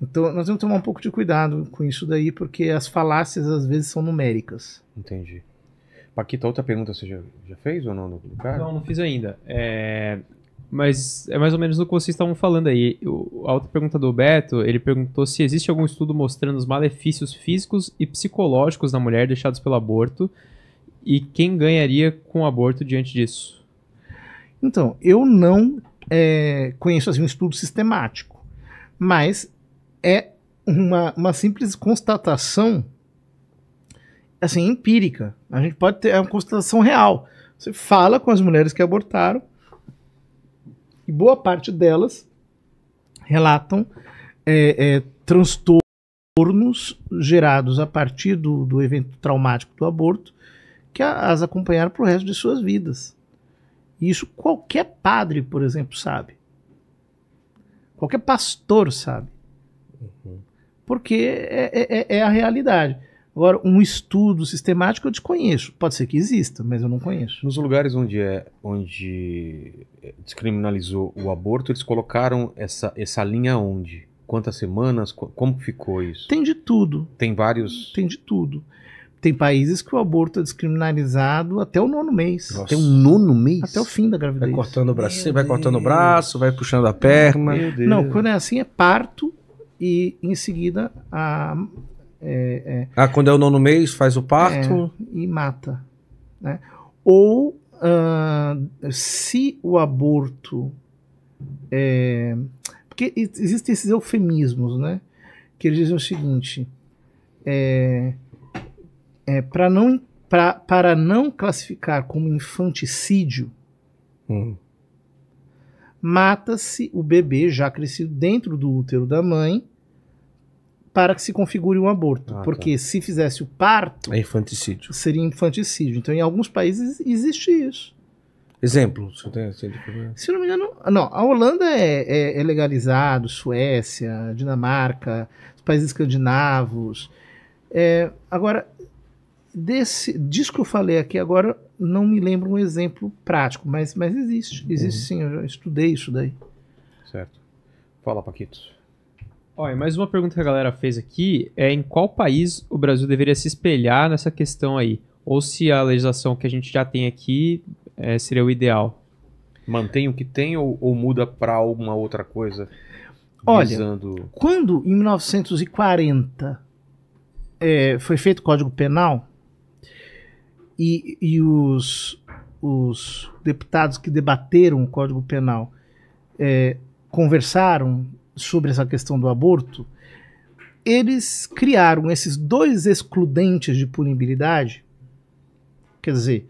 Então, nós temos que tomar um pouco de cuidado com isso daí, porque as falácias às vezes são numéricas. Entendi. Paquita, outra pergunta você já, já fez ou não no cara? Não, não fiz ainda. É, mas é mais ou menos o que vocês estavam falando aí. O, a outra pergunta do Beto, ele perguntou se existe algum estudo mostrando os malefícios físicos e psicológicos da mulher deixados pelo aborto e quem ganharia com o aborto diante disso. Então, eu não é, conheço assim, um estudo sistemático, mas é uma, uma simples constatação assim empírica. A gente pode ter é uma constatação real. Você fala com as mulheres que abortaram e boa parte delas relatam é, é, transtornos gerados a partir do, do evento traumático do aborto que as acompanharam para o resto de suas vidas. E isso qualquer padre, por exemplo, sabe. Qualquer pastor sabe. Uhum. Porque é, é, é, é a realidade. Agora, um estudo sistemático eu desconheço. Pode ser que exista, mas eu não conheço. Nos lugares onde, é, onde é, descriminalizou o aborto, eles colocaram essa, essa linha onde? Quantas semanas? Como ficou isso? Tem de tudo. Tem vários. Tem de tudo. Tem países que o aborto é descriminalizado até o nono mês. Nossa. Até o nono mês? Até o fim da gravidez. Vai cortando o braço, vai cortando o braço, vai puxando a perna. Não, quando é assim é parto e em seguida a, é, é, ah, quando é o nono mês, faz o parto? É, e mata. Né? Ou uh, se o aborto. É, porque existem esses eufemismos, né? Que eles dizem o seguinte: é, é, para não pra, para não classificar como infanticídio, hum. mata-se o bebê já crescido dentro do útero da mãe para que se configure um aborto. Ah, tá. porque tá. se fizesse o parto. É infanticídio. Seria infanticídio. Então, em alguns países existe isso. Exemplo, Se não me engano. Não, a Holanda é, é, é legalizado, Suécia, Dinamarca, os países escandinavos. É, agora, desse, disso que eu falei aqui agora, não me lembro um exemplo prático, mas, mas existe. Existe uhum. sim, eu já estudei isso daí. Certo. Fala, Paquito. Olha, mais uma pergunta que a galera fez aqui é em qual país o Brasil deveria se espelhar nessa questão aí? Ou se a legislação que a gente já tem aqui é, seria o ideal? Mantém o que tem ou, ou muda para alguma outra coisa? Olha, quando em 1940 é, foi feito o Código Penal e, e os, os deputados que debateram o Código Penal é, conversaram sobre essa questão do aborto, eles criaram esses dois excludentes de punibilidade, quer dizer,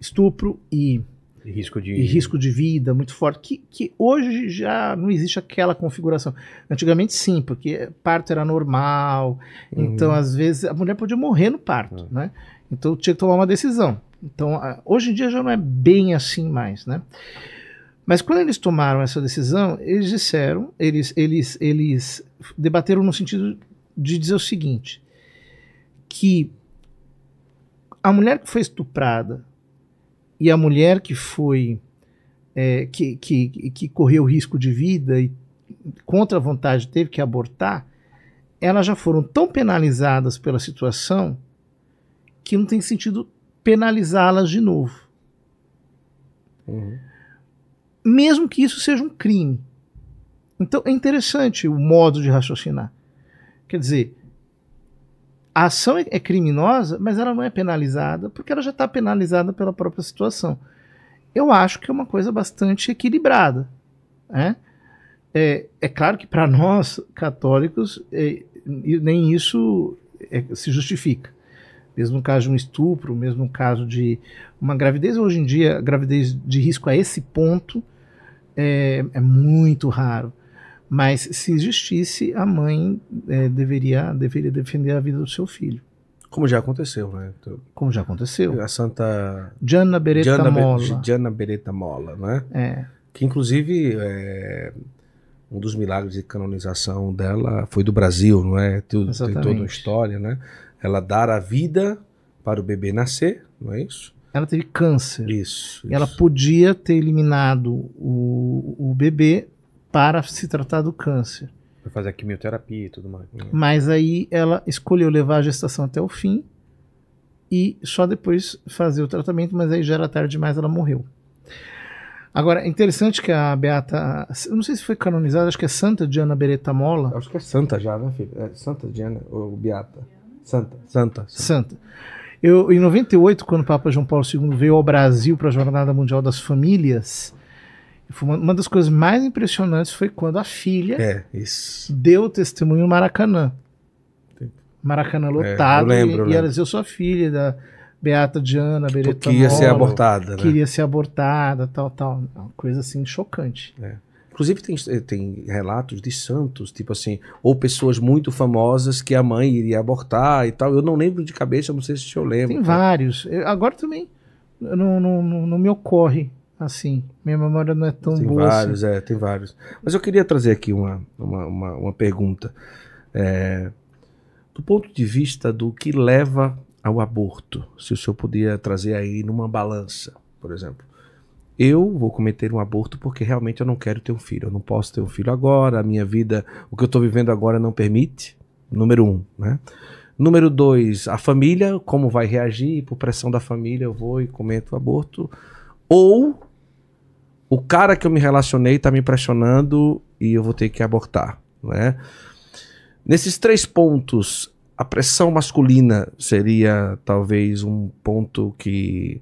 estupro e, e, risco, de... e risco de vida muito forte, que, que hoje já não existe aquela configuração. Antigamente sim, porque parto era normal, uhum. então às vezes a mulher podia morrer no parto, uhum. né? Então tinha que tomar uma decisão. Então hoje em dia já não é bem assim mais, né? Mas quando eles tomaram essa decisão, eles disseram, eles, eles, eles debateram no sentido de dizer o seguinte: que a mulher que foi estuprada e a mulher que foi é, que, que, que correu risco de vida e contra a vontade teve que abortar, elas já foram tão penalizadas pela situação que não tem sentido penalizá-las de novo. Uhum mesmo que isso seja um crime. Então é interessante o modo de raciocinar. Quer dizer, a ação é, é criminosa, mas ela não é penalizada, porque ela já está penalizada pela própria situação. Eu acho que é uma coisa bastante equilibrada. Né? É, é claro que para nós, católicos, é, nem isso é, se justifica mesmo caso de um estupro, mesmo caso de uma gravidez. Hoje em dia, gravidez de risco a esse ponto é, é muito raro. Mas se existisse, a mãe é, deveria, deveria defender a vida do seu filho. Como já aconteceu, né? Então, Como já aconteceu. A santa... Gianna Beretta Gianna Mola. Be Gianna Beretta Mola, né? É. Que, inclusive, é... um dos milagres de canonização dela foi do Brasil, não é? Tem, tem toda uma história, né? ela dar a vida para o bebê nascer, não é isso? Ela teve câncer. Isso. isso. Ela podia ter eliminado o, o bebê para se tratar do câncer. Para fazer a quimioterapia e tudo mais. Mas aí ela escolheu levar a gestação até o fim e só depois fazer o tratamento, mas aí já era tarde demais, ela morreu. Agora, é interessante que a Beata, não sei se foi canonizada, acho que é Santa Diana Beretta Mola. Acho que é Santa já, né, filho? É Santa Diana ou Beata. Santa. Santa. Santa. Eu, em 98, quando o Papa João Paulo II veio ao Brasil para a Jornada Mundial das Famílias, uma das coisas mais impressionantes foi quando a filha é, deu testemunho no Maracanã. Maracanã lotado. É, eu lembro, e, ela dizia, eu sou a filha da Beata Diana Beretanola. Queria ser abortada, né? Queria ser abortada, tal, tal. Uma coisa assim chocante. É. Inclusive, tem, eh, tem relatos de santos, tipo assim, ou pessoas muito famosas que a mãe iria abortar e tal. Eu não lembro de cabeça, não sei se eu lembro. Tem vários. Eu, agora também não, não, não, me ocorre assim. Minha memória não é tão tem boa. Tem assim. vários, assim. é, tem vários. Mas eu queria trazer aqui uma, uma, uma, uma pergunta. É, do ponto de vista do que leva ao aborto, se o senhor podia trazer aí numa balança, por exemplo eu vou cometer um aborto porque realmente eu não quero ter um filho. Eu não posso ter um filho agora, a minha vida, o que eu estou vivendo agora não permite. Número um, né? Número dois, a família, como vai reagir, por pressão da família eu vou e cometo o aborto. Ou o cara que eu me relacionei está me pressionando e eu vou ter que abortar, né? Nesses três pontos, a pressão masculina seria talvez um ponto que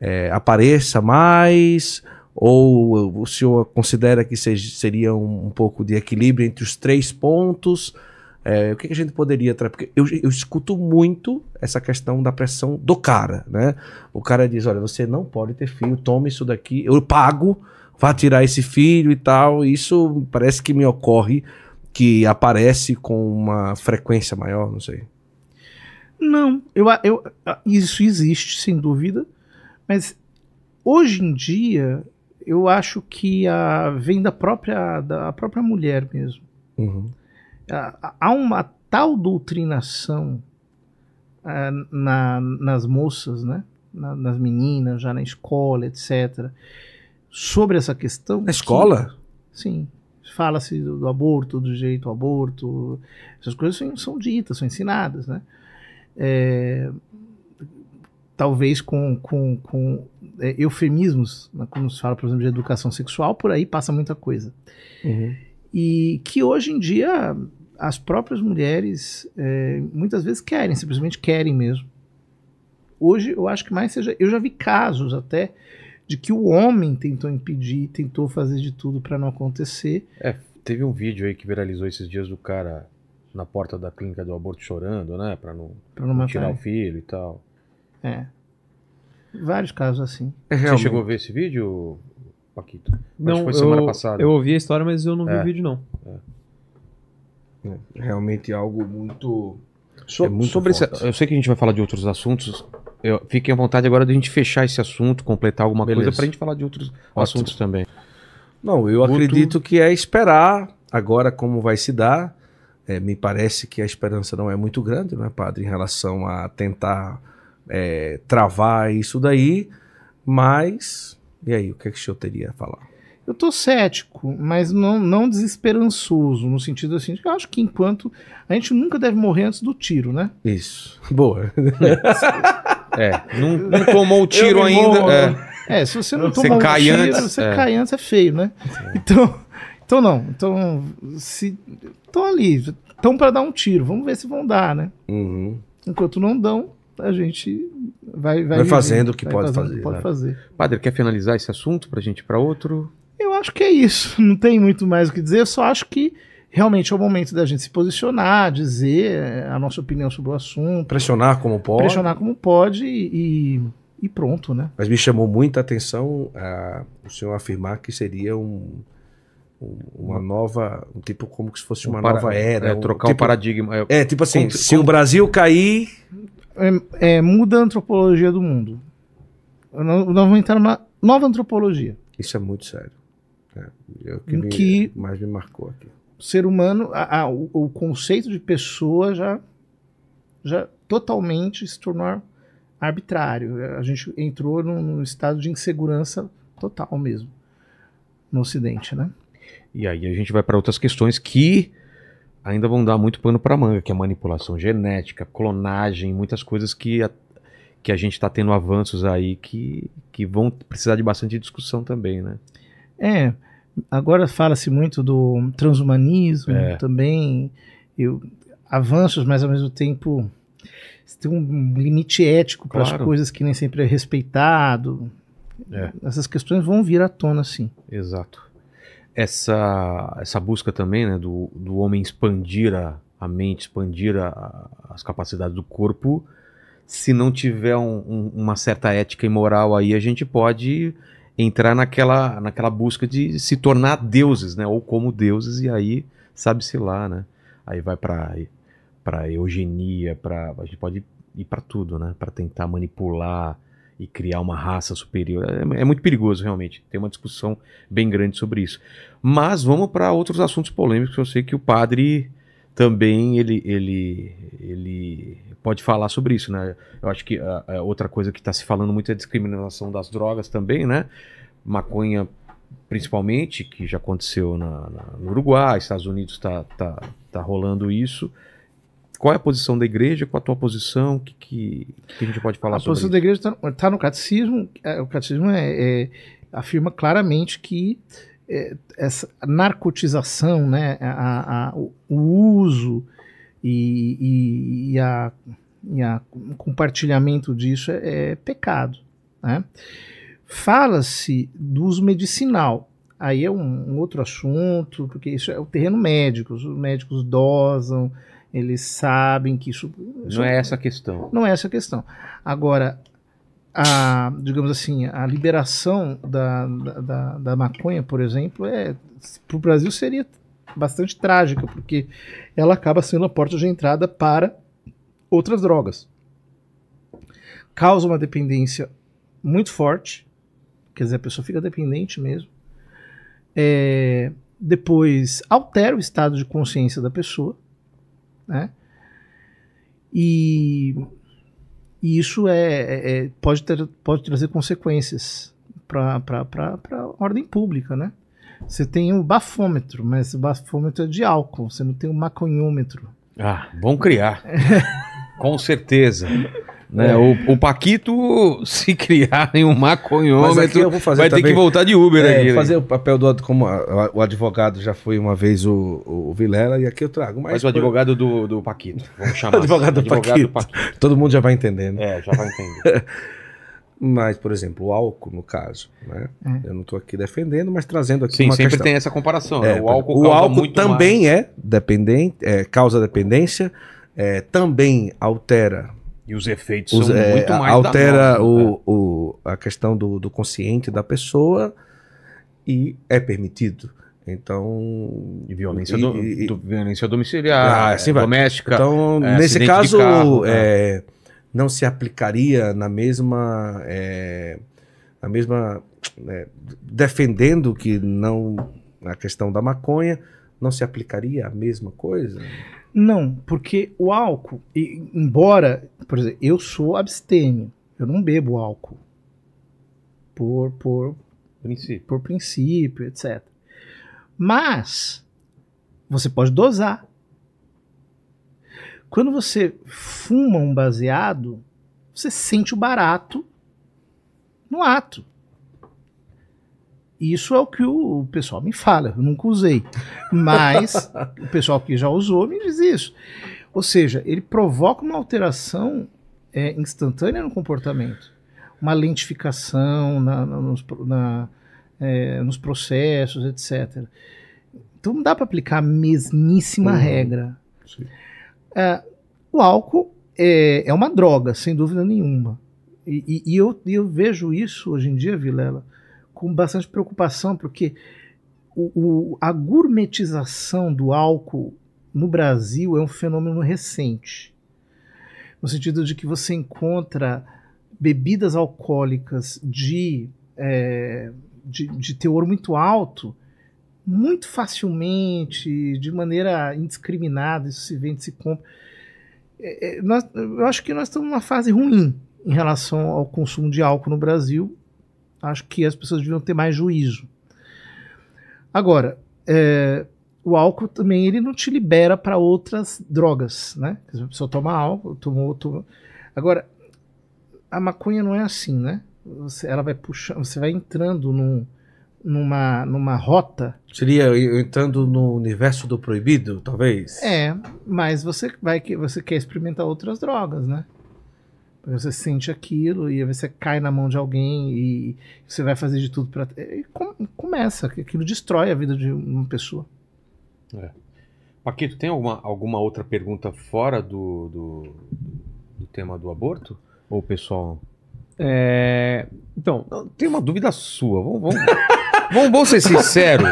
é, apareça mais? Ou o senhor considera que seja, seria um, um, pouco de equilíbrio entre os três pontos? É, o que, a gente poderia trazer? Porque eu, eu, escuto muito essa questão da pressão do cara, né? O cara diz: olha, você não pode ter filho, tome isso daqui, eu pago, vá tirar esse filho e tal. Isso parece que me ocorre que aparece com uma frequência maior, não sei. Não, eu, eu, isso existe, sem dúvida. Mas hoje em dia, eu acho que a, vem da própria, da própria mulher mesmo. Uhum. Há uma tal doutrinação uh, na, nas moças, né? Na, nas meninas, já na escola, etc., sobre essa questão. Na escola? Que, sim. Fala-se do, do, aborto, do jeito ao aborto. Essas coisas são, são ditas, são ensinadas, né? É, talvez com, com, com é, eufemismos, né, como se fala, por exemplo, de educação sexual, por aí passa muita coisa. Uhum. E que hoje em dia as próprias mulheres é, muitas vezes querem, simplesmente querem mesmo. Hoje eu acho que mais seja. Eu já vi casos até de que o homem tentou impedir, tentou fazer de tudo para não acontecer. É, teve um vídeo aí que viralizou esses dias do cara na porta da clínica do aborto chorando, né, para não, pra não, não tirar o filho e tal. É. Vários casos assim. É, Você chegou a ver esse vídeo, Paquito? Não, Acho que foi semana eu, passada. Eu ouvi a história, mas eu não vi é. o vídeo, não. É. é realmente algo muito. So, é muito sobre forte. esse, eu sei que a gente vai falar de outros assuntos. Eu, fiquem à vontade agora de a gente fechar esse assunto, completar alguma Beleza. coisa, para a gente falar de outros Ótimo. assuntos também. Não, eu acredito que é esperar agora como vai se dar. É, me parece que a esperança não é muito grande, não é, padre, em relação a tentar é, travar isso daí, mas. E aí, o que, é que o senhor teria a falar? Eu tô cético, mas não, não desesperançoso, no sentido assim, eu acho que enquanto. A gente nunca deve morrer antes do tiro, né? Isso. <laughs> Boa. É, é, não, não tomou o tiro ainda. Morro, é. é. se você não tomou o tiro, antes, você é. cai antes, é feio, né? É. Então, então não. Então, se. Estão ali, estão para dar um tiro, vamos ver se vão dar, né? Uhum. Enquanto não dão, a gente vai vai, vai fazendo o que vai pode fazendo, fazer. Pode né? fazer. Padre, quer finalizar esse assunto para a gente para outro? Eu acho que é isso. <laughs> Não tem muito mais o que dizer. Eu só acho que realmente é o momento da gente se posicionar, dizer eh, a nossa opinião sobre o assunto. Pressionar como pode. Pressionar como pode e, e pronto, né? Mas me chamou muita atenção uh, o senhor afirmar que seria um, uma nova, um tipo como se fosse um uma para, nova era. É, trocar um, tipo, o paradigma. É, é tipo assim, se o Brasil cair, é, é, muda a antropologia do mundo. Nós vamos entrar numa nova antropologia. Isso é muito sério. É, é o que, me, que, mais me marcou aqui. O ser humano, a, a, o, o, conceito de pessoa já, já totalmente se tornou arbitrário. A gente entrou num, num estado de insegurança total mesmo no Ocidente, né? E aí a gente vai para outras questões que ainda vão dar muito pano para manga, que é manipulação genética, clonagem, muitas coisas que a, que a gente está tendo avanços aí que, que vão precisar de bastante discussão também, né? É, agora fala-se muito do transhumanismo é. também, eu, avanços, mas ao mesmo tempo tem um limite ético para as coisas que nem sempre é respeitado. É. Essas questões vão vir à tona, sim. Exato essa, essa busca também né, do, do homem expandir a, a mente, expandir a, as capacidades do corpo, se não tiver um, um, uma certa ética e moral aí, a gente pode entrar naquela, naquela busca de se tornar deuses, né? Ou como deuses, e aí sabe-se lá, né? Aí vai para para eugenia, para a gente pode ir para tudo, né? Para tentar manipular e criar uma raça superior. É, é, muito perigoso, realmente. Tem uma discussão bem grande sobre isso. Mas vamos para outros assuntos polêmicos. Eu sei que o padre também ele, ele, ele pode falar sobre isso, né? Eu acho que a, ah, a é, outra coisa que está se falando muito é a discriminação das drogas também, né? Maconha principalmente, que já aconteceu na, na, no Uruguai, Estados Unidos está tá, tá rolando isso qual é a posição da igreja, qual a tua posição, o que, que, que, a gente pode falar a sobre A posição isso? da igreja está tá no catecismo, é, o catecismo é, é afirma claramente que é, essa narcotização, né, a, a, o uso e, e, e, a, e a, o compartilhamento disso é, é pecado. Né? Fala-se do uso medicinal. Aí é um, um outro assunto, porque isso é o terreno médico. Os médicos dosam, eles sabem que isso. isso não é essa a questão. Não é essa a questão. Agora, a, digamos assim, a liberação da, da, da maconha, por exemplo, é, para o Brasil seria bastante trágica, porque ela acaba sendo a porta de entrada para outras drogas. Causa uma dependência muito forte, quer dizer, a pessoa fica dependente mesmo. É, depois altera o estado de consciência da pessoa né? E, e isso é, é, é, pode, ter, pode trazer consequências para a ordem pública, né? Você tem o um bafômetro, mas o bafômetro é de álcool, você não tem o um maconhômetro. Ah, bom criar. <laughs> Com certeza. Né? É. O, o, Paquito, <laughs> se criar em um maconhômetro, vai também, ter que voltar de Uber é, aqui. fazer né? o papel do como a, o advogado já foi uma vez o, o Vilela e aqui eu trago. Mas, mas o advogado do, do Paquito, vamos <laughs> chamar. Assim, advogado, do, advogado Paquito. do Paquito. Todo mundo já vai entendendo. É, já vai entender. <laughs> mas, por exemplo, o álcool, no caso, né? Hum. Eu não estou aqui defendendo, mas trazendo aqui Sim, uma sempre questão. tem essa comparação. Né? É, O álcool, o álcool também mais. é dependente, é, causa dependência, é, também altera e os efeitos os, são é, muito mais Altera danosos, né? o, né? o, a questão do, do consciente da pessoa e é permitido. Então. E violência, e, do, e, do, violência domiciliar, ah, é, assim doméstica. Então, é, nesse caso, carro, né? é, não se aplicaria na mesma. É, na mesma né, defendendo que não. A questão da maconha, não se aplicaria a mesma coisa? Não, porque o álcool, embora, por exemplo, eu sou abstêmio, eu não bebo álcool por por princípio, por princípio, etc. Mas você pode dosar. Quando você fuma um baseado, você sente o barato no ato. Isso é o que o pessoal me fala, eu nunca usei. Mas <laughs> o pessoal que já usou me diz isso. Ou seja, ele provoca uma alteração é, instantânea no comportamento, uma lentificação na, na, nos, na, é, nos, processos, etc. Então não dá para aplicar a mesmíssima uhum. regra. É, o álcool é, é, uma droga, sem dúvida nenhuma. E, e, e eu, eu vejo isso hoje em dia, Vilela com bastante preocupação, porque o, o, a gourmetização do álcool no Brasil é um fenômeno recente. No sentido de que você encontra bebidas alcoólicas de, é, de, de teor muito alto muito facilmente, de maneira indiscriminada, isso se vende, se compra. É, é nós, eu acho que nós estamos numa fase ruim em relação ao consumo de álcool no Brasil, Acho que as pessoas deviam ter mais juízo. Agora, é, o álcool também ele não te libera para outras drogas, né? A pessoa toma álcool, tomou, tomou. Agora, a maconha não é assim, né? Você, ela vai puxando, você vai entrando num, numa, numa rota. Seria entrando no universo do proibido, talvez? É, mas você vai que você quer experimentar outras drogas, né? Você sente aquilo e você cai na mão de alguém e você vai fazer de tudo para. Com, começa, aquilo destrói a vida de uma pessoa. É. Paquito, tem alguma, alguma outra pergunta fora do, do, do tema do aborto? Ou o pessoal. É... Então. Tem uma dúvida sua. Vamos, vamos, <laughs> vamos, vamos ser sinceros.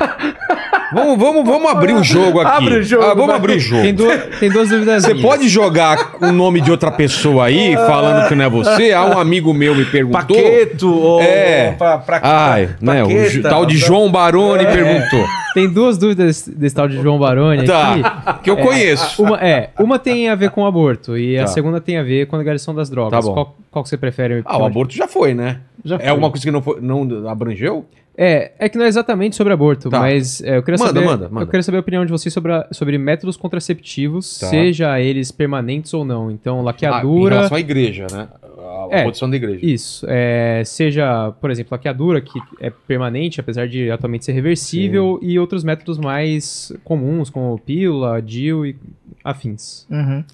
Vamos, vamos, vamos abrir o jogo aqui. Abre o jogo. Ah, vamos abrir o jogo. Tem duas, tem duas dúvidas. Você pode jogar o nome de outra pessoa aí, falando que não é você? Ah, um amigo meu me perguntou. Paqueto ou. É. Pra, pra, Ai, né, o tal de João Baroni é. perguntou. Tem duas dúvidas desse, desse tal de João Baroni tá, aqui. Que eu é, conheço. Uma, é, uma tem a ver com aborto e tá. a segunda tem a ver com a legalização das drogas. Tá bom. Qual, qual que você prefere? Ah, o aborto já foi, né? Já é foi. É alguma coisa que não, foi, não abrangeu? É, é que não é exatamente sobre aborto, tá. mas é, eu queria manda, saber. Manda, manda. Eu queria saber a opinião de vocês sobre, a, sobre métodos contraceptivos, tá. seja eles permanentes ou não. Então, laqueadura. Ah, em relação à igreja, né? A, é, posição da igreja. Isso. É, seja, por exemplo, laqueadura, que é permanente, apesar de atualmente ser reversível, Sim. e outros métodos mais comuns, como pílula, DIL e afins. Uhum.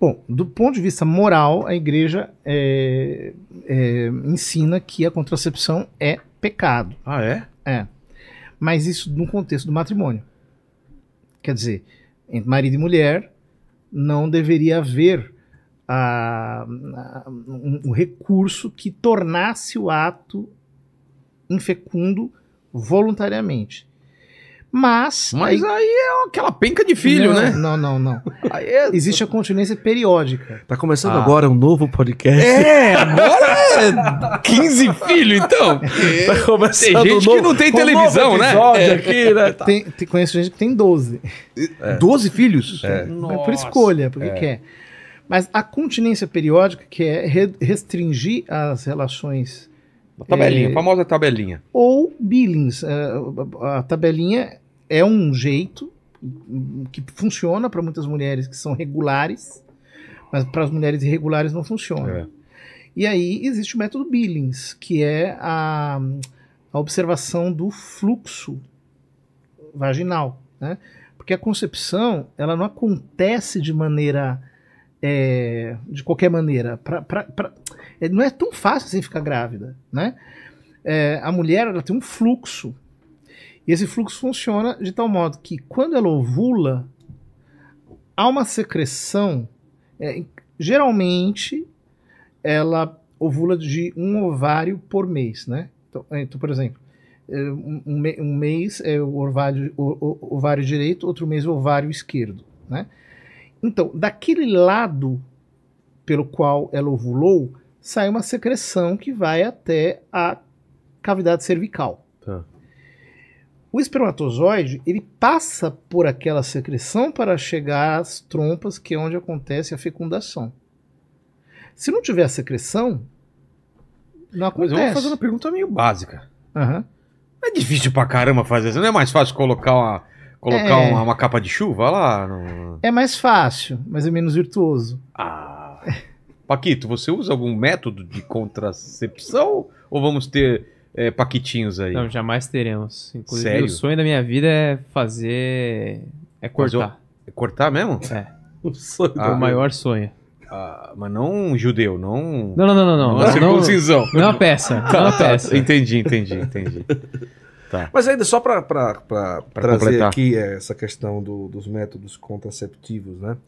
Bom, do ponto de vista moral, a igreja é, é, ensina que a contracepção é pecado. Ah, é? É. Mas isso no contexto do matrimônio. Quer dizer, entre marido e mulher, não deveria haver a, ah, a, um, um recurso que tornasse o ato infecundo voluntariamente. Mas. Mas aí, aí é aquela penca de filho, não, né? Não, não, não. É... Existe a continência periódica. Tá começando ah. agora um novo podcast. É, <laughs> agora é 15 filhos, então. É. Tá começando tem gente um novo, que não tem televisão, um né? É. Aqui, né? Tá. Tem, tem, conheço gente que tem 12. É. 12 filhos? É. Nossa. É por escolha, porque é. quer. É? Mas a continência periódica, que é restringir as relações a tabelinha, é, a famosa tabelinha. Ou Billings. É, a, a tabelinha é um jeito que funciona para muitas mulheres que são regulares, mas para as mulheres irregulares não funciona. É. E aí existe o método Billings, que é a, a observação do fluxo vaginal, né? Porque a concepção ela não acontece de maneira é, de qualquer maneira. Pra, pra, pra, é, não é tão fácil assim ficar grávida, né? É, a mulher ela tem um fluxo e esse fluxo funciona de tal modo que quando ela ovula há uma secreção, é, geralmente ela ovula de um ovário por mês, né? Então, é, então por exemplo, é, um, um, mês é o ovário, o, o, ovário direito, outro mês o ovário esquerdo, né? Então, daquele lado pelo qual ela ovulou, sai uma secreção que vai até a cavidade cervical. Tá. O espermatozoide ele passa por aquela secreção para chegar às trompas, que é onde acontece a fecundação. Se não tiver a secreção, não acontece. Mas eu vou fazer uma pergunta meio básica. Uhum. É difícil pra caramba fazer isso. Não é mais fácil colocar uma, colocar é... uma, uma, capa de chuva lá? No... É mais fácil, mas é menos virtuoso. Ah. Paquito, você usa algum método de contracepção ou vamos ter é, paquitinhos aí? Não, jamais teremos. Inclusive, Sério? o sonho da minha vida é fazer. é cortar. Fazer o... É cortar mesmo? É. <laughs> O sonho ah, é o maior sonho. Ah, mas não um judeu, não. Não, não, não, não. Não, não, circuncisão. não, não é uma peça. Não é uma tá, tá. peça. entendi, entendi, entendi. Tá. Mas ainda só para trazer completar. aqui eh, essa questão do, dos métodos contraceptivos, né?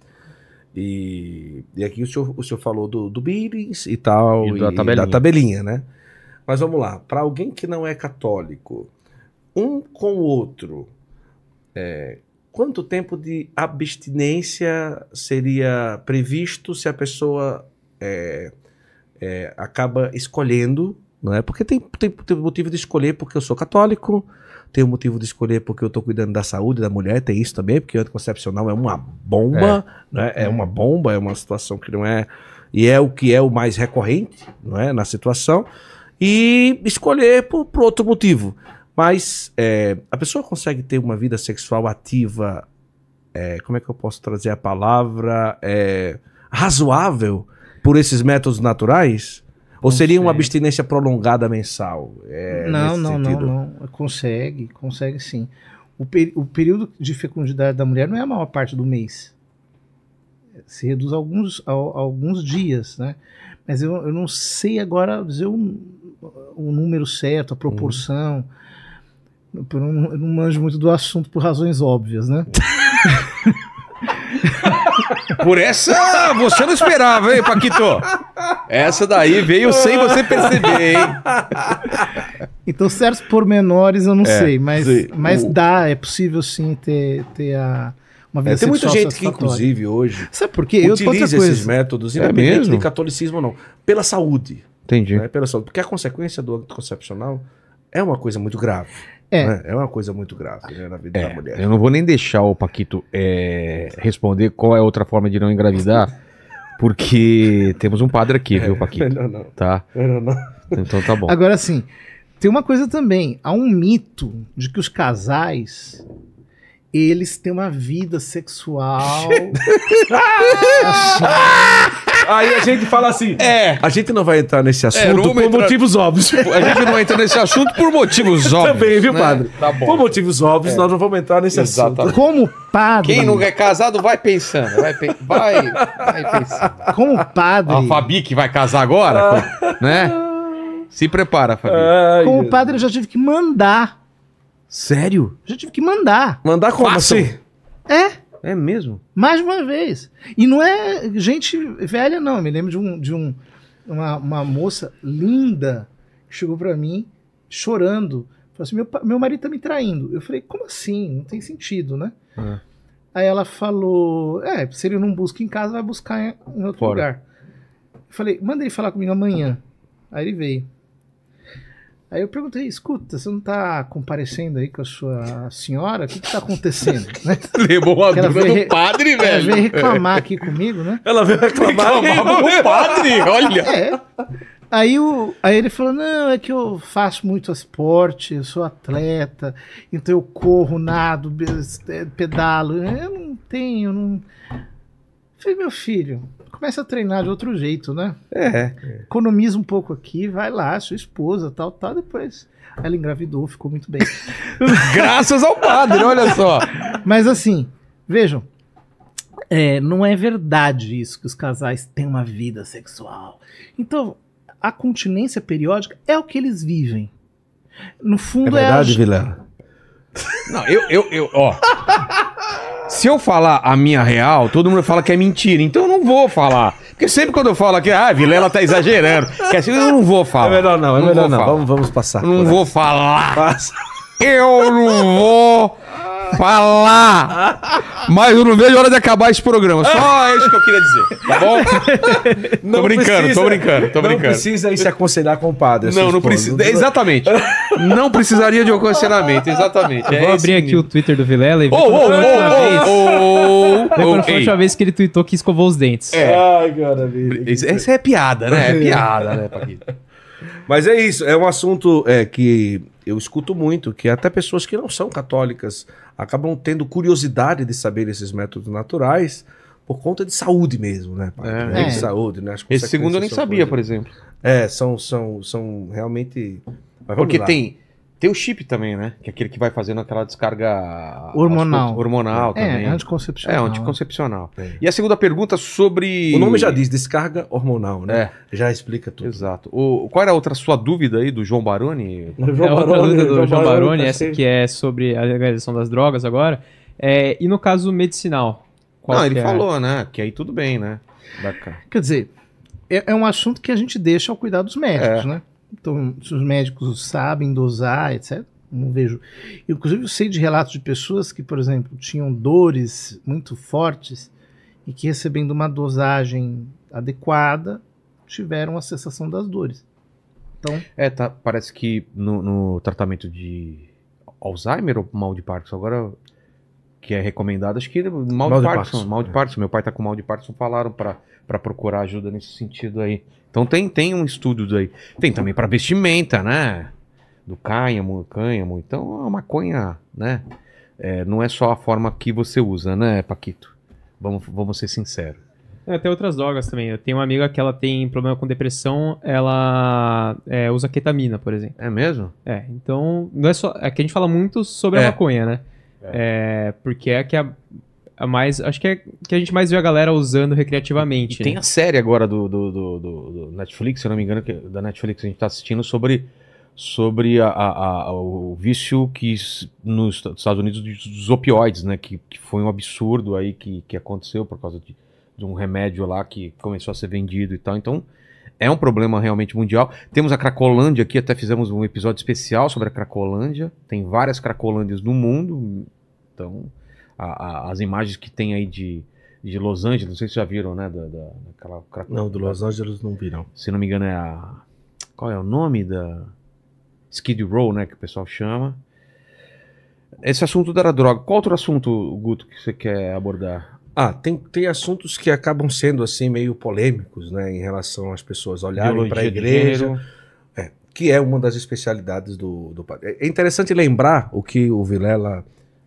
E, e aqui o senhor, o senhor falou do, do Billings e tal, e, e, da, tabelinha. E da tabelinha, né? Mas vamos lá, para alguém que não é católico, um com o outro, é, quanto tempo de abstinência seria previsto se a pessoa é, é, acaba escolhendo, não é? Porque tem, tem, tem motivo de escolher porque eu sou católico, tenho motivo de escolher porque eu estou cuidando da saúde da mulher, tem isso também, porque o anticoncepcional é uma bomba, é. né? É uma bomba, é uma situação que não é. E é o que é o mais recorrente não é? na situação. E escolher por, por outro motivo. Mas é, a pessoa consegue ter uma vida sexual ativa, é, como é que eu posso trazer a palavra? É, razoável por esses métodos naturais? Ou seria uma abstinência prolongada mensal? É, não, não, não, não, Consegue, consegue sim. O, peri o período de fecundidade da mulher não é a maior parte do mês. Se reduz a alguns, a, a alguns dias, né? Mas eu, eu não sei agora dizer o, o número certo, a proporção. Hum. Eu, não, eu não manjo muito do assunto por razões óbvias, né? <laughs> Por essa você não esperava, hein, Paquito? Essa daí veio sem você perceber, hein? Então, certos pormenores eu não é, sei, mas, mas o... dá, é possível sim ter, ter a. Uma vida é, tem muita gente que, inclusive, hoje. Sabe por quê? Utiliza eu, esses métodos, é independente é de catolicismo ou não, pela saúde. Entendi. Né, pela saúde. Porque a consequência do anticoncepcional é uma coisa muito grave. É. Né? É uma coisa muito grave né, na vida é, da mulher. Eu não vou nem deixar o Paquito é, responder qual é outra forma de não engravidar, <laughs> porque temos um padre aqui, viu, Paquito? Não, não. Tá? Não, não. Então tá bom. Agora sim, tem uma coisa também. Há um mito de que os casais eles têm uma vida sexual. assim, <laughs> <laughs> Aí a gente fala assim. É. A gente não vai entrar nesse é, assunto é, por entrar... motivos óbvios. <laughs> A gente não entra nesse assunto por motivos <laughs> óbvios. Também, viu, né? padre? Tá bom. Por motivos óbvios, é. nós não vamos entrar nesse Exatamente. assunto. Como padre. Quem não é casado, vai pensando. Vai, pe... vai, vai pensando. Como padre. A Fabi que vai casar agora, ah. né? Se prepara, Fabi. Ai, Como padre, eu já tive que mandar. Sério? Já tive que mandar. Mandar como assim? É? É mesmo? Mais uma vez. E não é gente velha, não. Eu me lembro de, um, de um, uma, uma moça linda que chegou para mim chorando. Falou assim: meu, meu marido tá me traindo. Eu falei: como assim? Não tem sentido, né? Ah. Aí ela falou: é, se ele não busca em casa, vai buscar em, outro Fora. lugar. Eu falei: manda ele falar comigo amanhã. Aí ele veio. Aí eu perguntei, escuta, você não tá comparecendo aí com a sua senhora? O que que tá acontecendo? <laughs> Levou a dúvida do padre, velho. Ela veio reclamar é. aqui comigo, né? Ela veio reclamar com do padre, olha. É. Aí, o, aí ele falou: não, é que eu faço muito esporte, eu sou atleta, então eu corro, nado, é, pedalo. Eu não tenho, não. Eu Falei, meu filho, começa a treinar de outro jeito, né? É. Economiza um pouco aqui, vai lá, sua esposa, tal, tal, depois. Ela engravidou, ficou muito bem. <laughs> Graças ao padre, olha só. Mas assim, vejam, é, não é verdade isso que os casais têm uma vida sexual. Então, a continência periódica é o que eles vivem. No fundo é. é verdade, é a... Vilela. <laughs> Não, eu, eu, eu, ó. Se eu falar a minha real, todo mundo fala que é mentira. Então eu não vou falar. Porque sempre quando eu falo aqui, ah, Vilela tá exagerando. Que assim, eu não vou falar. É melhor não, é não melhor não. Vamos, vamos passar. Não vou falar. Passa. Eu não vou falar. Mas eu não vejo a hora de acabar esse programa. Só é isso que eu queria dizer, tá bom? Não tô brincando, precisa, tô brincando, tô brincando. Não precisa ir se aconselhar com o padre. Não, não precisa. Exatamente. Não precisaria de um aconselhamento, exatamente. É vou abrir aqui o Twitter do Vilela e ver oh, quando oh, foi a última vez. Oh, vez que ele tweetou que escovou os dentes. É. Ai, cara, Essa é piada, né? É piada, né, Mas é isso, é um assunto é, que eu escuto muito, que até pessoas que não são católicas acabam tendo curiosidade de saber esses métodos naturais por conta de saúde mesmo, né? É. De é. saúde, né? Esse segundo eu nem sabia, por exemplo. É, são, são, são realmente. Porque tem tem o chip também, né? Que é aquele que vai fazendo aquela descarga hormonal. hormonal é, também. É, anticoncepcional. É, anticoncepcional. É. E a segunda pergunta sobre. O nome já diz, descarga hormonal, né? É. Já explica tudo. Exato. O, qual era a outra sua dúvida aí do João Baroni? é, a outra dúvida do João, João Baroni, tá essa que é sobre a legalização das drogas agora. É, e no caso medicinal? Qual Não, ele é? falou, né? Que aí tudo bem, né? Quer dizer, é, é, um assunto que a gente deixa ao cuidado dos médicos, é. né? Então, se os médicos sabem dosar, etc., não vejo. Eu, inclusive, eu sei de relatos de pessoas que, por exemplo, tinham dores muito fortes e que, recebendo uma dosagem adequada, tiveram a cessação das dores. Então, é, tá, parece que no, no tratamento de Alzheimer ou mal de Parkinson, agora que é recomendado, acho que mal, mal de, de Parkinson, mal de é. Parkinson, meu pai está com mal de Parkinson, falaram para procurar ajuda nesse sentido aí. Então tem, tem um estudo aí Tem também para vestimenta, né? Do cânhamo, cânhamo. Então a maconha, né? É, não é só a forma que você usa, né, Paquito? Vamos, vamos ser sinceros. É, tem outras drogas também. Eu tenho uma amiga que ela tem problema com depressão, ela é, usa ketamina, por exemplo. É mesmo? É, então não é só. É que a gente fala muito sobre é. a maconha, né? É. é. porque é que a, a, mais. Acho que é que a gente mais vê a galera usando recreativamente. E, né? Tem a série agora do, do, do, do, Netflix, se eu não me engano, que, é da Netflix que a gente está assistindo sobre sobre a, a, a, o vício que nos Estados Unidos dos opioides, né, que, que foi um absurdo aí que, que aconteceu por causa de, de, um remédio lá que começou a ser vendido e tal. Então, é um problema realmente mundial. Temos a Cracolândia aqui, até fizemos um episódio especial sobre a Cracolândia. Tem várias Cracolândias no mundo. Então, a, a, as imagens que tem aí de, de Los Angeles, não sei se já viram, né? Da, da, daquela Cracolândia. Não, do Los Angeles não viram. Se não me engano, é a. Qual é o nome da. Skid Row, né? Que o pessoal chama. Esse assunto da droga. Qual outro assunto, Guto, que você quer abordar? Ah, tem, tem assuntos que acabam sendo assim meio polêmicos, né, em relação às pessoas olharem para a igreja, é, que é uma das especialidades do, do padre. É, é interessante lembrar o que o Vilela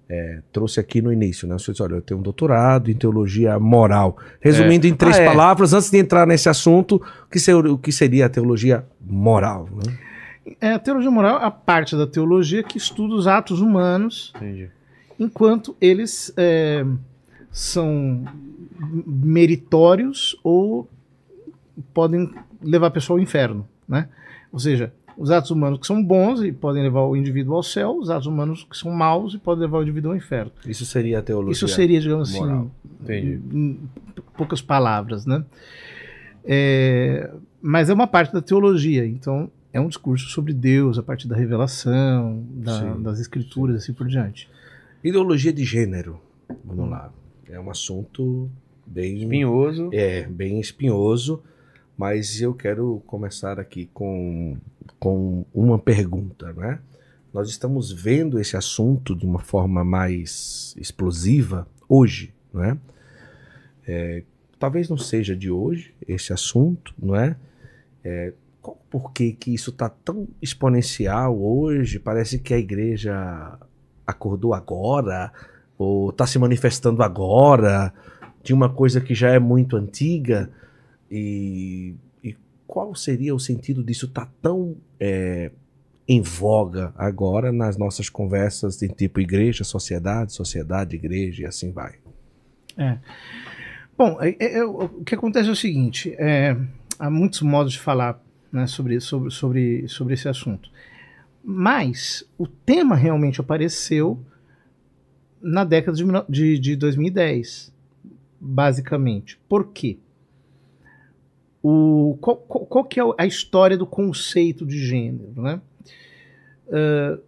é, trouxe aqui no início, né? O senhor disse, olha, eu tenho um doutorado em teologia moral. Resumindo é. em três ah, é. palavras, antes de entrar nesse assunto, o que, ser, o que seria a teologia moral? Né? É, a teologia moral é a parte da teologia que estuda os atos humanos, Entendi. enquanto eles é, são meritórios ou podem levar a pessoa ao inferno, né? Ou seja, os atos humanos que são bons e podem levar o indivíduo ao céu, os atos humanos que são maus e podem levar o indivíduo ao inferno. Isso seria a teologia. Isso seria, digamos assim, moral. assim, em poucas palavras, né? É, mas é uma parte da teologia, então é um discurso sobre Deus a partir da revelação, da, das escrituras, assim por diante. Ideologia de gênero, vamos lá é um assunto bem espinhoso. É, bem espinhoso, mas eu quero começar aqui com, com uma pergunta, né? Nós estamos vendo esse assunto de uma forma mais explosiva hoje, não é? é talvez não seja de hoje esse assunto, não é? é qual o porquê que isso está tão exponencial hoje? Parece que a igreja acordou agora, ou está se manifestando agora, de uma coisa que já é muito antiga, e, e qual seria o sentido disso estar tá tão é, em voga agora nas nossas conversas de tipo igreja, sociedade, sociedade, igreja e assim vai? É. Bom, eu, é, é, é, o que acontece é o seguinte: é, há muitos modos de falar né, sobre, sobre, sobre, sobre esse assunto. Mas o tema realmente apareceu na década de, de, de 2010, basicamente. Por quê? O, qual, qual, qual, que é a história do conceito de gênero? Né? Uh,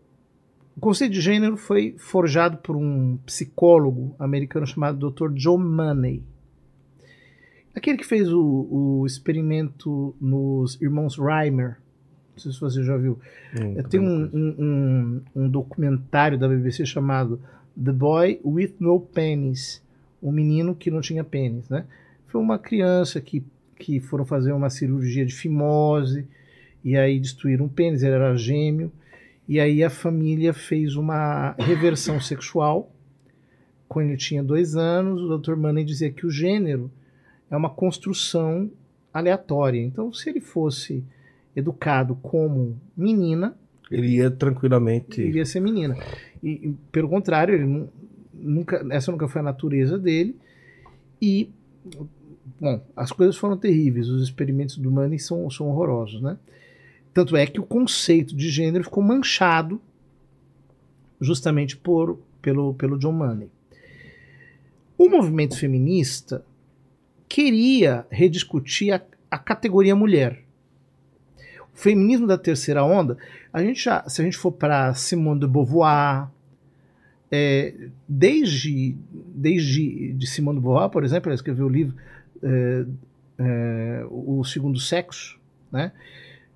o conceito de gênero foi forjado por um psicólogo americano chamado Dr. John Money. Aquele que fez o, o experimento nos irmãos Reimer. Não sei se você já viu. Hum, Tem um, um, um, um documentário da BBC chamado The Boy with No Penis, o menino que não tinha pênis, né? Foi uma criança que, que foram fazer uma cirurgia de fimose e aí destruíram o pênis, ele era gêmeo, e aí a família fez uma reversão sexual quando ele tinha dois anos, o Dr. Manning dizia que o gênero é uma construção aleatória. Então, se ele fosse educado como menina, ele ia tranquilamente. Ele ia ser menina. E, pelo contrário, ele nunca, essa nunca foi a natureza dele. E, bom, as coisas foram terríveis. Os experimentos do Manning são, são horrorosos, né? Tanto é que o conceito de gênero ficou manchado justamente por, pelo, pelo John Manning. O movimento feminista queria rediscutir a, a categoria mulher. O feminismo da terceira onda a gente já, se a gente for para Simone de Beauvoir, é, desde, desde de Simone de Beauvoir, por exemplo, ela escreveu o livro é, é, O Segundo Sexo, né,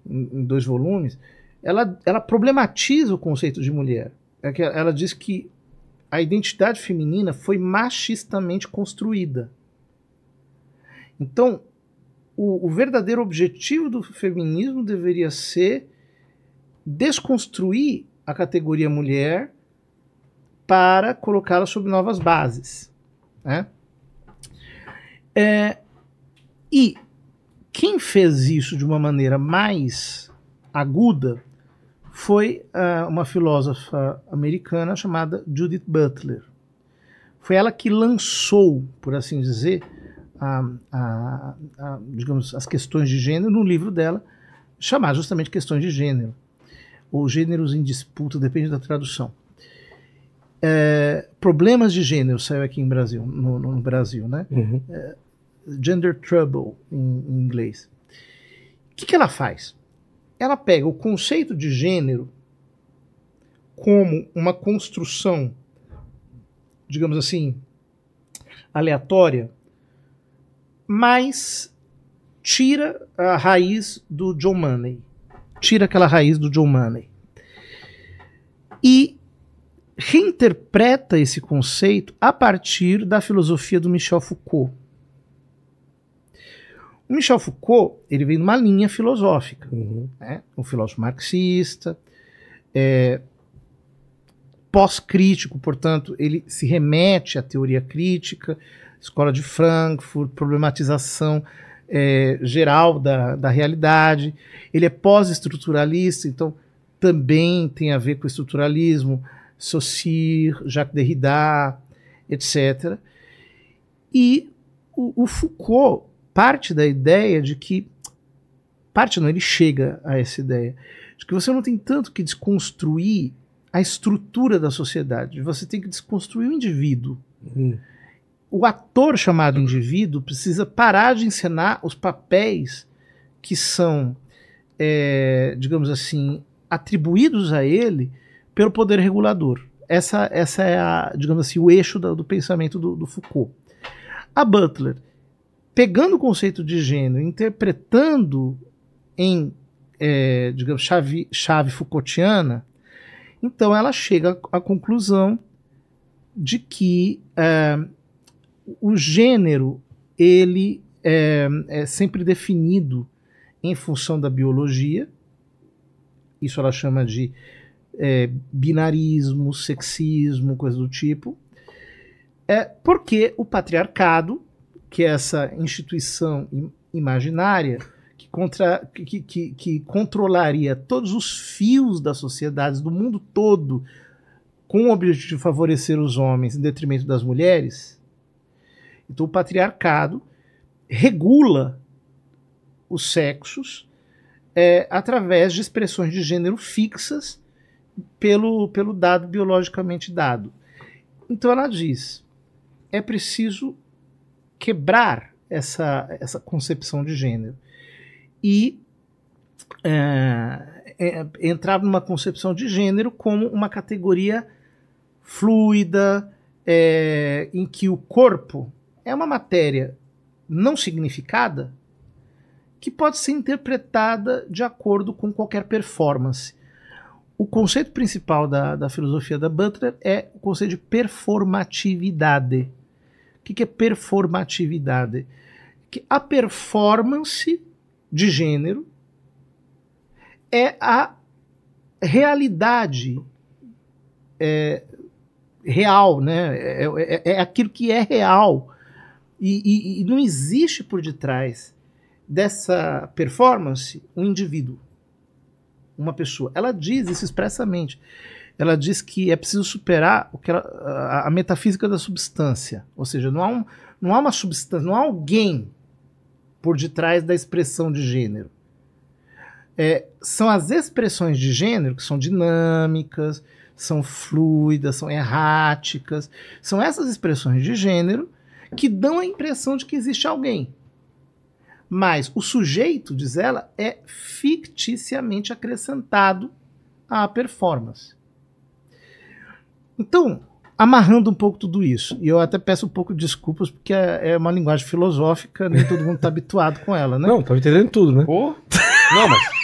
em, dois volumes, ela, ela problematiza o conceito de mulher. É ela diz que a identidade feminina foi machistamente construída. Então, o, o verdadeiro objetivo do feminismo deveria ser desconstruir a categoria mulher para colocá-la sob novas bases. Né? É, e quem fez isso de uma maneira mais aguda foi uh, uma filósofa americana chamada Judith Butler. Foi ela que lançou, por assim dizer, a, a, a, digamos, as questões de gênero no livro dela, chamado justamente Questões de Gênero ou gêneros em disputa, depende da tradução. É, problemas de gênero saiu aqui em Brasil, no, no Brasil, né? Uhum. É, gender Trouble em, em inglês. O que, que ela faz? Ela pega o conceito de gênero como uma construção, digamos assim, aleatória, mas tira a raiz do John Money tira aquela raiz do John Money. E reinterpreta esse conceito a partir da filosofia do Michel Foucault. O Michel Foucault ele vem de uma linha filosófica, uhum. né? um filósofo marxista, é, pós-crítico, portanto, ele se remete à teoria crítica, escola de Frankfurt, problematização é, geral da, da realidade, ele é pós-estruturalista, então também tem a ver com estruturalismo, Saussure, Jacques Derrida, etc. E o, o Foucault parte da ideia de que parte não, ele chega a essa ideia de que você não tem tanto que desconstruir a estrutura da sociedade, você tem que desconstruir o indivíduo. Uhum o ator chamado indivíduo precisa parar de encenar os papéis que são, é, digamos assim, atribuídos a ele pelo poder regulador. Essa, essa é, a, digamos assim, o eixo do, do pensamento do, do, Foucault. A Butler, pegando o conceito de gênero, interpretando em, é, digamos, chave, chave Foucaultiana, então ela chega à conclusão de que é, o gênero ele é, é sempre definido em função da biologia. Isso ela chama de é, binarismo, sexismo, coisa do tipo. É porque o patriarcado, que é essa instituição imaginária que, contra, que, que, que controlaria todos os fios das sociedades do mundo todo com o objetivo de favorecer os homens em detrimento das mulheres, então, o patriarcado regula os sexos é, através de expressões de gênero fixas pelo, pelo dado biologicamente dado. Então, ela diz: é preciso quebrar essa, essa concepção de gênero e é, é, entrar numa concepção de gênero como uma categoria fluida é, em que o corpo é uma matéria não significada que pode ser interpretada de acordo com qualquer performance. O conceito principal da, da filosofia da Butler é o conceito de performatividade. O que, que é performatividade? Que a performance de gênero é a realidade é, real, né? É, é, é, aquilo que é real e, e, e não existe por detrás dessa performance um indivíduo, uma pessoa. Ela diz isso expressamente. Ela diz que é preciso superar o que ela, a, a metafísica da substância. Ou seja, não há, um, não há uma substância, não há alguém por detrás da expressão de gênero. É, são as expressões de gênero que são dinâmicas, são fluidas, são erráticas. São essas expressões de gênero que dão a impressão de que existe alguém. Mas o sujeito, diz ela, é ficticiamente acrescentado à performance. Então, amarrando um pouco tudo isso, e eu até peço um pouco de desculpas, porque é, é uma linguagem filosófica, nem todo mundo está habituado com ela, né? Não, tá entendendo tudo, né? Não, mas.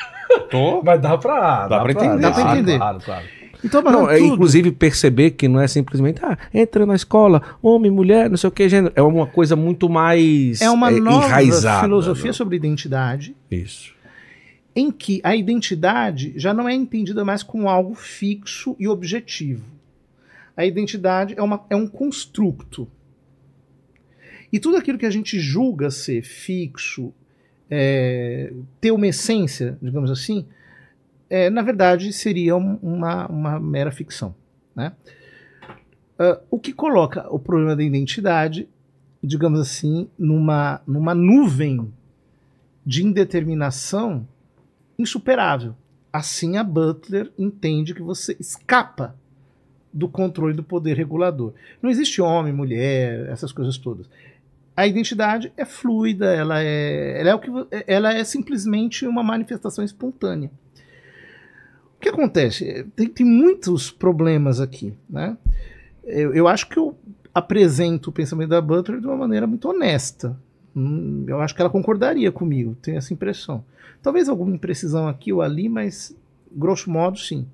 Tô. <laughs> Mas dá para, Dá, dá entender. Dá para entender. Claro, claro. Então, não, é, é inclusive perceber que não é simplesmente, ah, entra na escola, homem, mulher, não sei o que, gênero. É uma coisa muito mais É uma é, nova filosofia não. Né? sobre identidade. Isso. Em que a identidade já não é entendida mais como algo fixo e objetivo. A identidade é, uma, é um construto. E tudo aquilo que a gente julga ser fixo, é, ter uma essência, digamos assim, é, na verdade, seria uma, uma mera ficção. Né? Uh, o que coloca o problema da identidade, digamos assim, numa, numa nuvem de indeterminação insuperável. Assim, a Butler entende que você escapa do controle do poder regulador. Não existe homem, mulher, essas coisas todas. A identidade é fluida, ela é, ela é, o que, é, ela é simplesmente uma manifestação espontânea. O que acontece? É, tem, tem muitos problemas aqui, né? Eu, eu acho que eu apresento o pensamento da Butler de uma maneira muito honesta. Hum, eu acho que ela concordaria comigo, tenho essa impressão. Talvez alguma imprecisão aqui ou ali, mas grosso modo, sim.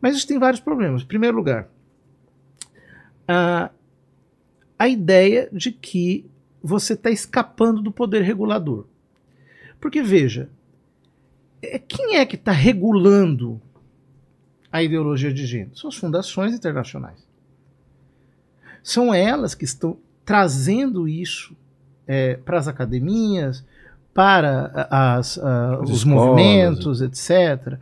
Mas isso tem vários problemas. Em primeiro lugar, a, a ideia de que você está escapando do poder regulador. Porque, veja, quem é que está regulando a ideologia de gênero? São as fundações internacionais. São elas que estão trazendo isso é, para as academias, para as, uh, os escolas. movimentos, é. etc.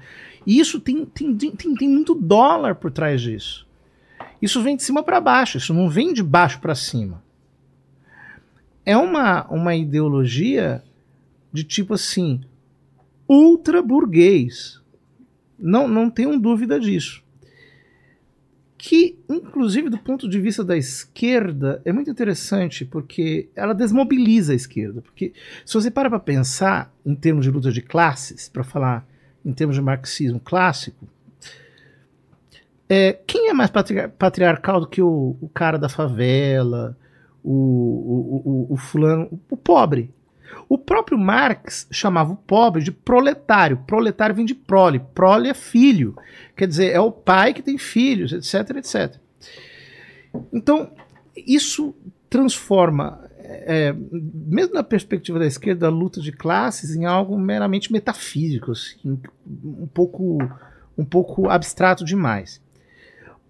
E isso tem, tem, tem, tem muito dólar por trás disso. Isso vem de cima para baixo, isso não vem de baixo para cima. É uma, uma ideologia de tipo assim: ultra burguês. Não, não tenham dúvida disso. Que, inclusive, do ponto de vista da esquerda, é muito interessante, porque ela desmobiliza a esquerda. Porque se você para para pensar em termos de luta de classes, para falar em termos de marxismo clássico, é, quem é mais patriar patriarcal do que o, o cara da favela, o, o, o, o fulano, o pobre? O próprio Marx chamava o pobre de proletário. Proletário vem de prole. Prole é filho. Quer dizer, é o pai que tem filhos, etc, etc. Então, isso transforma, é, mesmo na perspectiva da esquerda, a luta de classes em algo meramente metafísico, assim, um, pouco, um pouco abstrato demais.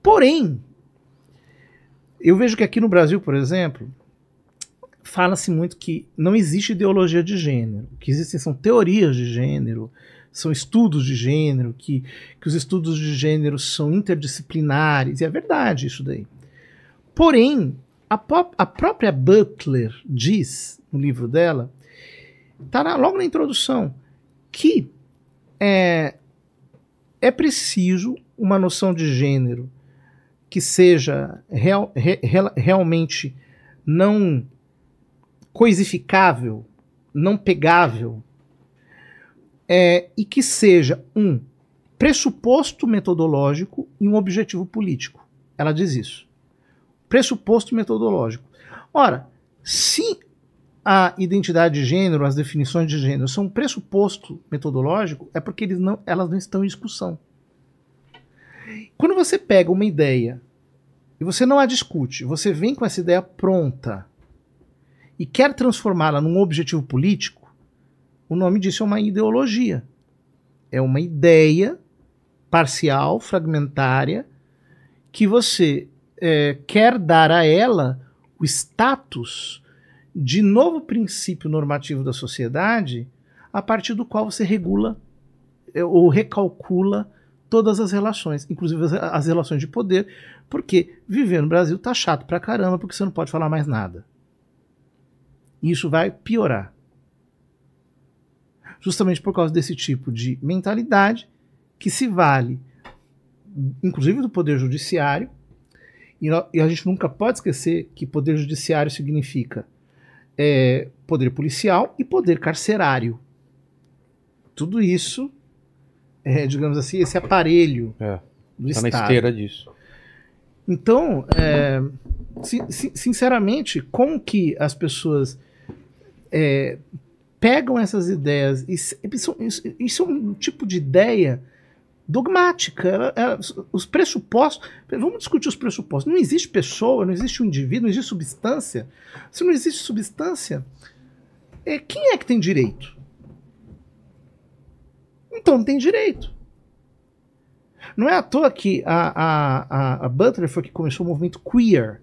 Porém, eu vejo que aqui no Brasil, por exemplo, fala-se muito que não existe ideologia de gênero. O que existem são teorias de gênero, são estudos de gênero, que, que os estudos de gênero são interdisciplinares, e é verdade isso daí. Porém, a, a própria Butler diz, no livro dela, está logo na introdução, que é, é preciso uma noção de gênero que seja real, re, realmente não coisificável, não pegável, é, e que seja um pressuposto metodológico e um objetivo político. Ela diz isso. Pressuposto metodológico. Ora, se a identidade de gênero, as definições de gênero são um pressuposto metodológico, é porque não, elas não estão em discussão. Quando você pega uma ideia e você não a discute, você vem com essa ideia pronta e quer transformá-la num objetivo político, o nome disso é uma ideologia. É uma ideia parcial, fragmentária, que você é, quer dar a ela o status de novo princípio normativo da sociedade a partir do qual você regula é, ou recalcula todas as relações, inclusive as, as relações de poder, porque viver no Brasil tá chato pra caramba, porque você não pode falar mais nada. E isso vai piorar. Justamente por causa desse tipo de mentalidade que se vale, inclusive do Poder Judiciário, e a gente nunca pode esquecer que Poder Judiciário significa é, poder policial e poder carcerário. Tudo isso, é, digamos assim, esse aparelho é, do tá Estado. na esteira disso. Então, é, si, si, sinceramente, como que as pessoas é, pegam essas ideias e isso, isso, é um tipo de ideia dogmática. Ela, ela, os pressupostos. Vamos discutir os pressupostos. Não existe pessoa, não existe um indivíduo, não existe substância. Se não existe substância, é, quem é que tem direito? Então não tem direito. Não é à toa que a, a, a, Butler foi que começou o movimento queer.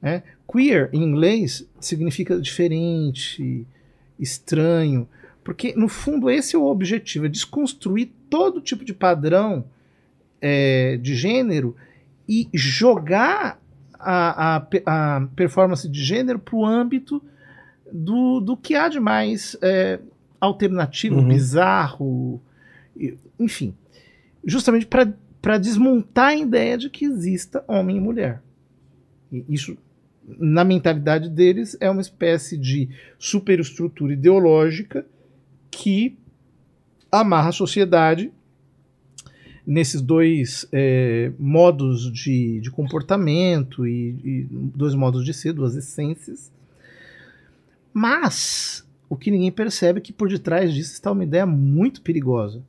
Né? queer em inglês significa diferente, estranho, porque no fundo esse é o objetivo, é desconstruir todo tipo de padrão é, de gênero e jogar a, a, a performance de gênero para o âmbito do, do que há de mais é, alternativo, uhum. bizarro, enfim, justamente para desmontar a ideia de que exista homem e mulher. isso na mentalidade deles, é uma espécie de superestrutura ideológica que amarra a sociedade nesses dois é, modos de, de comportamento e, e dois modos de ser, duas essências. Mas o que ninguém percebe é que por detrás disso está uma ideia muito perigosa,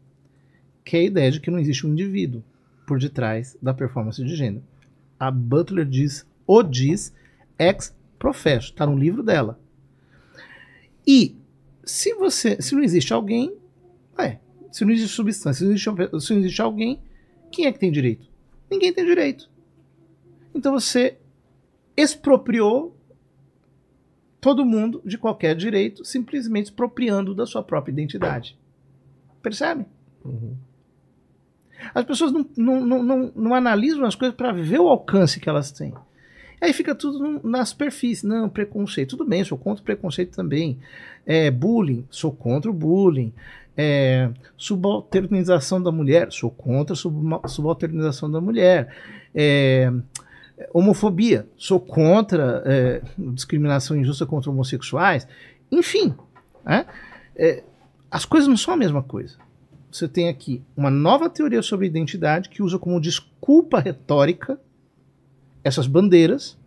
que é a ideia de que não existe um indivíduo por detrás da performance de gênero. A Butler diz, ou diz, ex professo, está no livro dela. E se você, se não existe alguém, é, se não existe substância, se não existe, se não existe alguém, quem é que tem direito? Ninguém tem direito. Então você expropriou todo mundo de qualquer direito, simplesmente expropriando da sua própria identidade. Percebe? Uhum. As pessoas não, não, não, não, analisam as coisas para ver o alcance que elas têm. Aí fica tudo na superfície. Não, preconceito. Tudo bem, sou contra o preconceito também. É, bullying, sou contra o bullying. É, subalternização da mulher, sou contra a subalternização da mulher. É, homofobia, sou contra é, discriminação injusta contra homossexuais. Enfim, né? É, as coisas não são a mesma coisa. Você tem aqui uma nova teoria sobre identidade que usa como desculpa retórica essas bandeiras,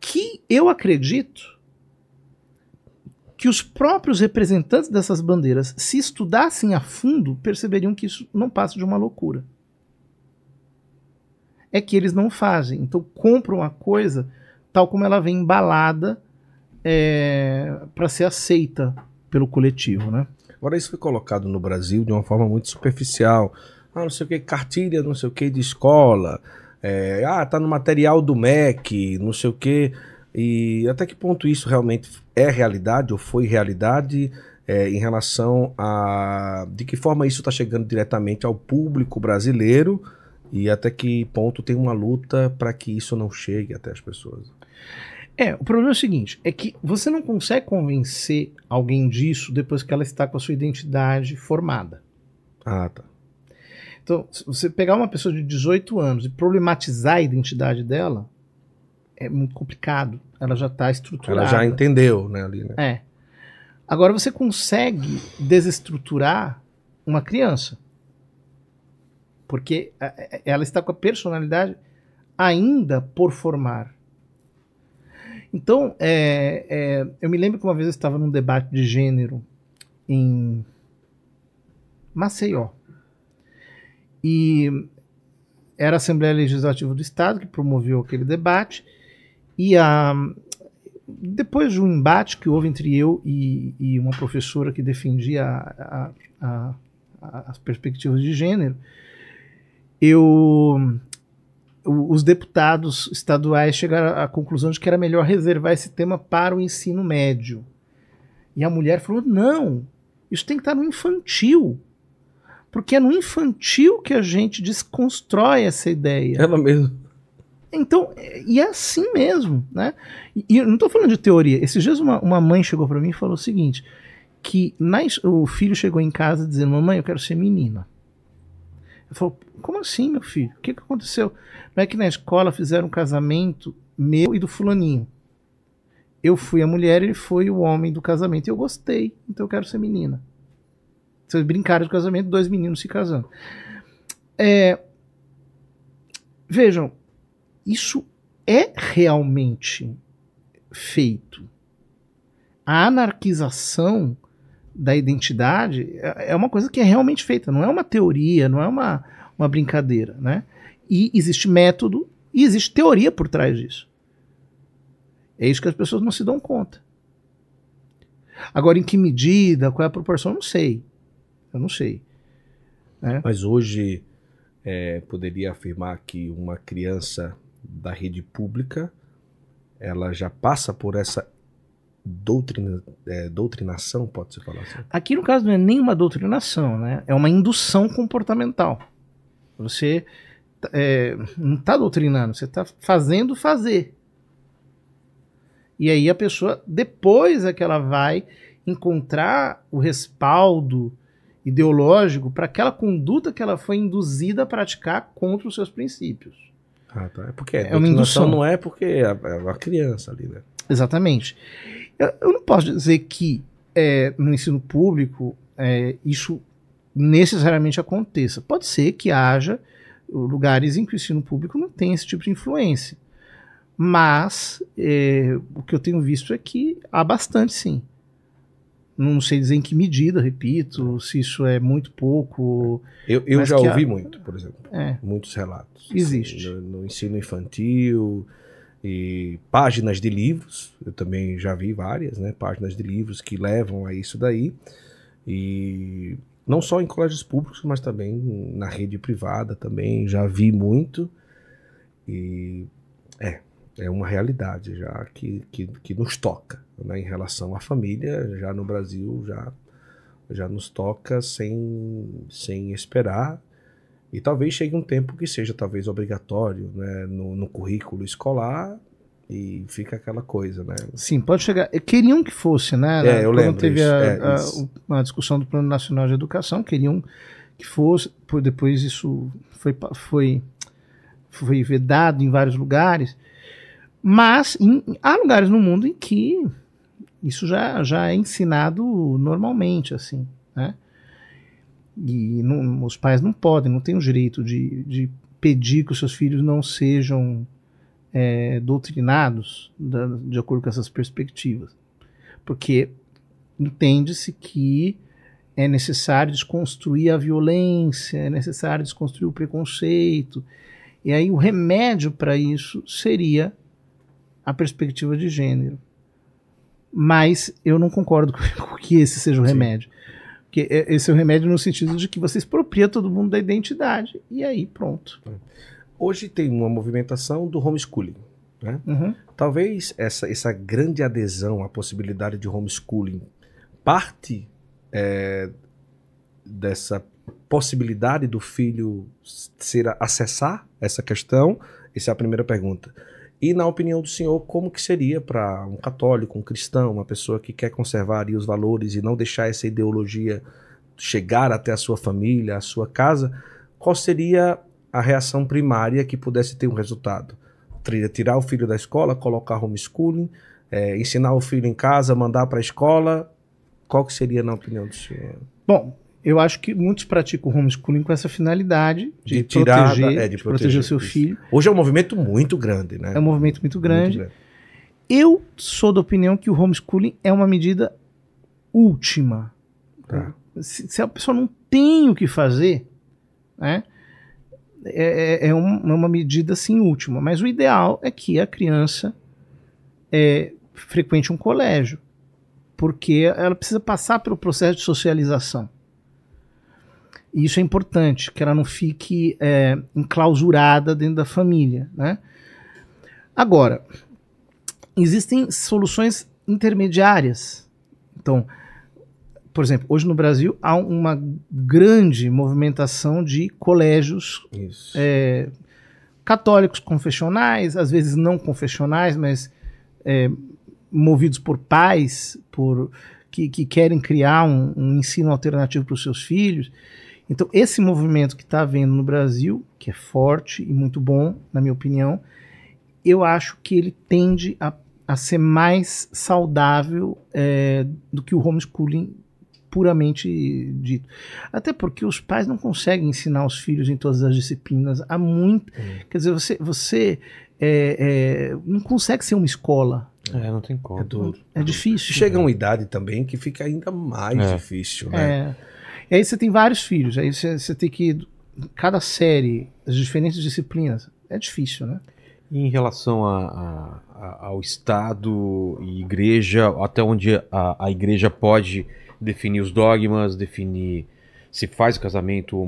que eu acredito que os próprios representantes dessas bandeiras, se estudassem a fundo, perceberiam que isso não passa de uma loucura. É que eles não fazem. Então compram a coisa tal como ela vem embalada é, para ser aceita pelo coletivo, né? Agora isso foi colocado no Brasil de uma forma muito superficial. Ah, não sei o que, cartilha, não sei o que de escola. É, ah, tá no material do MEC, não sei o quê. E até que ponto isso realmente é realidade ou foi realidade é, em relação a de que forma isso está chegando diretamente ao público brasileiro e até que ponto tem uma luta para que isso não chegue até as pessoas. É, o problema é o seguinte: é que você não consegue convencer alguém disso depois que ela está com a sua identidade formada. Ah, tá. Então, você pegar uma pessoa de 18 anos e problematizar a identidade dela, é muito complicado. Ela já está estruturada. Ela já entendeu, né, ali, né? É. Agora você consegue desestruturar uma criança. Porque ela está com a personalidade ainda por formar. Então, é, é, eu me lembro que uma vez eu estava num debate de gênero em Maceió. E era a Assembleia Legislativa do Estado que promoveu aquele debate. E a, depois de um embate que houve entre eu e, e uma professora que defendia a, a, as perspectivas de gênero, eu os deputados estaduais chegaram à conclusão de que era melhor reservar esse tema para o ensino médio. E a mulher falou: não, isso tem que estar no infantil. Porque é no infantil que a gente desconstrói essa ideia. Ela mesmo. Então, é, e é assim mesmo, né? E eu não estou falando de teoria. Esses dias uma, uma mãe chegou para mim e falou o seguinte, que na, o filho chegou em casa dizendo, mamãe, eu quero ser menina. Eu falou, como assim, meu filho? O que, que aconteceu? Não é que na escola fizeram um casamento meu e do fulaninho. Eu fui a mulher, ele foi o homem do casamento e eu gostei, então eu quero ser menina. Vocês brincaram de casamento, dois meninos se casando. É, vejam, isso é realmente feito. A anarquização da identidade é uma coisa que é realmente feita, não é uma teoria, não é uma, uma brincadeira, né? E existe método e existe teoria por trás disso. É isso que as pessoas não se dão conta. Agora, em que medida, qual é a proporção, não sei. Eu não sei. Né? Mas hoje é, poderia afirmar que uma criança da rede pública ela já passa por essa doutrina, é, doutrinação, pode-se falar assim? Aqui no caso não é nenhuma doutrinação, né? É uma indução comportamental. Você tá, é, não está doutrinando, você está fazendo fazer. E aí a pessoa, depois é que ela vai encontrar o respaldo ideológico para aquela conduta que ela foi induzida a praticar contra os seus princípios. Ah, tá. É porque é uma indução. Não é porque é, é uma criança ali, né? Exatamente. Eu, eu não posso dizer que é, no ensino público é, isso necessariamente aconteça. Pode ser que haja lugares em que o ensino público não tem esse tipo de influência. Mas é, o que eu tenho visto é que há bastante, sim. Não sei dizer em que medida, repito, se isso é muito pouco. Eu, eu já ouvi a... muito, por exemplo. É. Muitos relatos. Assim, Existe. Assim, no, no, ensino infantil e páginas de livros, eu também já vi várias, né? Páginas de livros que levam a isso daí. E não só em colégios públicos, mas também na rede privada também já vi muito. E é, é uma realidade já que, que, que nos toca né? em relação à família já no Brasil já já nos toca sem, sem esperar e talvez chegue um tempo que seja talvez obrigatório né? no, no currículo escolar e fica aquela coisa, né? Sim, pode chegar. Queriam que fosse, né? É, eu Quando lembro. teve isso, a, é, a, a, discussão do Plano Nacional de Educação, queriam que fosse, depois isso foi, foi, foi vedado em vários lugares, mas em, há lugares no mundo em que isso já, já é ensinado normalmente, assim, né? E não, os pais não podem, não têm o direito de, de pedir que os seus filhos não sejam é, doutrinados da, de acordo com essas perspectivas. Porque entende-se que é necessário desconstruir a violência, é necessário desconstruir o preconceito. E aí o remédio para isso seria a perspectiva de gênero. Mas eu não concordo <laughs> com que esse seja o remédio. Porque é, esse é o remédio no sentido de que você expropria todo mundo da identidade. E aí, pronto. É. Hoje tem uma movimentação do homeschooling. Né? Uhum. Talvez essa, essa grande adesão à possibilidade de homeschooling parte é, dessa possibilidade do filho ser acessar essa questão? Essa é a primeira pergunta. E na opinião do senhor, como que seria para um católico, um cristão, uma pessoa que quer conservar os valores e não deixar essa ideologia chegar até a sua família, a sua casa, qual seria a reação primária que pudesse ter um resultado? Tirar o filho da escola, colocar homeschooling, é, ensinar o filho em casa, mandar para a escola? Qual que seria na opinião do senhor? Bom, eu acho que muitos praticam homeschooling com essa finalidade de, de tirar, proteger, é, de, de proteger, proteger, o seu isso. filho. Hoje é um movimento muito grande, né? É um movimento muito grande. muito grande. Eu sou da opinião que o homeschooling é uma medida última. Tá. Se, se, a pessoa não tem o que fazer, né? É, é, é, é uma medida assim última. Mas o ideal é que a criança é, frequente um colégio, porque ela precisa passar pelo processo de socialização. E isso é importante, que ela não fique é, enclausurada dentro da família. Né? Agora, existem soluções intermediárias. Então, por exemplo, hoje no Brasil há uma grande movimentação de colégios é, católicos confessionais, às vezes não confessionais, mas é, movidos por pais, por que, que querem criar um, um ensino alternativo para os seus filhos. Então, esse movimento que está havendo no Brasil, que é forte e muito bom, na minha opinião, eu acho que ele tende a, a ser mais saudável é, do que o homeschooling puramente dito. Até porque os pais não conseguem ensinar os filhos em todas as disciplinas. Há muito. É. Quer dizer, você, você é, é, não consegue ser uma escola. É, não tem como. É, duro. é difícil. Chega uma idade também que fica ainda mais é. difícil, né? É. E aí você tem vários filhos, aí você, você tem que. Cada série, as diferentes disciplinas, é difícil, né? Em relação a, a, a, ao Estado e igreja, até onde a, igreja pode definir os dogmas, definir se faz casamento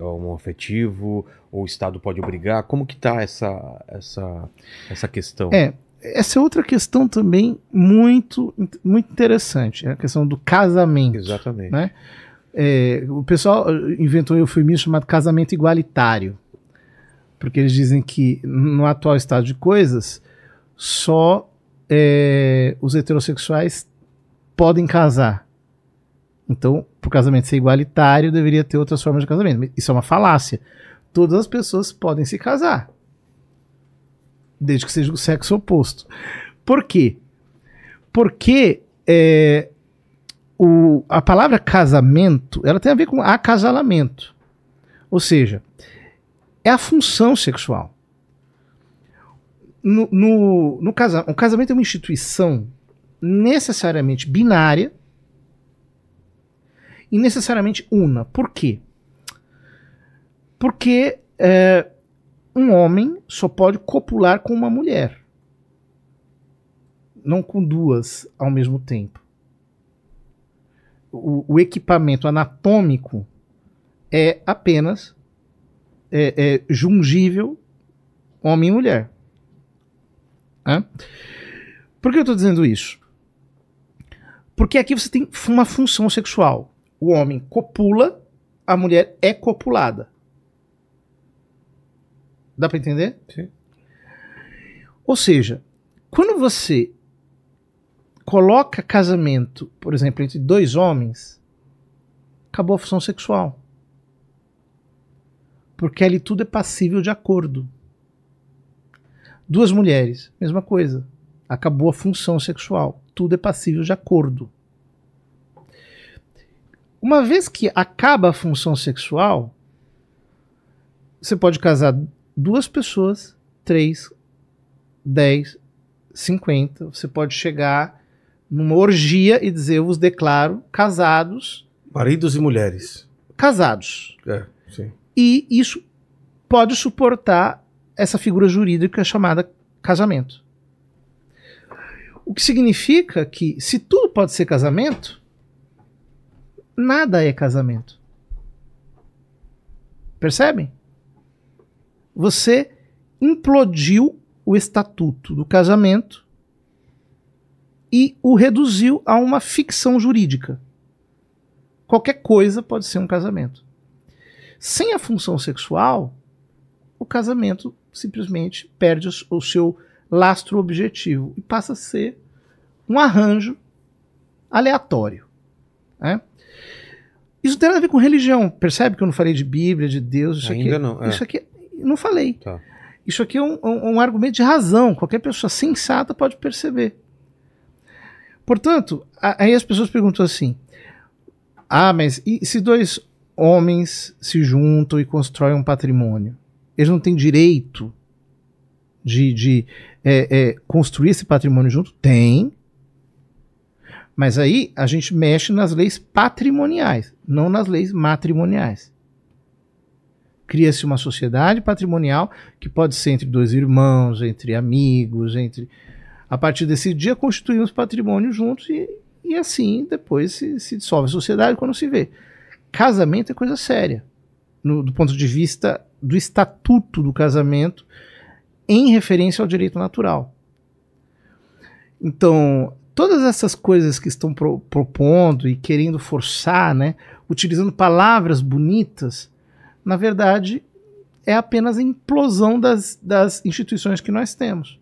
homoafetivo, ou o Estado pode obrigar, como que está essa, essa, essa questão? É, essa é outra questão também muito, muito interessante, é a questão do casamento. Exatamente. Né? É, o pessoal eh, inventou um eufemismo chamado casamento igualitário, porque eles dizem que no atual estado de coisas, só é, os heterossexuais podem casar. Então, para o casamento ser igualitário, deveria ter outras formas de casamento. Isso é uma falácia. Todas as pessoas podem se casar, desde que seja o sexo oposto. Por quê? Porque é, o, a palavra casamento, ela tem a ver com acasalamento. Ou seja, é a função sexual. No, no, no casa, o casamento é uma instituição necessariamente binária e necessariamente una. Por quê? Porque é, um homem só pode copular com uma mulher, não com duas ao mesmo tempo o, o equipamento anatômico é apenas é, é, jungível homem e mulher. Hã? Por que eu estou dizendo isso? Porque aqui você tem uma função sexual. O homem copula, a mulher é copulada. Dá para entender? Sim. Ou seja, quando você coloca casamento, por exemplo, entre dois homens, acabou a função sexual. Porque ali tudo é passível de acordo. Duas mulheres, mesma coisa. Acabou a função sexual. Tudo é passível de acordo. Uma vez que acaba a função sexual, você pode casar duas pessoas, três, dez, cinquenta. Você pode chegar numa orgia e dizer: Eu vos declaro casados. Maridos e mulheres. Casados. É, sim. E isso pode suportar essa figura jurídica chamada casamento. O que significa que, se tudo pode ser casamento, nada é casamento. Percebem? Você implodiu o estatuto do casamento e o reduziu a uma ficção jurídica. Qualquer coisa pode ser um casamento. Sem a função sexual, o casamento simplesmente perde o seu lastro objetivo e passa a ser um arranjo aleatório. Né? Isso tem a ver com religião. Percebe que eu não falei de Bíblia, de Deus, isso Ainda aqui. Não, é. Isso aqui não falei. Tá. Isso aqui é um, um, um, argumento de razão. Qualquer pessoa sensata pode perceber. Portanto, aí as pessoas perguntam assim: ah, mas e se dois homens se juntam e constroem um patrimônio? Eles não têm direito de, de é, é, construir esse patrimônio junto? Tem. Mas aí a gente mexe nas leis patrimoniais, não nas leis matrimoniais. Cria-se uma sociedade patrimonial que pode ser entre dois irmãos, entre amigos, entre a partir desse dia constituímos patrimônio juntos e, e assim depois se, se dissolve a sociedade quando se vê. Casamento é coisa séria, no, do ponto de vista do estatuto do casamento em referência ao direito natural. Então, todas essas coisas que estão pro, propondo e querendo forçar, né, utilizando palavras bonitas, na verdade é apenas a implosão das, das instituições que nós temos.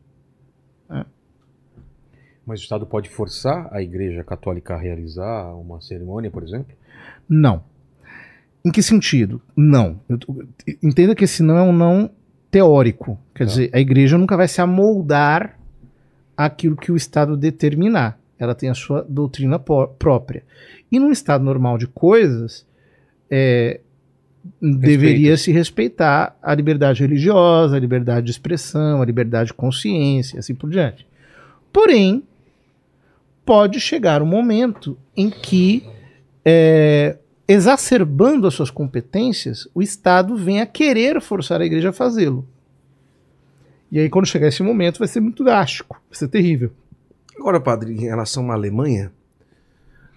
Mas o Estado pode forçar a Igreja Católica a realizar uma cerimônia, por exemplo? Não. Em que sentido? Não. Entenda que esse não é um não teórico. Quer tá. dizer, a Igreja nunca vai se amoldar àquilo que o Estado determinar. Ela tem a sua doutrina própria. E num estado normal de coisas, é, deveria se respeitar a liberdade religiosa, a liberdade de expressão, a liberdade de consciência, assim por diante. Porém, pode chegar um momento em que, é, exacerbando as suas competências, o Estado venha querer forçar a igreja a fazê-lo. E aí, quando chegar esse momento, vai ser muito drástico, vai ser terrível. Agora, padre, em relação à Alemanha,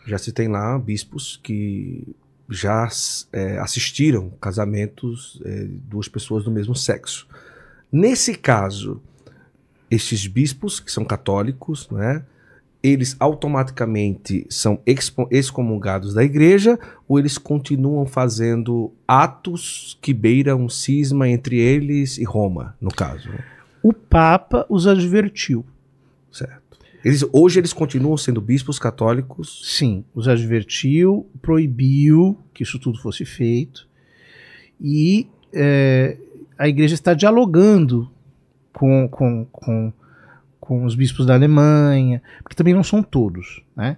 já se tem lá bispos que já é, assistiram casamentos é, de duas pessoas do mesmo sexo. Nesse caso, estes bispos, que são católicos, né, eles automaticamente são excomungados da igreja ou eles continuam fazendo atos que beiram um cisma entre eles e Roma, no caso? O Papa os advertiu. Certo. Eles, hoje eles continuam sendo bispos católicos? Sim, os advertiu, proibiu que isso tudo fosse feito e é, a igreja está dialogando com, com, com com os bispos da Alemanha, porque também não são todos, né?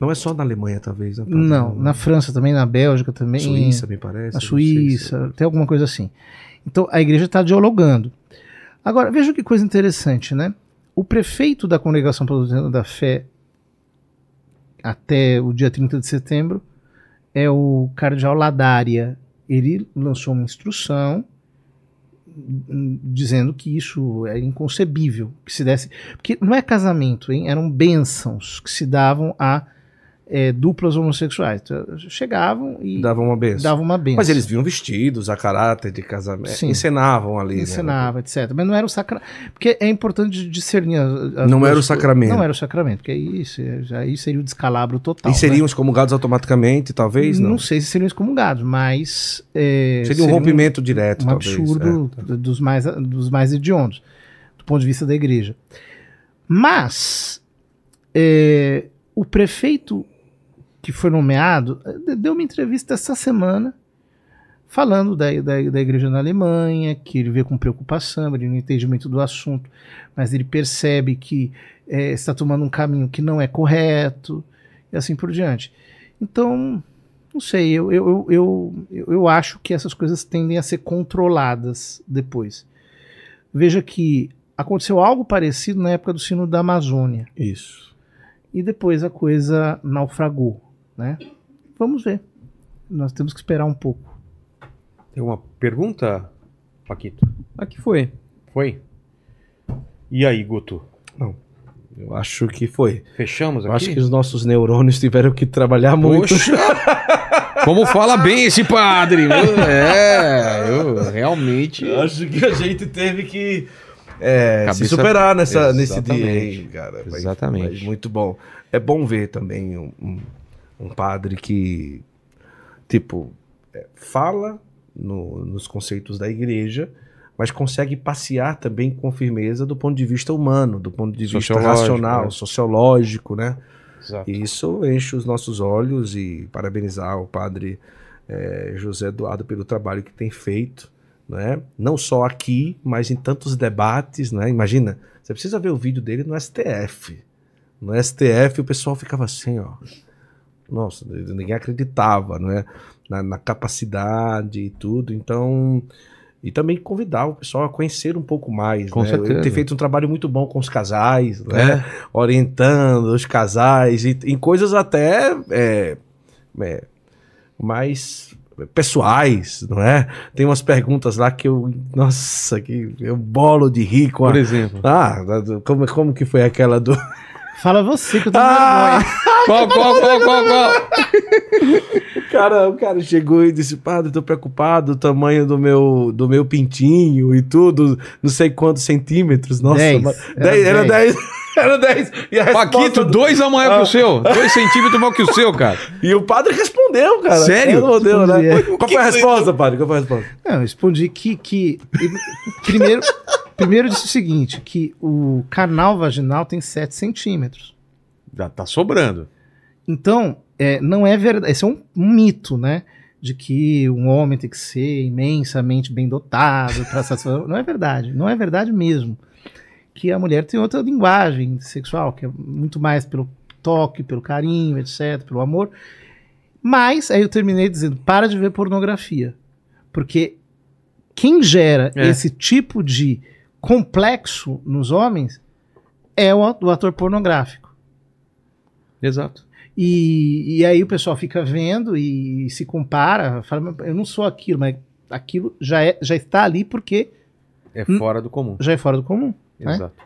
Não é só na Alemanha, talvez. Né? Não, na França também, na Bélgica também. Suíça, me parece. Na Suíça, tem alguma coisa assim. Então a igreja está dialogando. Agora, veja que coisa interessante, né? O prefeito da Congregação Protestante da Fé, até o dia 30 de setembro, é o cardeal Ladária. Ele lançou uma instrução dizendo que isso é inconcebível, que se desse, porque não é casamento, hein? eram bênçãos que se davam a é, duplas homossexuais. Então, chegavam e. Davam uma benção. Davam uma benção. Mas eles vinham vestidos a caráter de casamento. Sim. Encenavam ali. Né? Encenavam, né? etc. Mas não era o sacramento. Porque é importante discernir. As, as não era o sacramento. Não era o sacramento, porque aí, é, aí seria o descalabro total. E seriam né? excomungados automaticamente, talvez? Não, não sei se seriam excomungados, mas. É, seria um rompimento um, direto, um talvez. absurdo é, dos, mais, dos mais hediondos, do ponto de vista da igreja. Mas. É, o prefeito que foi nomeado, eh, deu uma entrevista essa semana falando da, da, da, igreja na Alemanha, que ele vê com preocupação, ele não entendimento do assunto, mas ele percebe que é, está tomando um caminho que não é correto, e assim por diante. Então, não sei, eu, eu, eu, eu, eu acho que essas coisas tendem a ser controladas depois. Veja que aconteceu algo parecido na época do sino da Amazônia. Isso. E depois a coisa naufragou né? Vamos ver. Nós temos que esperar um pouco. Tem uma pergunta, Paquito? Aqui foi. Foi? E aí, Guto? Não. Eu acho que foi. Fechamos aqui? Eu acho que os nossos neurônios tiveram que trabalhar muito. Poxa. <laughs> Como fala bem esse padre? é, eu realmente. Eu acho que a gente teve que é, Cabeça... se superar nessa, nesse dia, cara. Exatamente. Mas, mas muito bom. É bom ver também um, um um padre que, tipo, é, fala no, nos conceitos da igreja, mas consegue passear também com firmeza do ponto de vista humano, do ponto de vista racional, né? sociológico, né? Exato. E isso enche os nossos olhos e parabenizar o padre é, José Eduardo pelo trabalho que tem feito, né? não só aqui, mas em tantos debates. Né? Imagina, você precisa ver o vídeo dele no STF. No STF o pessoal ficava assim, ó nossa, ninguém acreditava, não é? Na, na, capacidade e tudo. Então, e também convidar o pessoal a conhecer um pouco mais. Com né? certeza. Ter feito um trabalho muito bom com os casais, né? É. Orientando os casais e, em coisas até é, é, mais pessoais, não é? Tem umas perguntas lá que eu, nossa, que eu bolo de rico. Por exemplo. Ah, como, como que foi aquela do Fala você que eu tô ah! <laughs> Qual, qual, qual, qual, qual? cara, o cara chegou e disse, padre, tô preocupado, o tamanho do meu, do meu pintinho e tudo, não sei quantos centímetros. Nossa, dez. Mas... Dez, era 10. <laughs> Era 10. Paquito, do... dois a maior ah. que o ah. seu. Dois centímetros maior que o seu, cara. E o padre respondeu, cara. Sério? Respondeu, né? Qual foi a resposta, padre? Qual foi a resposta? Não, eu respondi que... que... Primeiro... Primeiro disse o seguinte, que o canal vaginal tem 7 centímetros. Já tá sobrando. Então, é, não é verdade. Esse é um, um mito, né? de que um homem tem que ser imensamente bem dotado para satisfazer. não é verdade, não é verdade mesmo. Que a mulher tem outra linguagem sexual, que é muito mais pelo toque, pelo carinho, etc, pelo amor. Mas aí eu terminei dizendo: para de ver pornografia. Porque quem gera é. esse tipo de complexo nos homens é o, do ator pornográfico. Exato. E, e aí o pessoal fica vendo e se compara, fala, eu não sou aquilo, mas aquilo já, é, já está ali porque. É hum? fora do comum. Já é fora do comum. Né? Exato. Né?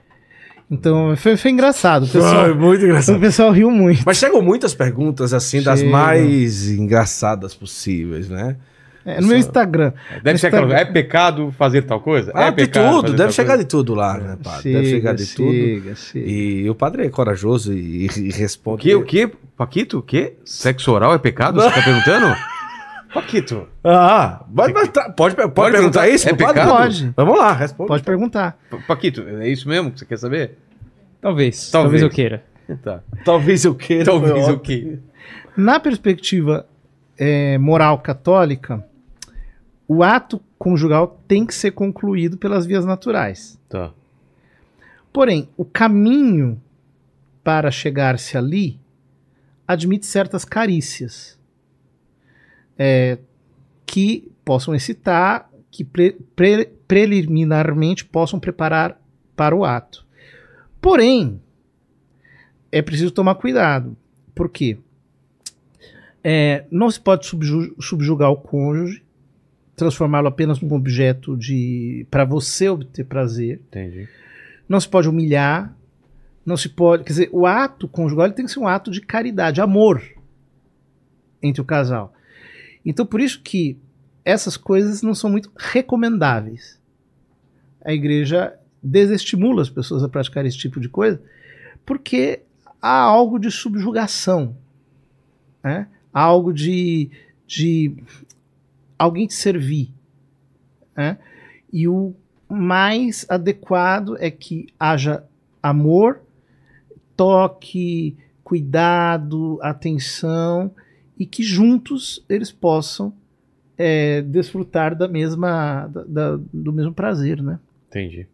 Então, foi, foi engraçado. O pessoal, foi muito engraçado. O pessoal riu muito. Mas chegam muitas perguntas, assim, Chega. das mais engraçadas possíveis, né? É, no meu Instagram. É, deve no ser Instagram. É pecado fazer tal coisa? Ah, é de tudo, deve chegar coisa. de tudo lá, né, padre? Siga, deve chegar de siga, tudo. Siga. E o padre é corajoso e, e <laughs> responde. O que, o quê? Paquito, o que? Sexo oral é pecado? Você tá perguntando? <laughs> Paquito. Ah, tá, pode, pode, pode, perguntar isso? É pecado? Pode. Vamos lá, responde. Pode perguntar. Paquito, é isso mesmo que você quer saber? Talvez. Talvez, Talvez eu queira. Tá. Talvez eu queira. Talvez eu queira. Na perspectiva é, moral católica, o ato conjugal tem que ser concluído pelas vias naturais. Tá. Porém, o caminho para chegar-se ali admite certas carícias é, que possam excitar, que pre, pre, preliminarmente possam preparar para o ato. Porém, é preciso tomar cuidado, porque é, não se pode subjugar o cônjuge transformá-lo apenas num objeto de para você obter prazer. Entendi. Não se pode humilhar, não se pode, quer dizer, o ato conjugal tem que ser um ato de caridade, amor entre o casal. Então por isso que essas coisas não são muito recomendáveis. A igreja desestimula as pessoas a praticar esse tipo de coisa, porque há algo de subjugação, né? há algo de, de alguém te servir. Né? E o mais adequado é que haja amor, toque, cuidado, atenção e que juntos eles possam é, desfrutar da mesma da, da, do mesmo prazer, né? Entendi.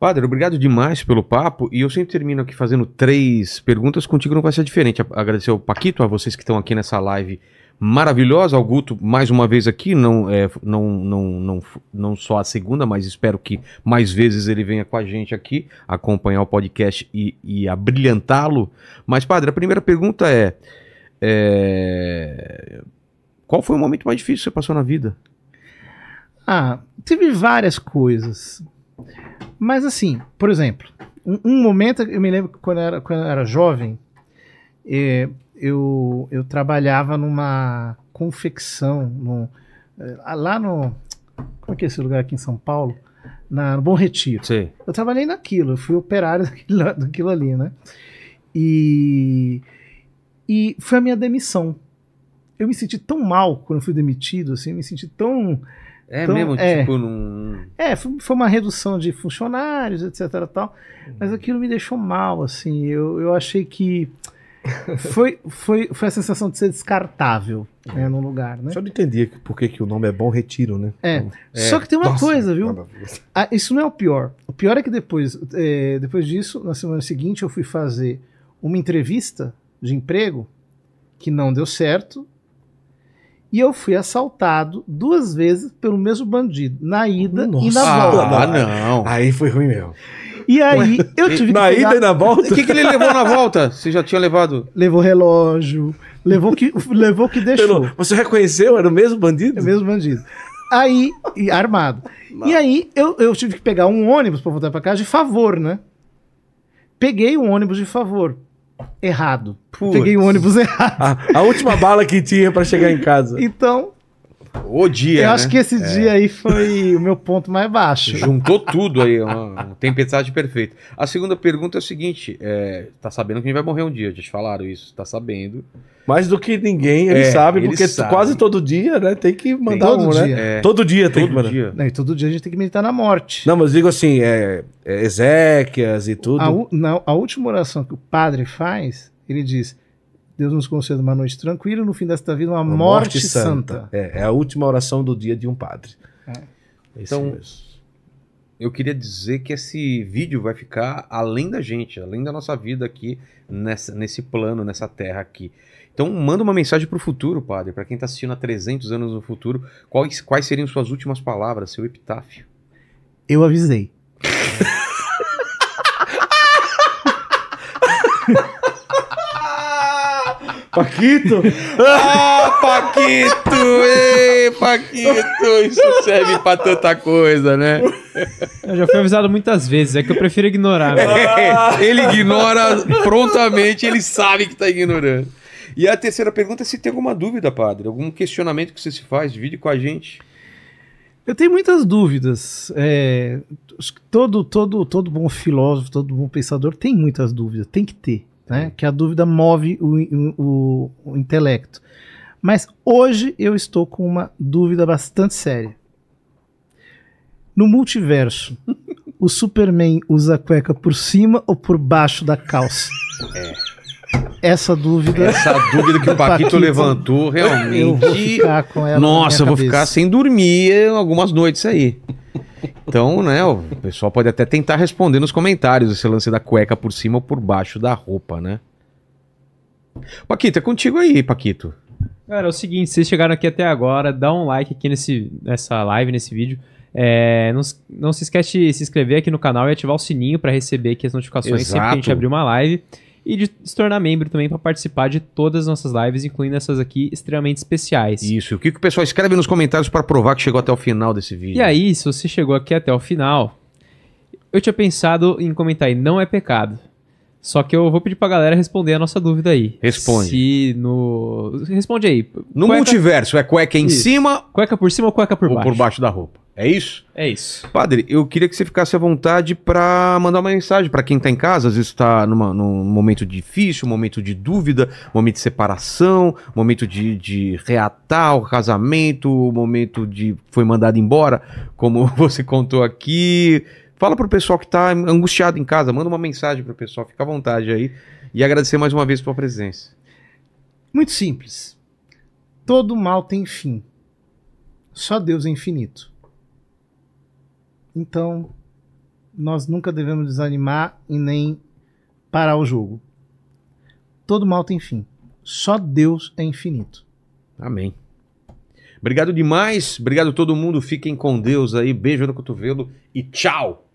Padre, obrigado demais pelo papo e eu sempre termino aqui fazendo três perguntas contigo não vai ser diferente. Agradecer ao Paquito, a vocês que estão aqui nessa live maravilhosa. Augusto, mais uma vez aqui, não, é, não, não, não, não só a segunda, mas espero que mais vezes ele venha com a gente aqui, acompanhar o podcast e, e abrilhantá-lo. Mas, padre, a primeira pergunta é, é: Qual foi o momento mais difícil que você passou na vida? Ah, tive várias coisas. Mas, assim, por exemplo, um, um momento, eu me lembro que quando eu era, quando eu era jovem, eh, eu, eu trabalhava numa confecção, eh, lá no. Como é que é esse lugar aqui em São Paulo? Na, no Bom Retiro. Sim. Eu trabalhei naquilo, eu fui operário <laughs> daquilo, daquilo ali, né? E, e foi a minha demissão. Eu me senti tão mal quando fui demitido, assim, eu me senti tão. É então, mesmo, é, tipo, num. É, foi, foi, uma redução de funcionários, etc. tal. Mas hum. aquilo me deixou mal, assim. Eu, eu achei que foi, foi, foi a sensação de ser descartável é. né, lugar, né? Só não entendi porque que o nome é Bom Retiro, né? É. Então, é Só que tem uma nossa, coisa, viu? Ah, isso não é o pior. O pior é que depois, é, depois disso, na semana seguinte, eu fui fazer uma entrevista de emprego que não deu certo. E eu fui assaltado duas vezes pelo mesmo bandido, na ida nossa, e na volta. Ah, não. Aí foi ruim mesmo. E aí, eu tive na que. Na ida e na volta? O que, que ele levou na volta? Você já tinha levado? Levou relógio, levou que, levou que deixou. Pelo... Você reconheceu? Era o mesmo bandido? É o mesmo bandido. Aí, armado. Não. E aí, eu, eu tive que pegar um ônibus pra voltar pra casa de favor, né? Peguei um ônibus de favor. Errado. Putz. Peguei um ônibus <laughs> errado. A, a última bala que tinha para chegar em casa. Então, o dia. Eu né? acho que esse é. dia aí foi o meu ponto mais baixo. <laughs> Juntou tudo aí, uma, uma tempestade perfeita. A segunda pergunta é o seguinte: é, tá sabendo que a gente vai morrer um dia, já te falaram isso, tá sabendo. Mais do que ninguém, ele é, sabe, ele porque sabe. quase todo dia, né? Tem que mandar todo um, né? dia. né? É. Todo dia tem todo que mandar. Dia. Não, e todo dia a gente tem que meditar na morte. Não, mas digo assim, é, é Ezequias e tudo. A, não, a última oração que o padre faz, ele diz: Deus nos conceda uma noite tranquila, no fim desta vida, uma, uma morte, morte santa. santa. É, é, a última oração do dia de um padre. É. é então, eu queria dizer que esse vídeo vai ficar além da gente, além da nossa vida aqui, nessa, nesse plano, nessa terra aqui. Então, manda uma mensagem para o futuro, padre, para quem está assistindo há 300 anos no futuro, quais, quais seriam suas últimas palavras, seu epitáfio? Eu avisei. <laughs> Paquito? ah, Paquito! Ei, Paquito! Isso serve pra tanta coisa, né? Eu já fui avisado muitas vezes, é que eu prefiro ignorar. É, ele ignora prontamente, ele sabe que tá ignorando. E a terceira pergunta é se tem alguma dúvida, padre, algum questionamento que você se faz, vídeo com a gente. Eu tenho muitas dúvidas. É, todo, todo, todo bom filósofo, todo bom pensador tem muitas dúvidas, tem que ter né? Que a dúvida move o, o, o intelecto. Mas hoje eu estou com uma dúvida bastante séria. No multiverso, <laughs> o Superman usa a cueca por cima ou por baixo da calça? É. Essa dúvida. Essa dúvida que o <laughs> Paquito, Paquito, levantou realmente. Eu vou ficar com ela. Nossa, eu vou ficar sem dormir algumas noites aí. Então, né, o pessoal pode até tentar responder nos comentários esse lance da cueca por cima ou por baixo da roupa, né? Paquito, é contigo aí, Paquito. Cara, é o seguinte, vocês chegaram aqui até agora, dá um like aqui nesse, nessa live, nesse vídeo. É, não, não se esquece de se inscrever aqui no canal e ativar o sininho para receber aqui as notificações Exato. sempre que a gente abrir uma live e de se tornar membro também para participar de todas as nossas lives, incluindo essas aqui extremamente especiais. Isso, o que, que o pessoal escreve nos comentários para provar que chegou até o final desse vídeo. E aí, se você chegou aqui até o final, eu tinha pensado em comentar aí, não é pecado. Só que eu vou pedir pra galera responder a nossa dúvida aí. Responde. Se no. Responde aí. No cueca... multiverso, é cueca em Isso. cima. Cueca por cima ou cueca por ou baixo? Ou por baixo da roupa. É isso? É isso. Padre, eu queria que você ficasse à vontade para mandar uma mensagem para quem está em casa, às vezes está num momento difícil, momento de dúvida, momento de separação, momento de, de reatar o casamento, momento de foi mandado embora, como <laughs> você contou aqui. Fala para o pessoal que está angustiado em casa, manda uma mensagem para o pessoal, fica à vontade aí e agradecer mais uma vez pela presença. Muito simples. Todo mal tem fim. Só Deus é infinito. Então, nós nunca devemos desanimar e nem parar o jogo. Todo mal tem fim. Só Deus é infinito. Amém. Obrigado demais. Obrigado a todo mundo. Fiquem com Deus aí. Beijo no cotovelo e tchau.